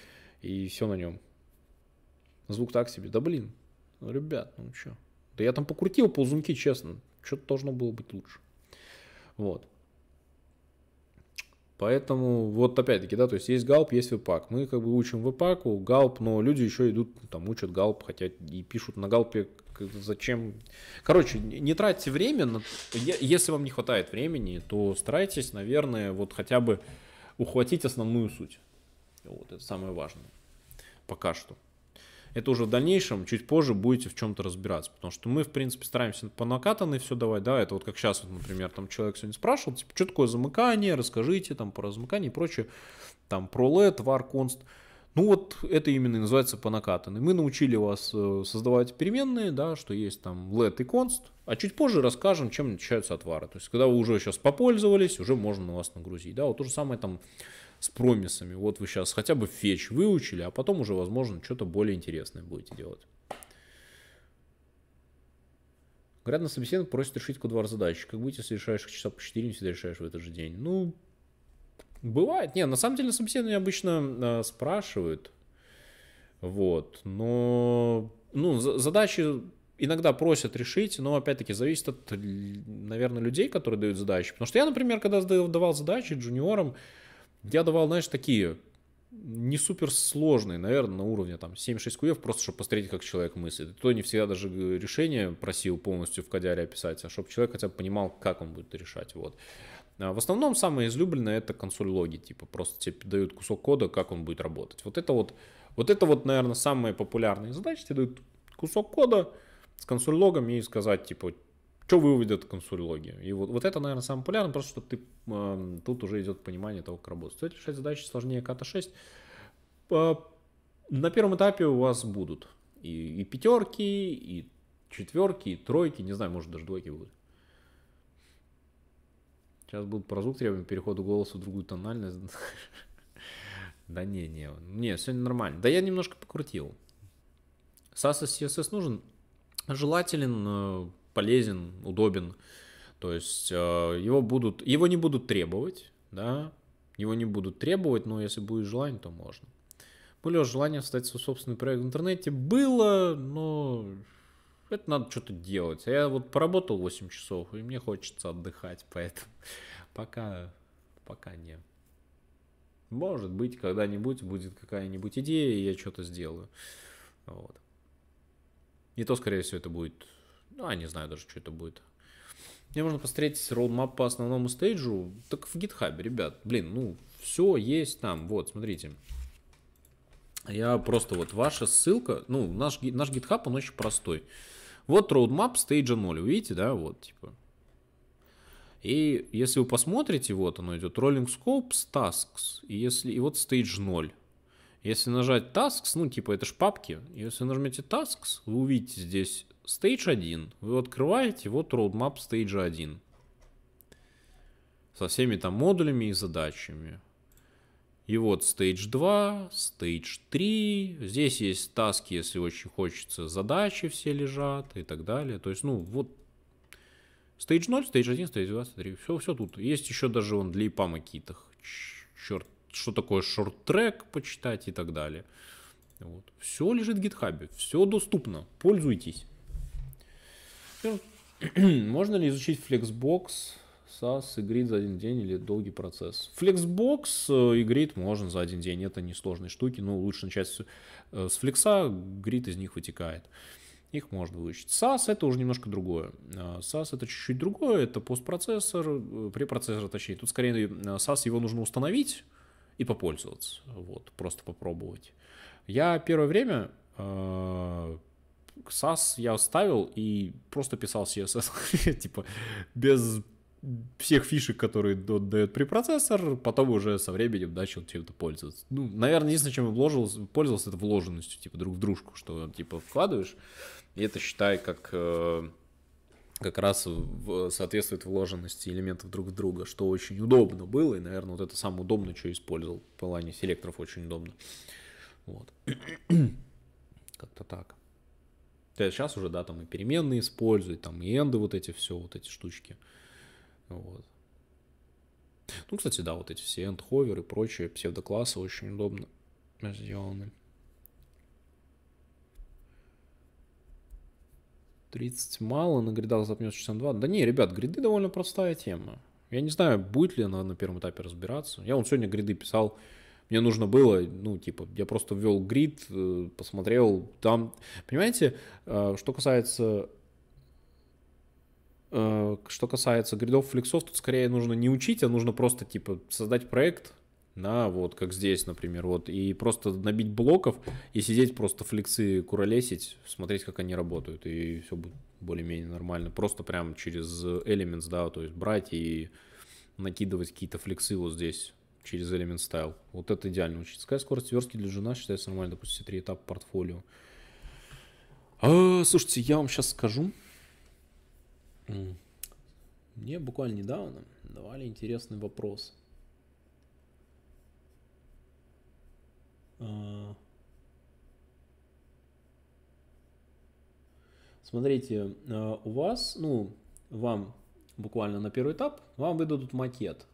и все на нем. Звук так себе. Да блин, ну, ребят, ну чё. Да я там покрутил ползунки, честно. Что-то должно было быть лучше. Вот. Поэтому вот опять-таки, да, то есть есть галп, есть випак. Мы как бы учим випаку, галп, но люди еще идут, там, учат галп, хотя и пишут на галпе, зачем. Короче, не тратьте время, на... если вам не хватает времени, то старайтесь, наверное, вот хотя бы ухватить основную суть. Вот это самое важное пока что это уже в дальнейшем, чуть позже будете в чем-то разбираться. Потому что мы, в принципе, стараемся по накатанной все давать, да, это вот как сейчас, вот, например, там человек сегодня спрашивал, типа, что такое замыкание, расскажите там про замыкание и прочее, там про LED, var, const. Ну вот это именно и называется по накатанной. Мы научили вас э, создавать переменные, да, что есть там let и const, а чуть позже расскажем, чем отличаются отвары. То есть, когда вы уже сейчас попользовались, уже можно на вас нагрузить. Да, вот то же самое там с промисами. Вот вы сейчас хотя бы фетч выучили, а потом уже, возможно, что-то более интересное будете делать. Говорят, на собеседник просит решить кодвар задачи. Как будто если решаешь часа по 4, не всегда решаешь в этот же день. Ну, бывает. Не, на самом деле на собеседовании обычно э, спрашивают. Вот. Но, ну, задачи иногда просят решить, но опять-таки зависит от, наверное, людей, которые дают задачи. Потому что я, например, когда давал задачи джуниорам, я давал, знаешь, такие не супер сложные, наверное, на уровне там 7-6 куев, просто чтобы посмотреть, как человек мыслит. И то не всегда даже решение просил полностью в кодяре описать, а чтобы человек хотя бы понимал, как он будет решать. Вот. А в основном самое излюбленное это консоль логи, типа просто тебе дают кусок кода, как он будет работать. Вот это вот, вот это вот, наверное, самые популярные задачи. Тебе дают кусок кода с консоль логом и сказать, типа, что выведет консультология. И вот, вот это, наверное, самое популярное, просто что ты, э, тут уже идет понимание того, как работать. Стоит решать задачи сложнее КАТа-6. Э, а, на первом этапе у вас будут и, и пятерки, и четверки, и тройки, не знаю, может даже двойки будут. Сейчас будут по звук требования переходу голоса в другую тональность. Да не, не, не, сегодня нормально. Да я немножко покрутил. SAS CSS а нужен, желателен э, полезен, удобен. То есть э, его будут, его не будут требовать, да, его не будут требовать, но если будет желание, то можно. Было желание создать свой собственный проект в интернете? Было, но это надо что-то делать. А я вот поработал 8 часов, и мне хочется отдыхать, поэтому пока, пока не. Может быть, когда-нибудь будет какая-нибудь идея, и я что-то сделаю. Вот. И то, скорее всего, это будет ну, а не знаю даже, что это будет. Мне можно посмотреть роудмап по основному стейджу. Так в GitHub, ребят. Блин, ну, все есть там. Вот, смотрите. Я просто вот ваша ссылка. Ну, наш, наш GitHub, он очень простой. Вот роудмап стейджа 0. Вы видите, да? Вот, типа. И если вы посмотрите, вот оно идет. Rolling Scopes, Tasks. И, если, и вот стейдж 0. Если нажать Tasks, ну, типа, это ж папки. Если нажмете Tasks, вы увидите здесь Stage 1. Вы открываете вот roadmap Stage 1. Со всеми там модулями и задачами. И вот Stage 2, Stage 3. Здесь есть таски, если очень хочется. Задачи все лежат и так далее. То есть, ну, вот Stage 0, Stage 1, Stage 2, Stage 3. Все, все тут. Есть еще даже он для ИПА какие-то. Черт, что такое шорт-трек почитать и так далее. Вот. Все лежит в GitHub, все доступно, пользуйтесь. Можно ли изучить Flexbox SAS и Grid за один день или долгий процесс? Flexbox э, и Grid можно за один день, это не сложные штуки, но лучше начать с, э, с Grid из них вытекает. Их можно выучить. SAS это уже немножко другое. SAS э, это чуть-чуть другое, это постпроцессор, препроцессор точнее. Тут скорее SAS его нужно установить и попользоваться, вот, просто попробовать. Я первое время SAS я оставил и просто писал CSS, типа, без всех фишек, которые дает препроцессор, потом уже со временем начал чем-то пользоваться. Ну, наверное, единственное, чем я вложился, пользовался, это вложенностью, типа, друг в дружку, что, типа, вкладываешь, и это, считай, как э, как раз в, соответствует вложенности элементов друг в друга, что очень удобно было, и, наверное, вот это самое удобное, что использовал. В плане селекторов очень удобно. Вот. Как-то так. То есть сейчас уже, да, там и переменные используют, там и энды вот эти все, вот эти штучки. Вот. Ну, кстати, да, вот эти все end-hover и прочие псевдоклассы очень удобно сделаны. 30 мало, на гридах запнется 62. Да не, ребят, гриды довольно простая тема. Я не знаю, будет ли она на первом этапе разбираться. Я вот сегодня гриды писал, мне нужно было, ну, типа, я просто ввел грид, э, посмотрел там. Понимаете, э, что касается э, что касается гридов флексов, тут скорее нужно не учить, а нужно просто типа создать проект, на вот как здесь, например, вот, и просто набить блоков и сидеть просто флексы куролесить, смотреть, как они работают, и все будет более-менее нормально. Просто прям через Elements, да, то есть брать и накидывать какие-то флексы вот здесь через элемент style. Вот это идеально учится. скорость верстки для жена считается нормально, допустим, все три этапа портфолио. А, слушайте, я вам сейчас скажу. Мне буквально недавно давали интересный вопрос. А. Смотрите, а, у вас, ну, вам буквально на первый этап, вам выдадут макет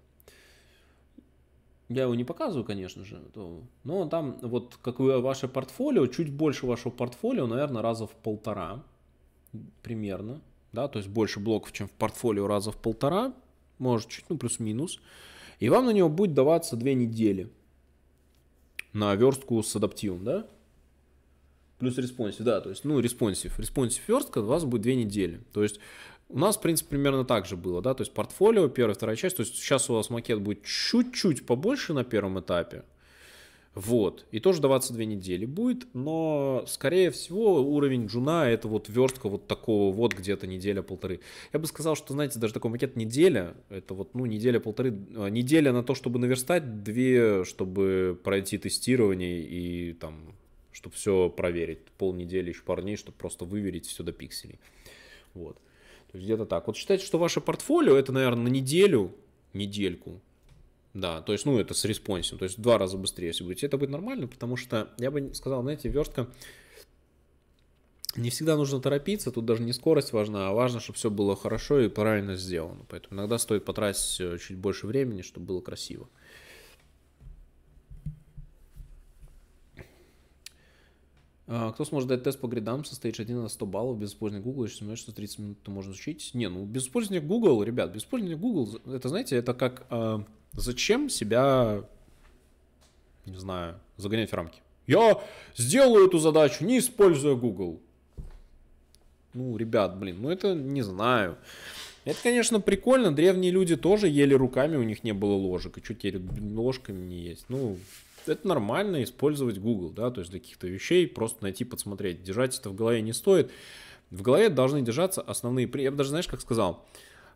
я его не показываю, конечно же, но там вот как ваше портфолио, чуть больше вашего портфолио, наверное, раза в полтора примерно, да, то есть больше блоков, чем в портфолио раза в полтора, может чуть, ну плюс-минус, и вам на него будет даваться две недели на верстку с адаптивом, да, плюс респонсив, да, то есть, ну, респонсив, респонсив верстка у вас будет две недели, то есть у нас, в принципе, примерно так же было, да, то есть портфолио, первая, вторая часть, то есть сейчас у вас макет будет чуть-чуть побольше на первом этапе, вот, и тоже 22 недели будет, но, скорее всего, уровень джуна это вот верстка вот такого вот где-то неделя-полторы. Я бы сказал, что, знаете, даже такой макет неделя, это вот, ну, неделя-полторы, а, неделя на то, чтобы наверстать, две, чтобы пройти тестирование и там, чтобы все проверить, полнедели, еще пару дней, чтобы просто выверить все до пикселей, вот. То есть где-то так. Вот считайте, что ваше портфолио это, наверное, на неделю, недельку. Да, то есть, ну, это с респонсом, то есть в два раза быстрее, если будете. Это будет нормально, потому что я бы сказал, знаете, верстка не всегда нужно торопиться, тут даже не скорость важна, а важно, чтобы все было хорошо и правильно сделано. Поэтому иногда стоит потратить э, чуть больше времени, чтобы было красиво. А, кто сможет дать тест по гридам со stage 1 на 100 баллов без использования Google? Если сумеешь, что 30 минут ты можно учить. Не, ну без использования Google, ребят, без использования Google, это, знаете, это как э, зачем себя, не знаю, загонять в рамки. Я сделаю эту задачу, не используя Google. Ну, ребят, блин, ну это не знаю. Это, конечно, прикольно. Древние люди тоже ели руками, у них не было ложек. И что теперь ложками не есть? Ну, это нормально использовать Google, да, то есть для каких-то вещей просто найти, подсмотреть. Держать это в голове не стоит. В голове должны держаться основные, я бы даже, знаешь, как сказал,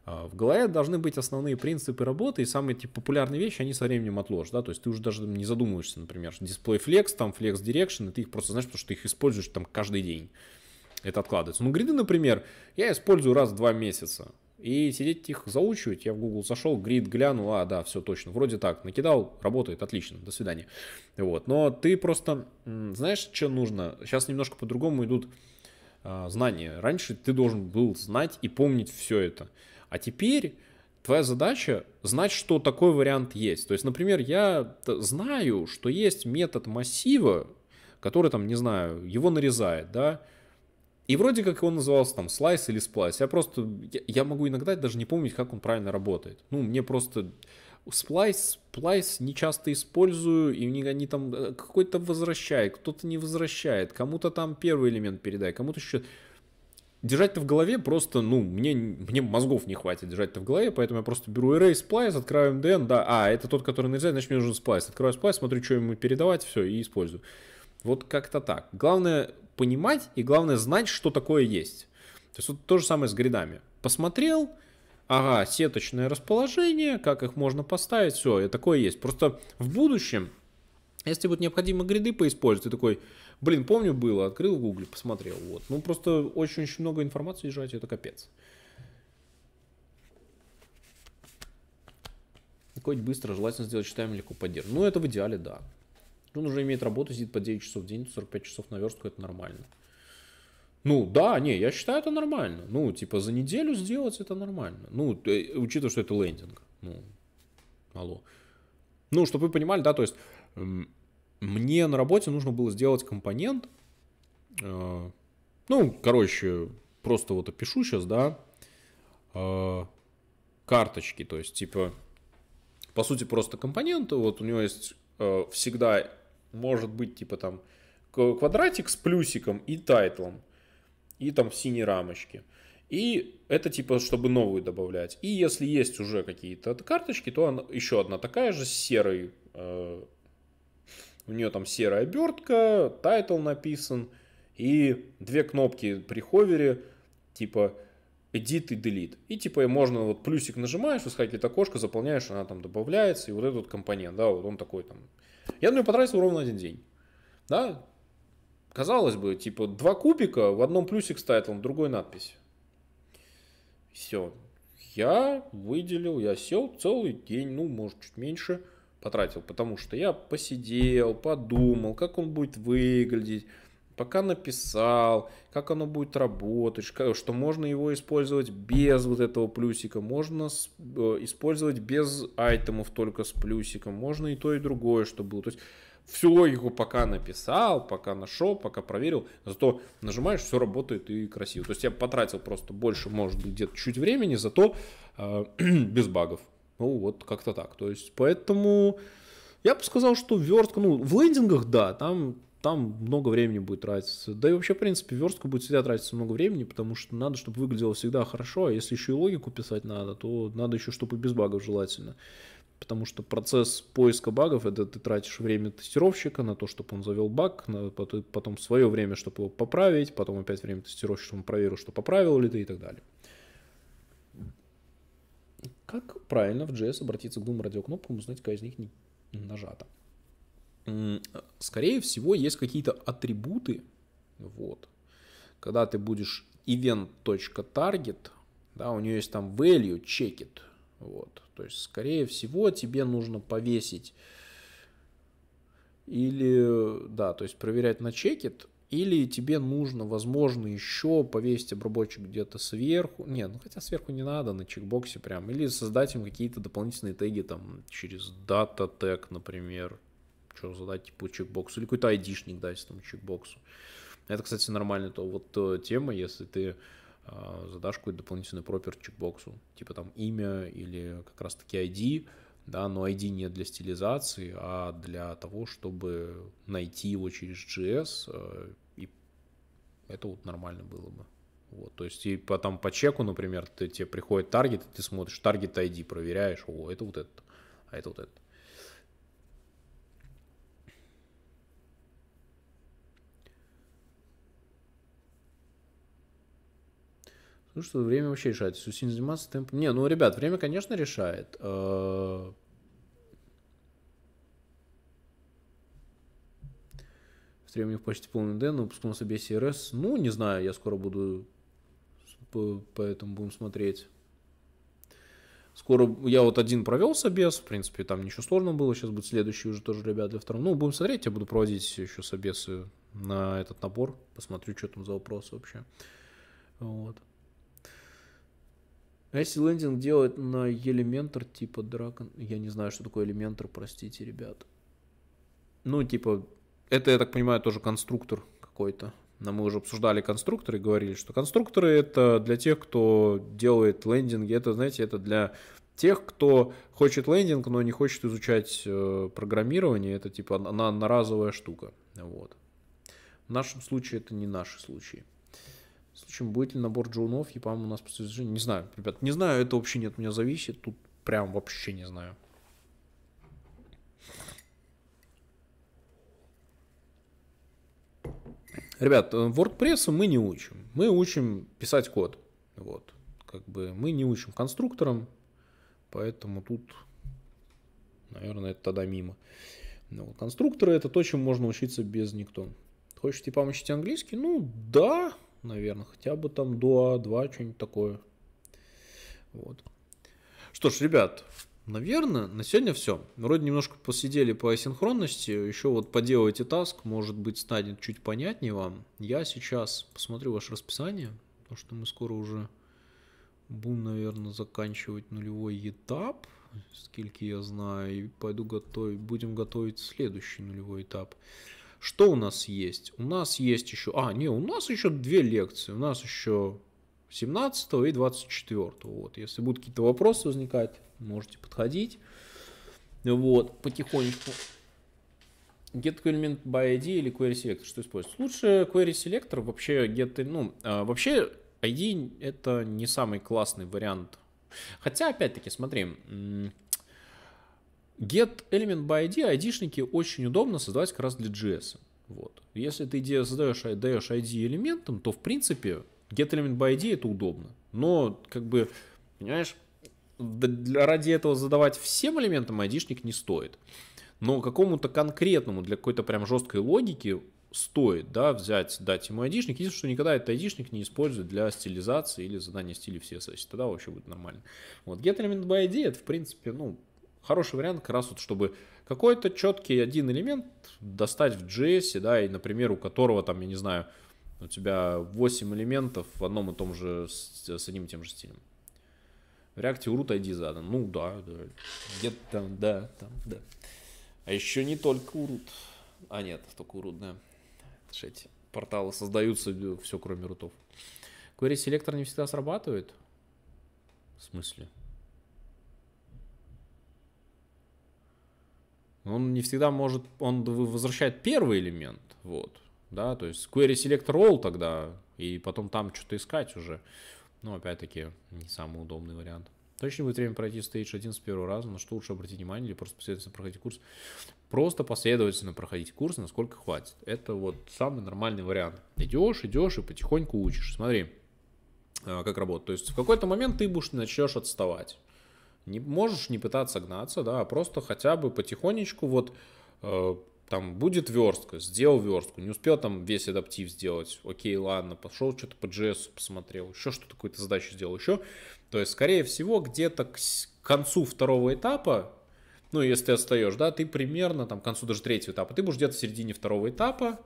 а, в голове должны быть основные принципы работы, и самые типа, популярные вещи, они со временем отложат, да, то есть ты уже даже не задумываешься, например, Display Flex, там Flex Direction, и ты их просто знаешь, потому что ты их используешь там каждый день. Это откладывается. Ну, гриды, например, я использую раз в два месяца и сидеть их заучивать. Я в Google зашел, грид глянул, а, да, все точно, вроде так, накидал, работает, отлично, до свидания. Вот, но ты просто, знаешь, что нужно? Сейчас немножко по-другому идут э, знания. Раньше ты должен был знать и помнить все это, а теперь твоя задача знать, что такой вариант есть. То есть, например, я знаю, что есть метод массива, который там, не знаю, его нарезает, да, и вроде как его назывался там слайс или сплайс. Я просто, я, я могу иногда даже не помнить, как он правильно работает. Ну, мне просто сплайс, сплайс не часто использую, и они там э, какой-то возвращает, кто-то не возвращает, кому-то там первый элемент передай, кому-то еще... Держать-то в голове просто, ну, мне, мне мозгов не хватит держать-то в голове, поэтому я просто беру array, splice, открываю mdn, да, а, это тот, который нарезает, значит, мне нужен splice. Открываю splice, смотрю, что ему передавать, все, и использую. Вот как-то так. Главное, понимать и, главное, знать, что такое есть. То есть вот то же самое с гридами. Посмотрел, ага, сеточное расположение, как их можно поставить, все, и такое есть. Просто в будущем, если будет необходимо гриды поиспользовать, ты такой, блин, помню было, открыл в гугле, посмотрел, вот. Ну просто очень-очень много информации жрать, это капец. Какой-нибудь быстро желательно сделать читаемый легко поддержку. Ну, это в идеале, да он уже имеет работу, сидит по 9 часов в день, 45 часов на верстку, это нормально. Ну, да, не, я считаю, это нормально. Ну, типа, за неделю сделать это нормально. Ну, учитывая, что это лендинг. Ну, алло. Ну, чтобы вы понимали, да, то есть, мне на работе нужно было сделать компонент. Э, ну, короче, просто вот опишу сейчас, да, э, карточки, то есть, типа, по сути, просто компонент, вот у него есть э, всегда может быть, типа там квадратик с плюсиком и тайтлом, и там в синей рамочке. И это типа, чтобы новую добавлять. И если есть уже какие-то карточки, то она, еще одна такая же с серой. Э, у нее там серая обертка, тайтл написан. И две кнопки при ховере, типа edit и delete. И типа можно вот плюсик нажимаешь, выскакивает окошко, заполняешь, она там добавляется. И вот этот компонент, да, вот он такой там я на него потратил ровно один день. Да? Казалось бы, типа два кубика, в одном плюсик с тайтлом, другой надпись. Все. Я выделил, я сел целый день, ну, может, чуть меньше потратил, потому что я посидел, подумал, как он будет выглядеть, пока написал, как оно будет работать, что можно его использовать без вот этого плюсика, можно э, использовать без айтемов только с плюсиком, можно и то, и другое, что было. То есть всю логику пока написал, пока нашел, пока проверил, зато нажимаешь, все работает и красиво. То есть я потратил просто больше, может быть, где-то чуть времени, зато э, без багов. Ну вот как-то так. То есть поэтому я бы сказал, что верстка, ну в лендингах да, там там много времени будет тратиться. Да и вообще, в принципе, верстку будет всегда тратиться много времени, потому что надо, чтобы выглядело всегда хорошо, а если еще и логику писать надо, то надо еще, чтобы и без багов желательно. Потому что процесс поиска багов, это ты тратишь время тестировщика на то, чтобы он завел баг, потом свое время, чтобы его поправить, потом опять время тестировщика, чтобы он проверил, что поправил ли ты и так далее. Как правильно в JS обратиться к двум радиокнопкам, узнать, какая из них не нажата? скорее всего, есть какие-то атрибуты, вот, когда ты будешь event.target, да, у нее есть там value check вот, то есть, скорее всего, тебе нужно повесить или, да, то есть проверять на check или тебе нужно, возможно, еще повесить обработчик где-то сверху. Не, ну хотя сверху не надо, на чекбоксе прям. Или создать им какие-то дополнительные теги там через дата тег, например что задать, типа чекбоксу или какой-то айдишник дать этому чекбоксу. Это, кстати, нормально, то вот э, тема, если ты э, задашь какой-то дополнительный пропер чекбоксу, типа там имя или как раз-таки ID, да, но ID не для стилизации, а для того, чтобы найти его через JS, э, и это вот нормально было бы. Вот, то есть и потом по чеку, например, ты, тебе приходит таргет, ты смотришь таргет ID, проверяешь, о, это вот это, а это вот это. Ну что, время вообще решает. Если сильно заниматься темпом... Не, ну, ребят, время, конечно, решает. Э, время почти полный день, но выпускном собесе РС. Ну, не знаю, я скоро буду, поэтому будем смотреть. Скоро я вот один провел собес, в принципе, там ничего сложного было, сейчас будет следующий уже тоже, ребят, для второго. Ну, будем смотреть, я буду проводить еще собесы на этот набор, посмотрю, что там за вопросы вообще. Вот. А если лендинг делать на Elementor типа Dragon, я не знаю, что такое Elementor, простите, ребят. Ну, типа, это, я так понимаю, тоже конструктор какой-то. Но мы уже обсуждали конструкторы и говорили, что конструкторы это для тех, кто делает лендинги. Это, знаете, это для тех, кто хочет лендинг, но не хочет изучать э, программирование. Это типа она одноразовая штука. Вот. В нашем случае это не наши случаи случае, будет ли набор джунов, и, по-моему, у нас после Не знаю, ребят, не знаю, это вообще не от меня зависит, тут прям вообще не знаю. Ребят, э, WordPress мы не учим. Мы учим писать код. Вот. Как бы мы не учим конструкторам, поэтому тут, наверное, это тогда мимо. Но ну конструкторы это то, чем можно учиться без никто. Хочешь Хочете помочь английский? Ну да, наверное, хотя бы там до 2, а что-нибудь такое. Вот. Что ж, ребят, наверное, на сегодня все. Вроде немножко посидели по асинхронности, еще вот поделайте таск, может быть, станет чуть понятнее вам. Я сейчас посмотрю ваше расписание, потому что мы скоро уже будем, наверное, заканчивать нулевой этап, скольки я знаю, и пойду готовить, будем готовить следующий нулевой этап. Что у нас есть? У нас есть еще... А, не, у нас еще две лекции. У нас еще 17 и 24. Вот. Если будут какие-то вопросы возникать, можете подходить. Вот, потихонечку. Get element by ID или query selector, что использовать? Лучше query selector, вообще get, ну, а, вообще ID это не самый классный вариант. Хотя, опять-таки, смотри, Get element by ID, ID-шники очень удобно создавать как раз для JS. Вот. Если ты создаешь даешь ID элементам то в принципе get element by ID это удобно. Но как бы, понимаешь, ради этого задавать всем элементам ID-шник не стоит. Но какому-то конкретному, для какой-то прям жесткой логики стоит, да, взять, дать ему айдишник. Единственное, что никогда этот айдишник не использует для стилизации или задания стиля в CSS. Тогда вообще будет нормально. Вот, get element by ID, это, в принципе, ну, Хороший вариант как раз вот, чтобы какой-то четкий один элемент достать в JS, да, и, например, у которого там, я не знаю, у тебя 8 элементов в одном и том же, с, с одним и тем же стилем. В React root ID задан. Ну да, да. где-то там, да, там, да. А еще не только урут. А нет, только урут, да. Это же эти порталы создаются, э, все кроме рутов. Query селектор не всегда срабатывает. В смысле? он не всегда может, он возвращает первый элемент, вот, да, то есть query select role тогда, и потом там что-то искать уже, но ну, опять-таки не самый удобный вариант. Точно будет время пройти стейдж один с первого раза, на что лучше обратить внимание или просто последовательно проходить курс? Просто последовательно проходить курс, насколько хватит. Это вот самый нормальный вариант. Идешь, идешь и потихоньку учишь. Смотри, а, как работает. То есть в какой-то момент ты будешь начнешь отставать. Не, можешь не пытаться гнаться, да, а просто хотя бы потихонечку вот э, там будет верстка, сделал верстку, не успел там весь адаптив сделать, окей, ладно, пошел что-то по JS посмотрел, еще что-то, какую-то задачу сделал, еще. То есть, скорее всего, где-то к концу второго этапа, ну, если ты отстаешь, да, ты примерно там к концу даже третьего этапа, ты будешь где-то в середине второго этапа,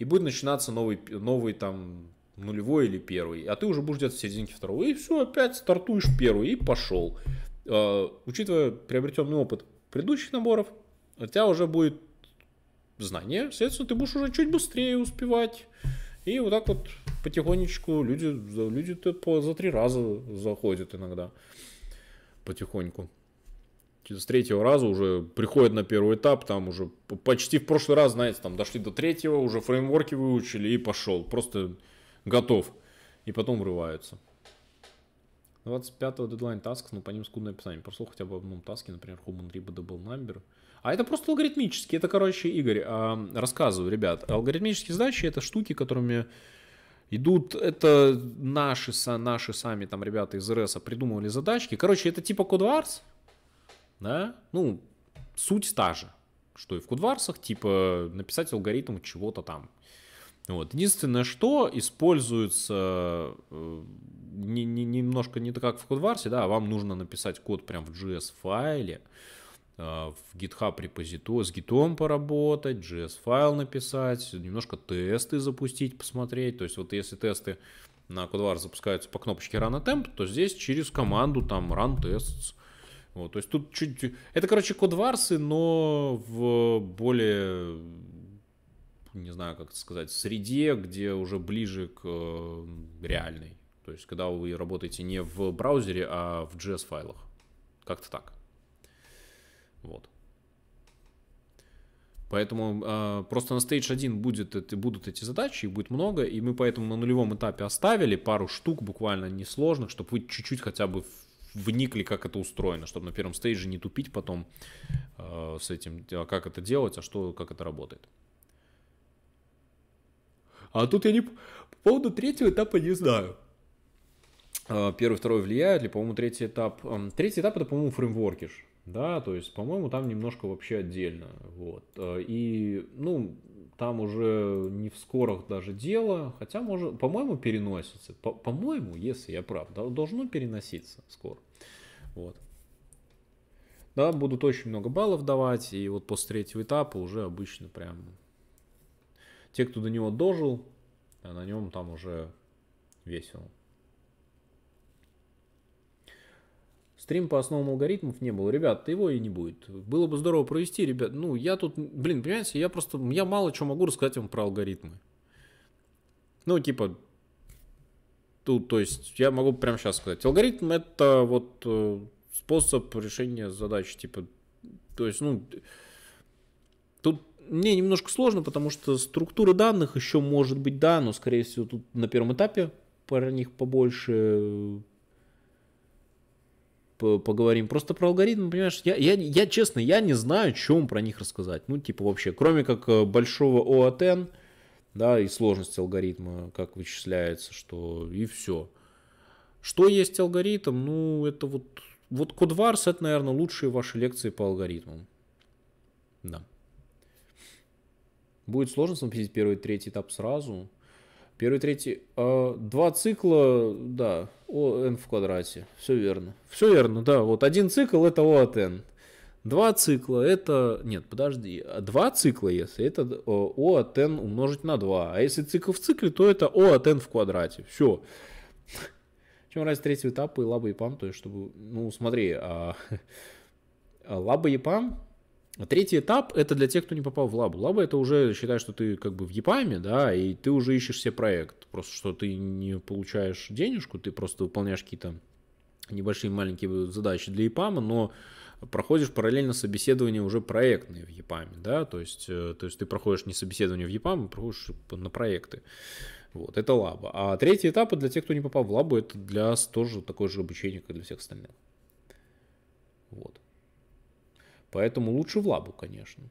и будет начинаться новый, новый там нулевой или первый, а ты уже будешь где-то в серединке второго, и все, опять стартуешь первый и пошел. А, учитывая приобретенный опыт предыдущих наборов, у тебя уже будет знание, соответственно, ты будешь уже чуть быстрее успевать. И вот так вот потихонечку люди, люди по, за три раза заходят иногда потихоньку. С третьего раза уже приходят на первый этап, там уже почти в прошлый раз, знаете, там дошли до третьего, уже фреймворки выучили и пошел. Просто готов. И потом врываются. 25-го дедлайн таск, но ну, по ним скудное описание. Прошло хотя бы в одном таске, например, human readable number. А это просто алгоритмические. Это, короче, Игорь, а, рассказываю, ребят. Алгоритмические задачи это штуки, которыми идут, это наши, са, наши сами там ребята из РС а придумывали задачки. Короче, это типа кодварс, да, ну, суть та же, что и в кодварсах, типа написать алгоритм чего-то там. Вот. Единственное, что используется э, не, не, немножко не так, как в кодварсе, да, а вам нужно написать код прям в JS-файле, э, в GitHub репозитории, с Git поработать, JS-файл написать, немножко тесты запустить, посмотреть. То есть вот если тесты на CodeVars запускаются по кнопочке run attempt, то здесь через команду там run tests. Вот, то есть тут чуть... Это, короче, кодварсы, но в более не знаю, как это сказать, среде, где уже ближе к реальной. То есть, когда вы работаете не в браузере, а в JS-файлах. Как-то так. Вот. Поэтому э, просто на Stage 1 будет, будут эти задачи, их будет много, и мы поэтому на нулевом этапе оставили пару штук буквально несложных, чтобы вы чуть-чуть хотя бы вникли, как это устроено, чтобы на первом стейже не тупить потом э, с этим, а как это делать, а что, как это работает. А тут я не... По поводу третьего этапа не знаю. А, первый, второй влияют ли, по-моему, третий этап. Третий этап это, по-моему, фреймворкиш. Да, то есть, по-моему, там немножко вообще отдельно. Вот. А, и, ну, там уже не в скорых даже дело, хотя, может, по-моему, переносится. По-моему, если я прав, должно переноситься скоро. Вот. Да, будут очень много баллов давать, и вот после третьего этапа уже обычно прям те, кто до него дожил, а на нем там уже весело. Стрим по основам алгоритмов не было. Ребят, его и не будет. Было бы здорово провести, ребят. Ну, я тут, блин, понимаете, я просто, я мало чего могу рассказать вам про алгоритмы. Ну, типа, тут, то есть, я могу прямо сейчас сказать. Алгоритм это вот э, способ решения задач, типа, то есть, ну, тут мне немножко сложно, потому что структура данных еще может быть, да, но, скорее всего, тут на первом этапе про них побольше э, поговорим. Просто про алгоритмы, понимаешь, я, я, я честно, я не знаю, чем про них рассказать. Ну, типа вообще, кроме как э, большого O от n, да, и сложность алгоритма, как вычисляется, что и все. Что есть алгоритм? Ну, это вот, вот Кодварс, это, наверное, лучшие ваши лекции по алгоритмам. Да. Будет сложно совместить первый и третий этап сразу. Первый, третий. Э, два цикла, да, о n в квадрате. Все верно. Все верно, да. Вот один цикл это о от n. Два цикла это... Нет, подожди. А два цикла, если это э, о от n умножить на 2. А если цикл в цикле, то это о от n в квадрате. Все. Чем раз третьего этапа и лаба и пам, то есть чтобы... Ну, смотри, а... а лаба и пам Третий этап – это для тех, кто не попал в лабу. Лаба – это уже, считай, что ты как бы в ЕПАМе, да, и ты уже ищешь себе проект. Просто что ты не получаешь денежку, ты просто выполняешь какие-то небольшие маленькие задачи для ЕПАМа, но проходишь параллельно собеседование уже проектные в ЕПАМе, да, то есть, э, то есть ты проходишь не собеседование в ЕПАМ, а проходишь на проекты. Вот, это лаба. А третий этап для тех, кто не попал в лабу, это для тоже такое же обучение, как для всех остальных. Вот. Поэтому лучше в лабу, конечно.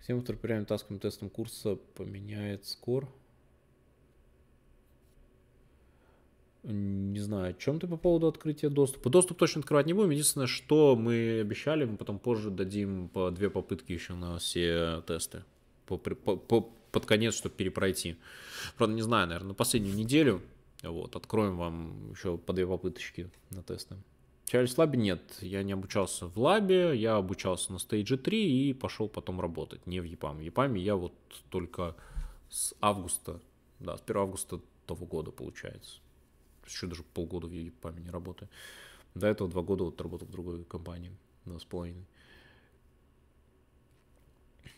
Всем, кто прям таском тестом курса поменяет скор. Не знаю, о чем ты по поводу открытия доступа. Доступ точно открывать не будем. Единственное, что мы обещали, мы потом позже дадим по две попытки еще на все тесты. По, по, по, под конец, чтобы перепройти. Правда, не знаю, наверное, на последнюю неделю. Вот, откроем вам еще по две попыточки на тесты. В Лабе нет, я не обучался в лабе, я обучался на стейдже 3 и пошел потом работать, не в ЕПАМ. ЕПАМе я вот только с августа, да, с 1 августа того года получается. Еще даже полгода в ЕПАМе не работаю. До этого два года вот работал в другой компании, два с половиной.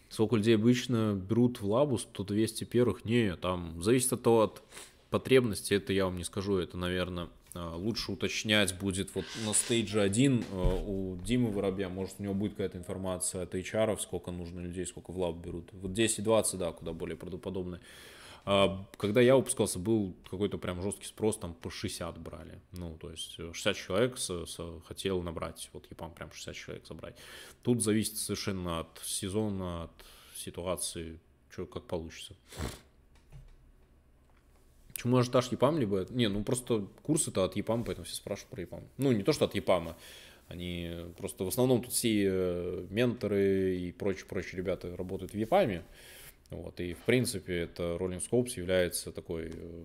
Сколько людей обычно берут в лабу? 100-200 первых? Не, там зависит от того, от потребности, это я вам не скажу, это, наверное, а, лучше уточнять будет вот на стейдже один а, у Димы Воробья, может, у него будет какая-то информация от HR, сколько нужно людей, сколько в лаб берут. Вот 10-20, да, куда более правдоподобные. А, когда я выпускался, был какой-то прям жесткий спрос, там по 60 брали. Ну, то есть 60 э, человек с, с, хотел набрать, вот Япам прям 60 человек забрать. Тут зависит совершенно от сезона, от ситуации, что как получится. Почему может аж ЕПАМ либо... Не, ну просто курсы-то от ЕПАМа, поэтому все спрашивают про ЕПАМ. Ну, не то, что от ЕПАМа. Они просто в основном тут все э, менторы и прочие-прочие ребята работают в ЕПАМе. Вот, и в принципе это Rolling Scopes является такой э,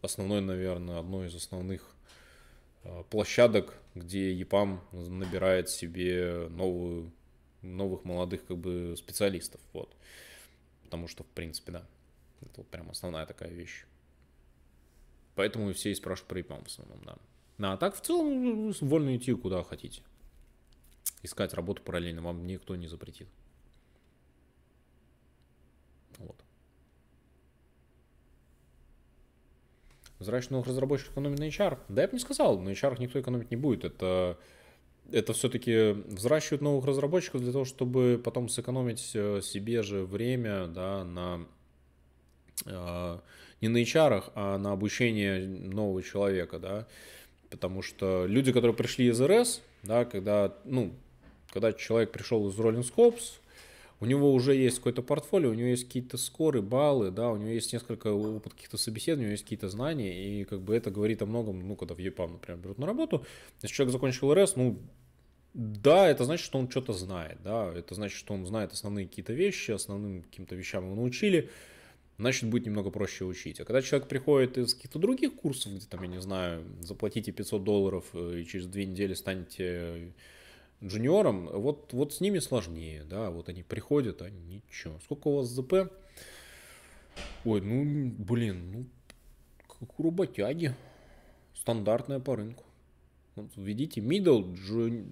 основной, наверное, одной из основных э, площадок, где ЕПАМ набирает себе новую, новых молодых как бы специалистов. Вот. Потому что, в принципе, да, это вот прям основная такая вещь. Поэтому все и спрашивают про EPAM в основном, да. Ну, а так в целом ну, вольно идти куда хотите. Искать работу параллельно вам никто не запретит. Вот. Возвращать новых разработчиков экономить на HR? Да я бы не сказал, на HR никто экономить не будет. Это, это все-таки взращивают новых разработчиков для того, чтобы потом сэкономить э, себе же время да, на э, не на HR, а на обучение нового человека, да, потому что люди, которые пришли из РС, да, когда, ну, когда человек пришел из Rolling Scopes, у него уже есть какое-то портфолио, у него есть какие-то скоры, баллы, да, у него есть несколько опыт каких-то собеседований, у него есть какие-то знания, и как бы это говорит о многом, ну, когда в ЕПАМ, например, берут на работу, если человек закончил РС, ну, да, это значит, что он что-то знает, да, это значит, что он знает основные какие-то вещи, основным каким-то вещам его научили, значит, будет немного проще учить. А когда человек приходит из каких-то других курсов, где там, я не знаю, заплатите 500 долларов э, и через две недели станете джуниором, вот, вот с ними сложнее, да, вот они приходят, а ничего. Сколько у вас ЗП? Ой, ну, блин, ну, как у работяги, стандартная по рынку. Вот введите middle, джу...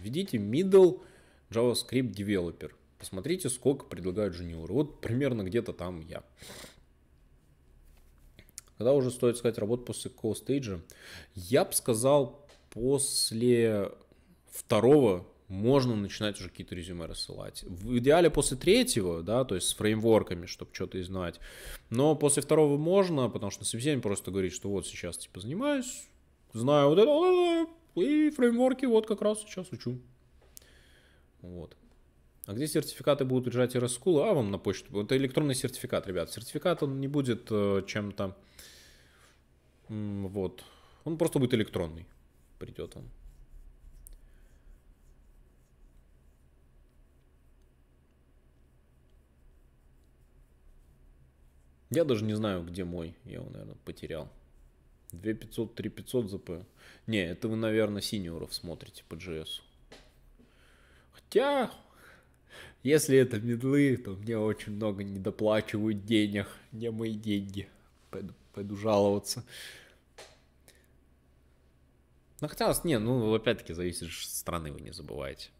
введите middle JavaScript developer. Посмотрите, сколько предлагают джуниоры. Вот примерно где-то там я. Когда уже стоит искать работу после какого стейджа? Я бы сказал, после второго можно начинать уже какие-то резюме рассылать. В идеале после третьего, да, то есть с фреймворками, чтобы что-то и знать. Но после второго можно, потому что собеседник просто говорит, что вот сейчас типа занимаюсь, знаю вот это, и фреймворки вот как раз сейчас учу. Вот. А где сертификаты будут лежать и раскулы? А вам на почту. Это электронный сертификат, ребят. Сертификат он не будет э, чем-то... Вот. Он просто будет электронный. Придет он. Я даже не знаю, где мой. Я его, наверное, потерял. 2500, 3500 ЗП. Не, это вы, наверное, синьоров смотрите по GS. Хотя, если это медлы, то мне очень много недоплачивают денег, не мои деньги. Пойду, пойду жаловаться. Ну, хотя, не, ну, опять-таки, зависит от страны, вы не забывайте.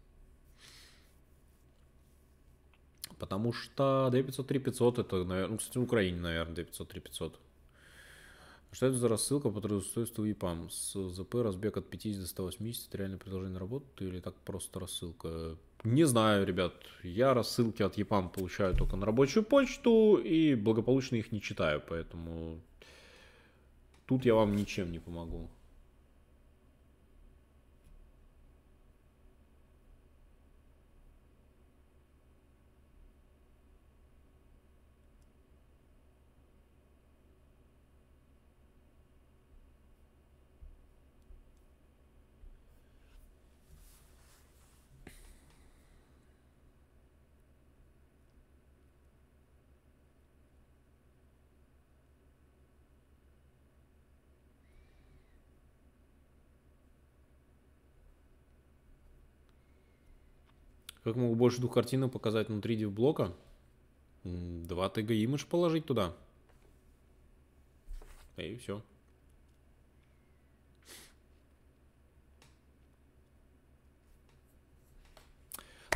Потому что D503 500 это, наверное, ну, кстати, в Украине, наверное, D503 500. Что это за рассылка по трудоустройству ИПАМ? С ЗП разбег от 50 до 180, это реально предложение работы или так просто рассылка? Не знаю, ребят, я рассылки от EPAM получаю только на рабочую почту и благополучно их не читаю, поэтому тут я вам ничем не помогу. Как могу больше двух картинок показать внутри дивблока? Два тега имидж положить туда. И все.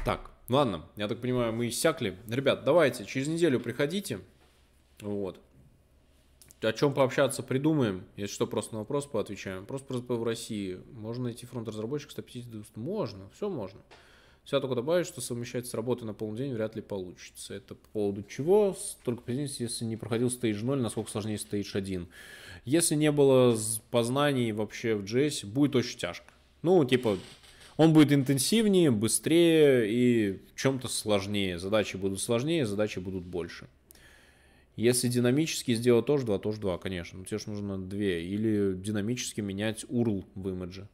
Так, ну ладно, я так понимаю, мы иссякли. Ребят, давайте, через неделю приходите. Вот. О чем пообщаться придумаем. Если что, просто на вопрос поотвечаем. Просто, просто в России. Можно найти фронт разработчик 150 Можно, все можно. Все только добавить, что совмещать с работой на полный день вряд ли получится. Это по поводу чего? Только извините, если не проходил стейдж 0, насколько сложнее стейдж 1. Если не было познаний вообще в JS, будет очень тяжко. Ну, типа, он будет интенсивнее, быстрее и в чем-то сложнее. Задачи будут сложнее, задачи будут больше. Если динамически сделать тоже 2, тоже 2, конечно. Но ну, тебе же нужно 2. Или динамически менять URL в имидже.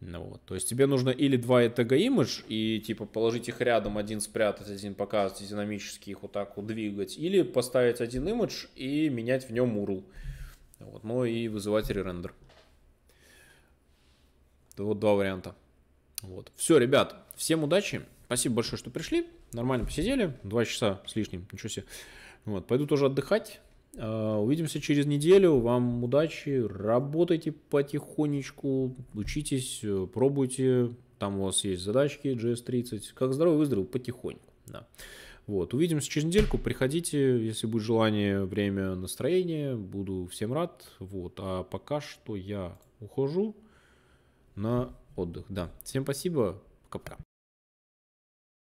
Ну, вот. То есть тебе нужно или два ETG image и типа положить их рядом, один спрятать, один показывать, динамически их вот так удвигать, или поставить один имидж и менять в нем URL. Вот. Ну и вызывать ререндер. Вот два варианта. Вот. Все, ребят, всем удачи. Спасибо большое, что пришли. Нормально посидели. Два часа с лишним. Ничего себе. Вот. Пойду тоже отдыхать. А, увидимся через неделю. Вам удачи. Работайте потихонечку, учитесь, э, пробуйте. Там у вас есть задачки JS30. Как здоровый выздоровел, потихоньку. Да. Вот. Увидимся через недельку. Приходите, если будет желание, время, настроение. Буду всем рад. Вот. А пока что я ухожу на отдых. Да. Всем спасибо. Пока-пока.